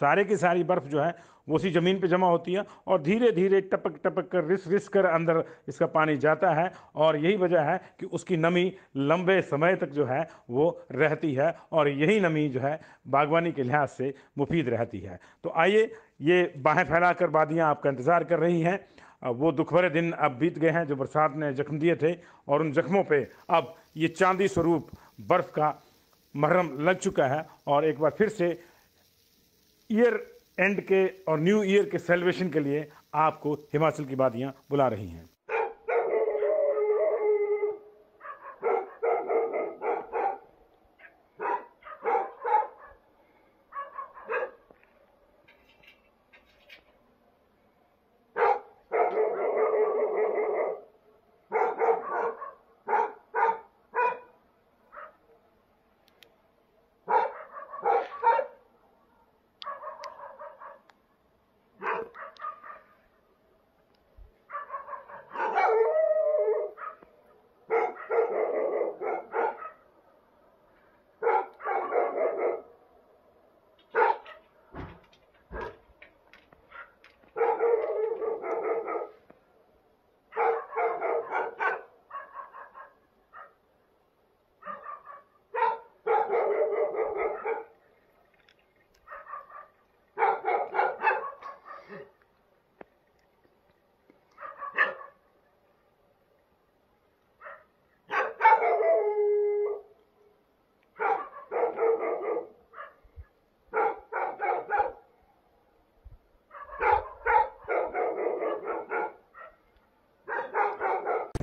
सारे की सारी बर्फ़ जो है वो उसी ज़मीन पे जमा होती है और धीरे धीरे टपक टपक कर रिस रिस कर अंदर इसका पानी जाता है और यही वजह है कि उसकी नमी लंबे समय तक जो है वो रहती है और यही नमी जो है बागवानी के लिहाज से मुफीद रहती है तो आइए ये बाहें फैला कर वादियाँ आपका इंतज़ार कर रही हैं वो दुख भरे दिन अब बीत गए हैं जो बरसात ने जख्म दिए थे और उन जख्मों पे अब ये चांदी स्वरूप बर्फ़ का महरम लग चुका है और एक बार फिर से ईयर एंड के और न्यू ईयर के सेलिब्रेशन के लिए आपको हिमाचल की वादियाँ बुला रही हैं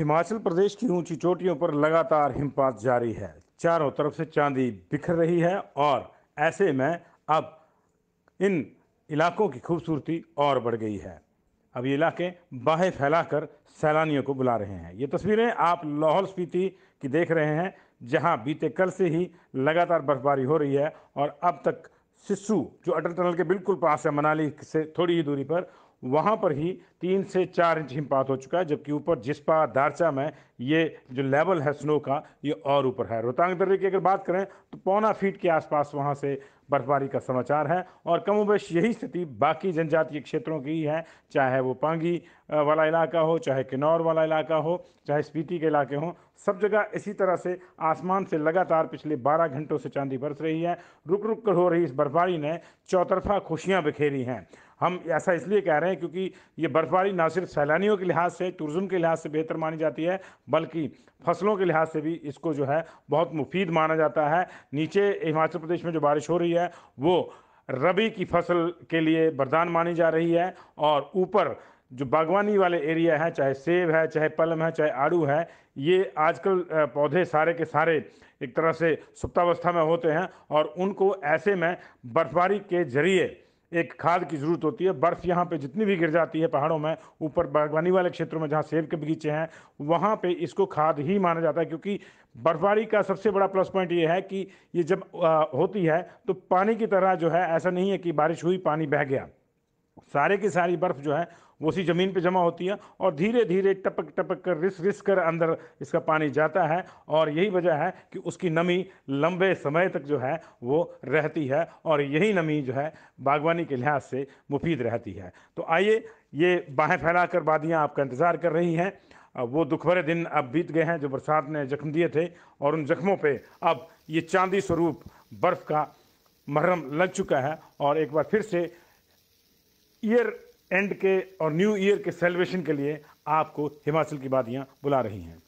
हिमाचल प्रदेश की ऊंची चोटियों पर लगातार हिमपात जारी है चारों तरफ से चांदी बिखर रही है और ऐसे में अब इन इलाकों की खूबसूरती और बढ़ गई है अब ये इलाके बाहें फैलाकर सैलानियों को बुला रहे हैं ये तस्वीरें आप लाहौल स्पीति की देख रहे हैं जहां बीते कल से ही लगातार बर्फबारी हो रही है और अब तक सिस्सू जो अटल टनल के बिल्कुल पास है मनाली से थोड़ी ही दूरी पर वहाँ पर ही तीन से चार इंच हिमपात हो चुका है जबकि ऊपर जिसपा दारचा में ये जो लेवल है स्नो का ये और ऊपर है रोहतांग दर्रे की अगर बात करें तो पौना फीट के आसपास वहाँ से बर्फबारी का समाचार है और कमोबेश यही स्थिति बाकी जनजातीय क्षेत्रों की ही है चाहे वो पांगी वाला इलाका हो चाहे किन्नौर वाला इलाका हो चाहे स्पीति के इलाके हों सब जगह इसी तरह से आसमान से लगातार पिछले 12 घंटों से चांदी बरस रही है रुक रुक कर हो रही इस बर्फबारी ने चौतरफा खुशियाँ बिखेरी हैं हम ऐसा इसलिए कह रहे हैं क्योंकि ये बर्फ़बारी ना सिर्फ सैलानियों के लिहाज से टूरिज़्म के लिहाज से बेहतर मानी जाती है बल्कि फसलों के लिहाज से भी इसको जो है बहुत मुफीद माना जाता है नीचे हिमाचल प्रदेश में जो बारिश हो रही है वो रबी की फसल के लिए वरदान मानी जा रही है और ऊपर जो बागवानी वाले एरिया हैं चाहे सेब है चाहे पलम है चाहे आड़ू है ये आजकल पौधे सारे के सारे एक तरह से सुप्तावस्था में होते हैं और उनको ऐसे में बर्फबारी के जरिए एक खाद की ज़रूरत होती है बर्फ़ यहाँ पे जितनी भी गिर जाती है पहाड़ों में ऊपर बागवानी वाले क्षेत्रों में जहाँ सेब के बगीचे हैं वहाँ पे इसको खाद ही माना जाता है क्योंकि बर्फबारी का सबसे बड़ा प्लस पॉइंट ये है कि ये जब आ, होती है तो पानी की तरह जो है ऐसा नहीं है कि बारिश हुई पानी बह गया सारे की सारी बर्फ़ जो है वो उसी ज़मीन पे जमा होती है और धीरे धीरे टपक टपक कर रिस रिस कर अंदर इसका पानी जाता है और यही वजह है कि उसकी नमी लंबे समय तक जो है वो रहती है और यही नमी जो है बागवानी के लिहाज से मुफीद रहती है तो आइए ये बाहें फैला कर वादियाँ आपका इंतज़ार कर रही हैं वो दुख भरे दिन अब बीत गए हैं जो बरसात ने जख्म दिए थे और उन जख्मों पे अब ये चांदी स्वरूप बर्फ़ का महरम लग चुका है और एक बार फिर से ईयर एंड के और न्यू ईयर के सेलिब्रेशन के लिए आपको हिमाचल की वादियाँ बुला रही हैं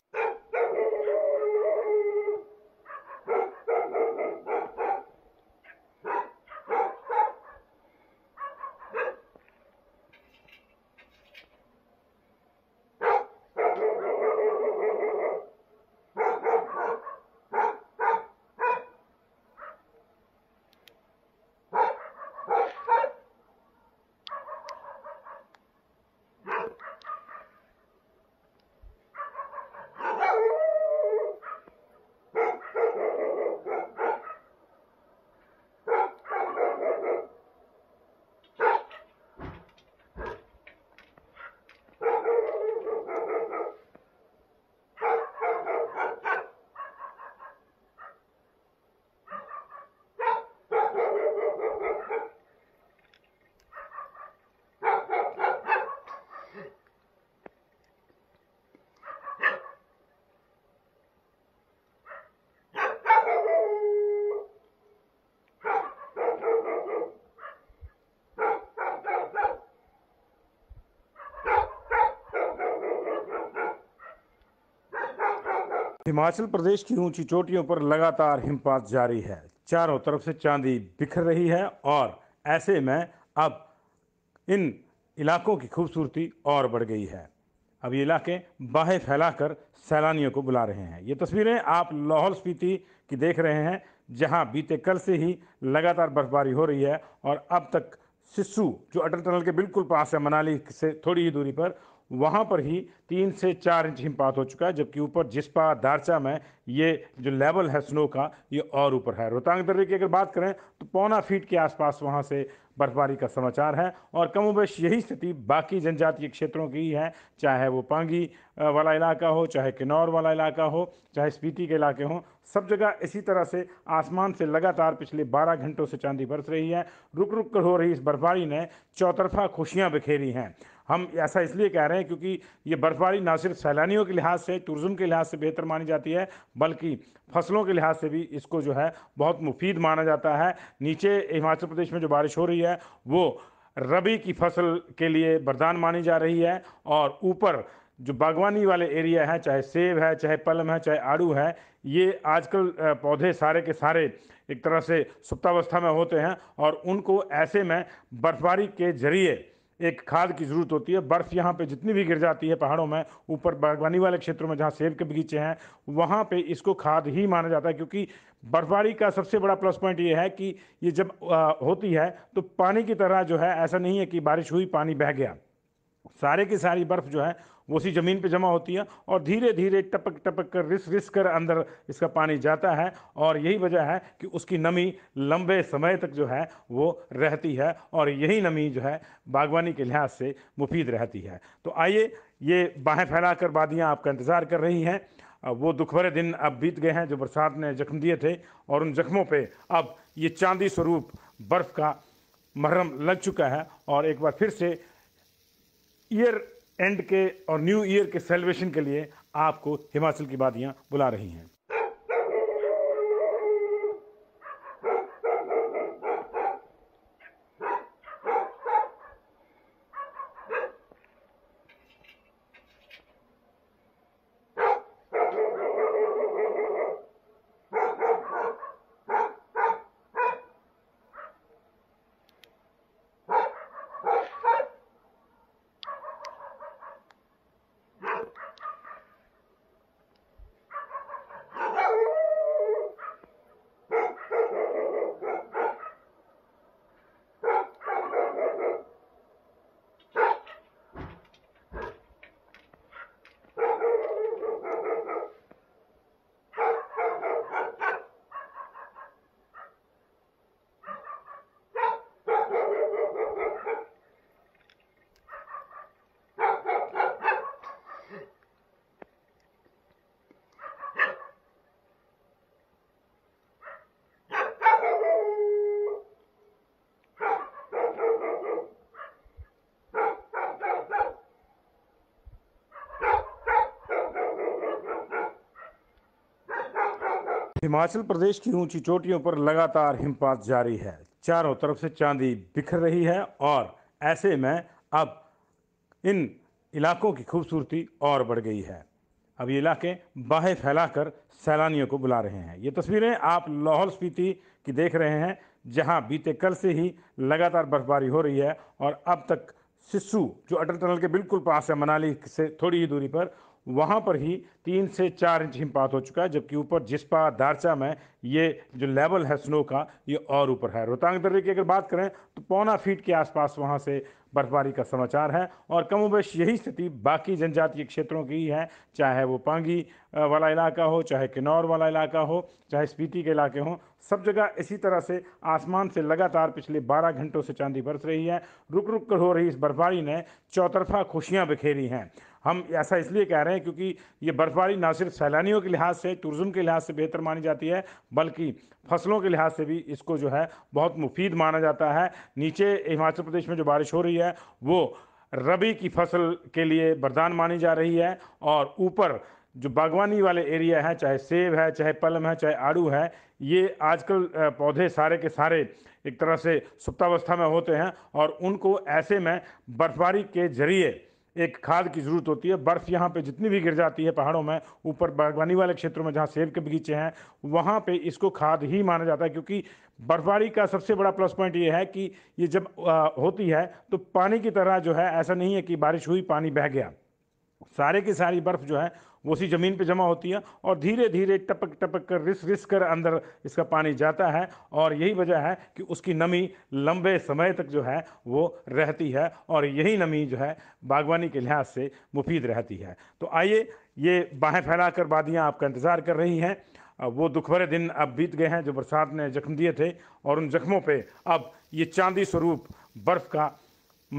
हिमाचल प्रदेश की ऊंची चोटियों पर लगातार हिमपात जारी है चारों तरफ से चांदी बिखर रही है और ऐसे में अब इन इलाकों की खूबसूरती और बढ़ गई है अब ये इलाके बाहें फैलाकर सैलानियों को बुला रहे हैं ये तस्वीरें आप लाहौल स्पीति की देख रहे हैं जहां बीते कल से ही लगातार बर्फबारी हो रही है और अब तक सिस्सू जो अटल टनल के बिल्कुल पास है मनाली से थोड़ी ही दूरी पर वहाँ पर ही तीन से चार इंच हिमपात हो चुका है जबकि ऊपर जिसपा दारचा में ये जो लेवल है स्नो का ये और ऊपर है रोहतांग दर्रे की अगर बात करें तो पौना फीट के आसपास वहाँ से बर्फबारी का समाचार है और कमोबेश यही स्थिति बाकी जनजातीय क्षेत्रों की ही है चाहे वो पांगी वाला इलाका हो चाहे किन्नौर वाला इलाका हो चाहे स्पीति के इलाके हों सब जगह इसी तरह से आसमान से लगातार पिछले 12 घंटों से चांदी बरस रही है रुक रुक कर हो रही इस बर्फबारी ने चौतरफा खुशियाँ बिखेरी हैं हम ऐसा इसलिए कह रहे हैं क्योंकि ये बर्फबारी ना सिर्फ सैलानियों के लिहाज से टूरिज़्म के लिहाज से बेहतर मानी जाती है बल्कि फसलों के लिहाज से भी इसको जो है बहुत मुफीद माना जाता है नीचे हिमाचल प्रदेश में जो बारिश हो रही है वो रबी की फसल के लिए वरदान मानी जा रही है और ऊपर जो बागवानी वाले एरिया है चाहे सेब है चाहे पलम है चाहे आड़ू है ये आजकल पौधे सारे के सारे एक तरह से सुप्तावस्था में होते हैं और उनको ऐसे में बर्फबारी के जरिए एक खाद की ज़रूरत होती है बर्फ़ यहाँ पे जितनी भी गिर जाती है पहाड़ों में ऊपर बागवानी वाले क्षेत्रों में जहाँ सेब के बगीचे हैं वहाँ पे इसको खाद ही माना जाता है क्योंकि बर्फबारी का सबसे बड़ा प्लस पॉइंट ये है कि ये जब आ, होती है तो पानी की तरह जो है ऐसा नहीं है कि बारिश हुई पानी बह गया सारे की सारी बर्फ़ जो है वो उसी ज़मीन पे जमा होती है और धीरे धीरे टपक टपक कर रिस रिस कर अंदर इसका पानी जाता है और यही वजह है कि उसकी नमी लंबे समय तक जो है वो रहती है और यही नमी जो है बागवानी के लिहाज से मुफीद रहती है तो आइए ये बाहें फैला कर वादियाँ आपका इंतज़ार कर रही हैं वो दुख भरे दिन अब बीत गए हैं जो बरसात ने जख्म दिए थे और उन जख्मों पे अब ये चांदी स्वरूप बर्फ़ का महरम लग चुका है और एक बार फिर से ईयर एंड के और न्यू ईयर के सेलिब्रेशन के लिए आपको हिमाचल की वादियाँ बुला रही हैं हिमाचल प्रदेश की ऊंची चोटियों पर लगातार हिमपात जारी है चारों तरफ से चांदी बिखर रही है और ऐसे में अब इन इलाकों की खूबसूरती और बढ़ गई है अब ये इलाके बाहें फैलाकर सैलानियों को बुला रहे हैं ये तस्वीरें आप लाहौल स्पीति की देख रहे हैं जहां बीते कल से ही लगातार बर्फबारी हो रही है और अब तक सिस्सू जो अटल टनल के बिल्कुल पास है मनाली से थोड़ी ही दूरी पर वहाँ पर ही तीन से चार इंच हिमपात हो चुका है जबकि ऊपर जिसपा दारचा में ये जो लेवल है स्नो का ये और ऊपर है रोहतांग दर्रे की अगर बात करें तो पौना फीट के आसपास वहाँ से बर्फबारी का समाचार है और कमोबेश यही स्थिति बाकी जनजातीय क्षेत्रों की ही है चाहे वो पांगी वाला इलाका हो चाहे किन्नौर वाला इलाका हो चाहे स्पीति के इलाके हों सब जगह इसी तरह से आसमान से लगातार पिछले 12 घंटों से चांदी बरस रही है रुक रुक कर हो रही इस बर्फबारी ने चौतरफा खुशियां बिखेरी हैं हम ऐसा इसलिए कह रहे हैं क्योंकि ये बर्फ़बारी ना सिर्फ सैलानियों के लिहाज से टूरिज़्म के लिहाज से बेहतर मानी जाती है बल्कि फसलों के लिहाज से भी इसको जो है बहुत मुफीद माना जाता है नीचे हिमाचल प्रदेश में जो बारिश हो रही है वो रबी की फसल के लिए वरदान मानी जा रही है और ऊपर जो बागवानी वाले एरिया हैं चाहे सेब है चाहे पलम है चाहे आड़ू है ये आजकल पौधे सारे के सारे एक तरह से सुप्तावस्था में होते हैं और उनको ऐसे में बर्फबारी के जरिए एक खाद की ज़रूरत होती है बर्फ़ यहाँ पे जितनी भी गिर जाती है पहाड़ों में ऊपर बागवानी वाले क्षेत्रों में जहाँ सेब के बगीचे हैं वहाँ पे इसको खाद ही माना जाता है क्योंकि बर्फबारी का सबसे बड़ा प्लस पॉइंट ये है कि ये जब आ, होती है तो पानी की तरह जो है ऐसा नहीं है कि बारिश हुई पानी बह गया सारे की सारी बर्फ़ जो है वो उसी ज़मीन पे जमा होती है और धीरे धीरे टपक टपक कर रिस रिस कर अंदर इसका पानी जाता है और यही वजह है कि उसकी नमी लंबे समय तक जो है वो रहती है और यही नमी जो है बागवानी के लिहाज से मुफीद रहती है तो आइए ये बाहें फैला कर वादियाँ आपका इंतज़ार कर रही हैं वो दुख भरे दिन अब बीत गए हैं जो बरसात ने जख्म दिए थे और उन जख्मों पे अब ये चांदी स्वरूप बर्फ़ का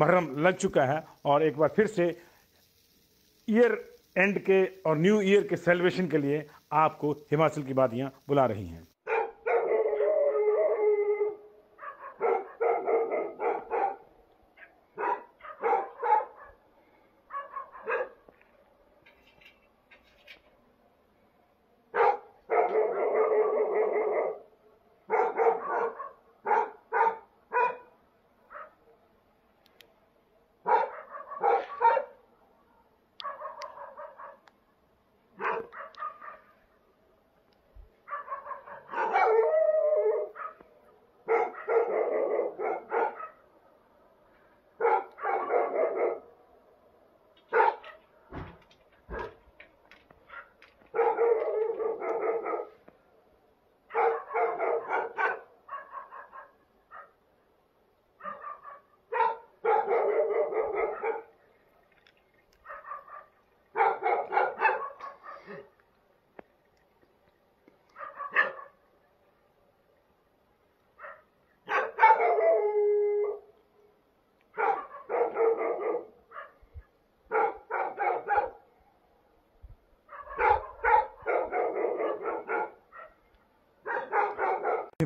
महरम लग चुका है और एक बार फिर से ईयर एंड के और न्यू ईयर के सेलिब्रेशन के लिए आपको हिमाचल की वादियाँ बुला रही हैं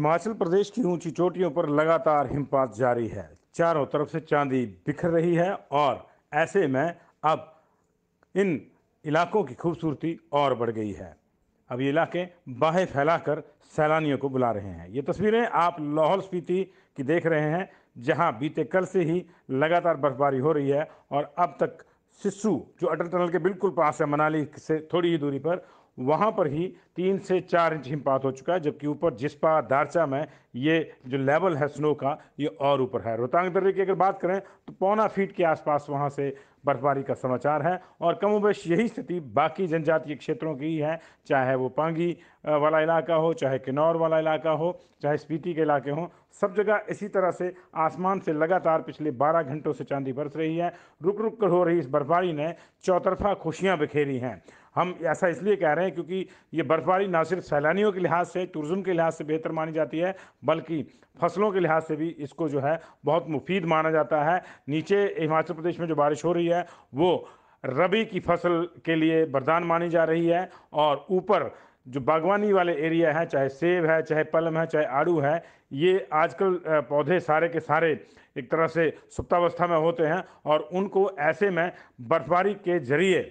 हिमाचल प्रदेश की ऊंची चोटियों पर लगातार हिमपात जारी है चारों तरफ से चांदी बिखर रही है और ऐसे में अब इन इलाकों की खूबसूरती और बढ़ गई है अब ये इलाके बाहें फैलाकर सैलानियों को बुला रहे हैं ये तस्वीरें आप लाहौल स्पीति की देख रहे हैं जहां बीते कल से ही लगातार बर्फबारी हो रही है और अब तक सिस्सू जो अटल टनल के बिल्कुल पास है मनाली से थोड़ी ही दूरी पर वहां पर ही तीन से चार इंच हिमपात हो चुका है जबकि ऊपर जिसपा दारचा में ये जो लेवल है स्नो का ये और ऊपर है रोहतांग दर्रे की अगर बात करें तो पौना फीट के आसपास वहाँ से बर्फबारी का समाचार है और कमोबेश यही स्थिति बाकी जनजातीय क्षेत्रों की है चाहे वो पांगी वाला इलाका हो चाहे किन्नौर वाला इलाका हो चाहे स्पीति के इलाके हों सब जगह इसी तरह से आसमान से लगातार पिछले 12 घंटों से चांदी बरस रही है रुक रुक कर हो रही इस बर्फबारी ने चौतरफा खुशियाँ बिखेरी हैं हम ऐसा इसलिए कह रहे हैं क्योंकि ये बर्फ बर्फबारी ना सिर्फ सैलानियों के लिहाज से टूरिज़्म के लिहाज से बेहतर मानी जाती है बल्कि फसलों के लिहाज से भी इसको जो है बहुत मुफीद माना जाता है नीचे हिमाचल प्रदेश में जो बारिश हो रही है वो रबी की फसल के लिए वरदान मानी जा रही है और ऊपर जो बागवानी वाले एरिया है चाहे सेब है चाहे पलम है चाहे आड़ू है ये आजकल पौधे सारे के सारे एक तरह से सुप्तावस्था में होते हैं और उनको ऐसे में बर्फबारी के जरिए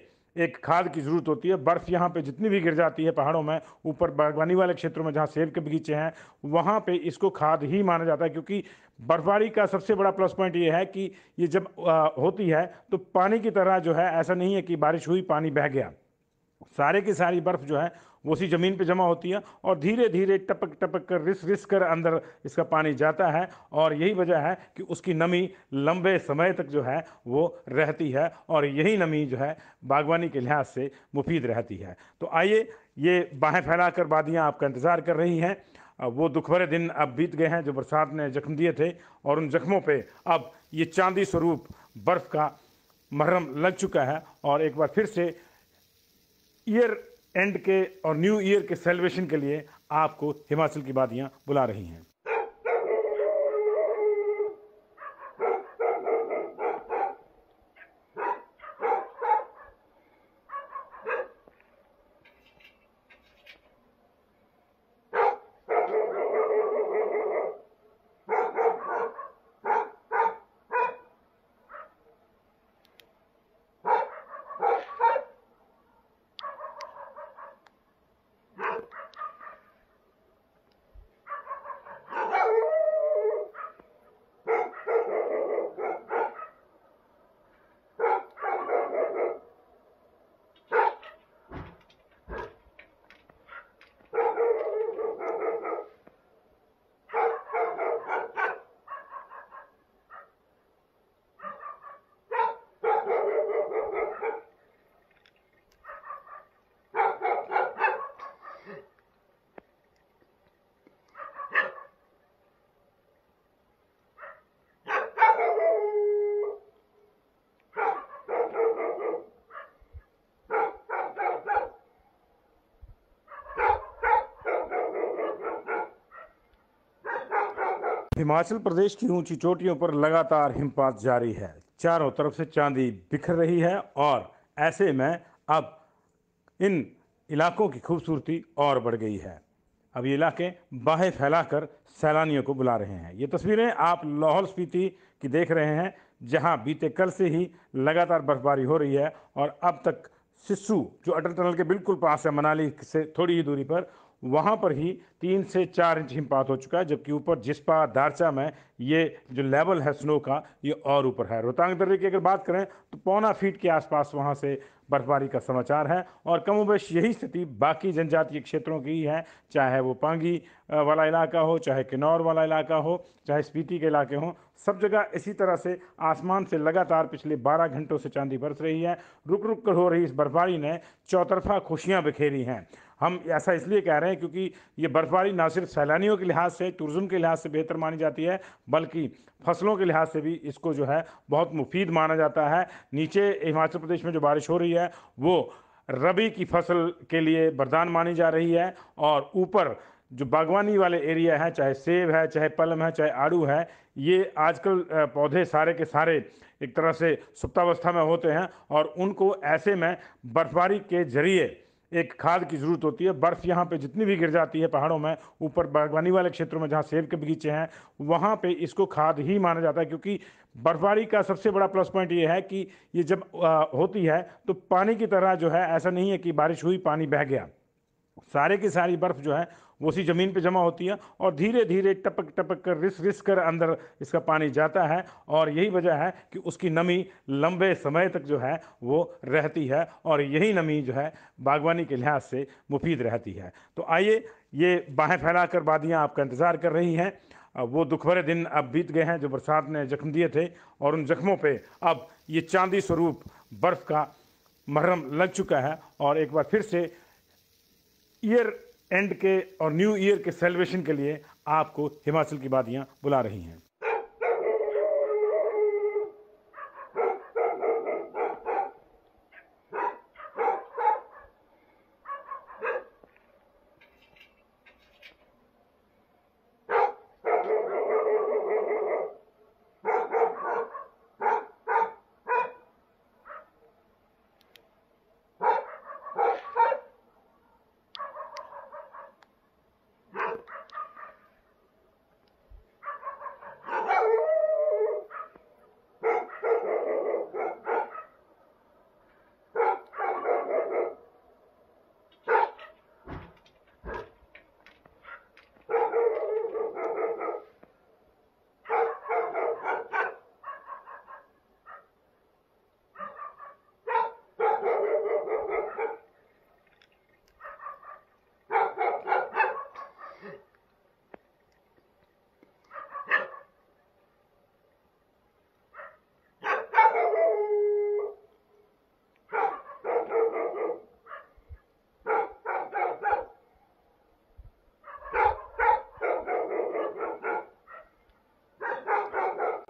एक खाद की ज़रूरत होती है बर्फ़ यहाँ पे जितनी भी गिर जाती है पहाड़ों में ऊपर बागवानी वाले क्षेत्रों में जहाँ सेब के बगीचे हैं वहाँ पे इसको खाद ही माना जाता है क्योंकि बर्फबारी का सबसे बड़ा प्लस पॉइंट ये है कि ये जब आ, होती है तो पानी की तरह जो है ऐसा नहीं है कि बारिश हुई पानी बह गया सारे की सारी बर्फ़ जो है वो उसी ज़मीन पे जमा होती है और धीरे धीरे टपक टपक कर रिस रिस कर अंदर इसका पानी जाता है और यही वजह है कि उसकी नमी लंबे समय तक जो है वो रहती है और यही नमी जो है बागवानी के लिहाज से मुफीद रहती है तो आइए ये बाहें फैला कर वादियाँ आपका इंतज़ार कर रही हैं वो दुख भरे दिन अब बीत गए हैं जो बरसात ने जख्म दिए थे और उन जख्मों पे अब ये चांदी स्वरूप बर्फ़ का मरहम लग चुका है और एक बार फिर से ईयर एंड के और न्यू ईयर के सेलिब्रेशन के लिए आपको हिमाचल की वादियाँ बुला रही हैं हिमाचल प्रदेश की ऊंची चोटियों पर लगातार हिमपात जारी है चारों तरफ से चांदी बिखर रही है और ऐसे में अब इन इलाकों की खूबसूरती और बढ़ गई है अब ये इलाके बाहें फैलाकर सैलानियों को बुला रहे हैं ये तस्वीरें आप लाहौल स्पीति की देख रहे हैं जहां बीते कल से ही लगातार बर्फबारी हो रही है और अब तक सिस्सू जो अटल टनल के बिल्कुल पास है मनाली से थोड़ी ही दूरी पर वहाँ पर ही तीन से चार इंच हिमपात हो चुका है जबकि ऊपर जिसपा दारचा में ये जो लेवल है स्नो का ये और ऊपर है रोहतांग दर्रे की अगर बात करें तो पौना फीट के आसपास वहाँ से बर्फबारी का समाचार है और कमोबेश यही स्थिति बाकी जनजातीय क्षेत्रों की ही है चाहे वो पांगी वाला इलाका हो चाहे किन्नौर वाला इलाका हो चाहे स्पीति के इलाके हों सब जगह इसी तरह से आसमान से लगातार पिछले 12 घंटों से चांदी बरस रही है रुक रुक कर हो रही इस बर्फबारी ने चौतरफा खुशियां बिखेरी हैं हम ऐसा इसलिए कह रहे हैं क्योंकि ये बर्फबारी ना सिर्फ सैलानियों के लिहाज से टूरिज़्म के लिहाज से बेहतर मानी जाती है बल्कि फसलों के लिहाज से भी इसको जो है बहुत मुफीद माना जाता है नीचे हिमाचल प्रदेश में जो बारिश हो रही है वो रबी की फसल के लिए वरदान मानी जा रही है और ऊपर जो बागवानी वाले एरिया हैं चाहे सेब है चाहे पलम है चाहे आड़ू है ये आजकल पौधे सारे के सारे एक तरह से सुप्तावस्था में होते हैं और उनको ऐसे में बर्फबारी के जरिए एक खाद की ज़रूरत होती है बर्फ़ यहाँ पे जितनी भी गिर जाती है पहाड़ों में ऊपर बागवानी वाले क्षेत्रों में जहाँ सेब के बगीचे हैं वहाँ पे इसको खाद ही माना जाता है क्योंकि बर्फबारी का सबसे बड़ा प्लस पॉइंट ये है कि ये जब आ, होती है तो पानी की तरह जो है ऐसा नहीं है कि बारिश हुई पानी बह गया सारे की सारी बर्फ़ जो है वो उसी ज़मीन पे जमा होती है और धीरे धीरे टपक टपक कर रिस रिस कर अंदर इसका पानी जाता है और यही वजह है कि उसकी नमी लंबे समय तक जो है वो रहती है और यही नमी जो है बागवानी के लिहाज से मुफीद रहती है तो आइए ये बाहें फैला कर वादियाँ आपका इंतज़ार कर रही हैं वो दुख भरे दिन अब बीत गए हैं जो बरसात ने जख्म दिए थे और उन जख्मों पे अब ये चांदी स्वरूप बर्फ़ का महरम लग चुका है और एक बार फिर से ईयर एंड के और न्यू ईयर के सेलिब्रेशन के लिए आपको हिमाचल की वादियाँ बुला रही हैं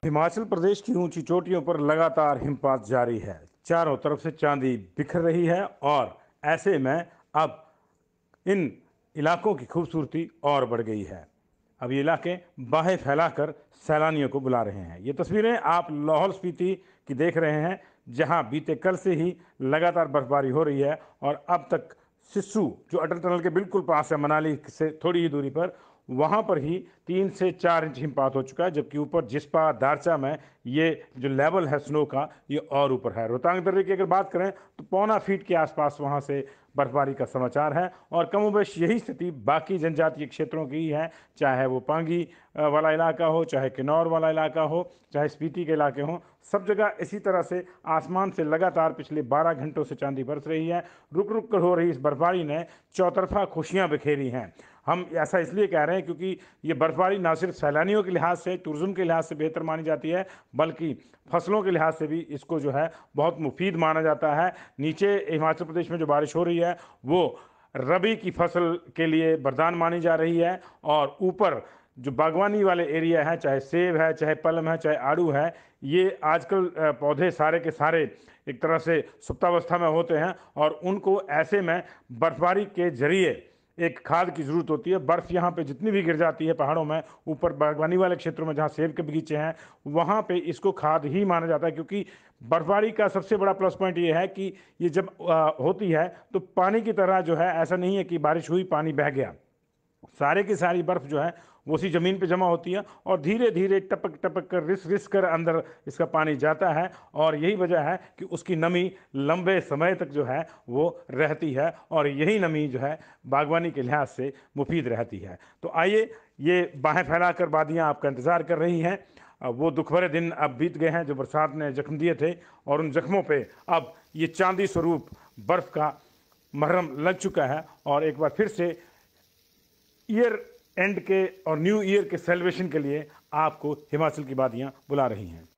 हिमाचल प्रदेश की ऊंची चोटियों पर लगातार हिमपात जारी है चारों तरफ से चांदी बिखर रही है और ऐसे में अब इन इलाकों की खूबसूरती और बढ़ गई है अब ये इलाके बाहें फैलाकर सैलानियों को बुला रहे हैं ये तस्वीरें आप लाहौल स्पीति की देख रहे हैं जहां बीते कल से ही लगातार बर्फबारी हो रही है और अब तक सिस्सू जो अटल टनल के बिल्कुल पास है मनाली से थोड़ी ही दूरी पर वहाँ पर ही तीन से चार इंच हिमपात हो चुका है जबकि ऊपर जिसपा दारचा में ये जो लेवल है स्नो का ये और ऊपर है रोहतांग दर्रे की अगर बात करें तो पौना फीट के आसपास वहाँ से बर्फबारी का समाचार है और कमोबेश यही स्थिति बाकी जनजातीय क्षेत्रों की ही है चाहे वो पांगी वाला इलाका हो चाहे किन्नौर वाला इलाका हो चाहे स्पीति के इलाके हों सब जगह इसी तरह से आसमान से लगातार पिछले 12 घंटों से चांदी बरस रही है रुक रुक कर हो रही इस बर्फबारी ने चौतरफा खुशियाँ बिखेरी हैं हम ऐसा इसलिए कह रहे हैं क्योंकि ये बर्फ़बारी ना सिर्फ सैलानियों के लिहाज से टूरिज़्म के लिहाज से बेहतर मानी जाती है बल्कि फसलों के लिहाज से भी इसको जो है बहुत मुफीद माना जाता है नीचे हिमाचल प्रदेश में जो बारिश हो रही है वो रबी की फसल के लिए वरदान मानी जा रही है और ऊपर जो बागवानी वाले एरिया हैं चाहे सेब है चाहे पलम है चाहे आड़ू है ये आजकल पौधे सारे के सारे एक तरह से सुप्तावस्था में होते हैं और उनको ऐसे में बर्फबारी के जरिए एक खाद की ज़रूरत होती है बर्फ़ यहाँ पे जितनी भी गिर जाती है पहाड़ों में ऊपर बागवानी वाले क्षेत्रों में जहाँ सेब के बगीचे हैं वहाँ पे इसको खाद ही माना जाता है क्योंकि बर्फबारी का सबसे बड़ा प्लस पॉइंट ये है कि ये जब आ, होती है तो पानी की तरह जो है ऐसा नहीं है कि बारिश हुई पानी बह गया सारे की सारी बर्फ़ जो है वो उसी ज़मीन पे जमा होती है और धीरे धीरे टपक टपक कर रिस रिस कर अंदर इसका पानी जाता है और यही वजह है कि उसकी नमी लंबे समय तक जो है वो रहती है और यही नमी जो है बागवानी के लिहाज से मुफीद रहती है तो आइए ये बाहें फैला कर वादियाँ आपका इंतज़ार कर रही हैं वो दुख भरे दिन अब बीत गए हैं जो बरसात ने जख्म दिए थे और उन जख्मों पर अब ये चांदी स्वरूप बर्फ़ का महरम लग चुका है और एक बार फिर से ईयर एंड के और न्यू ईयर के सेलिब्रेशन के लिए आपको हिमाचल की वादियाँ बुला रही हैं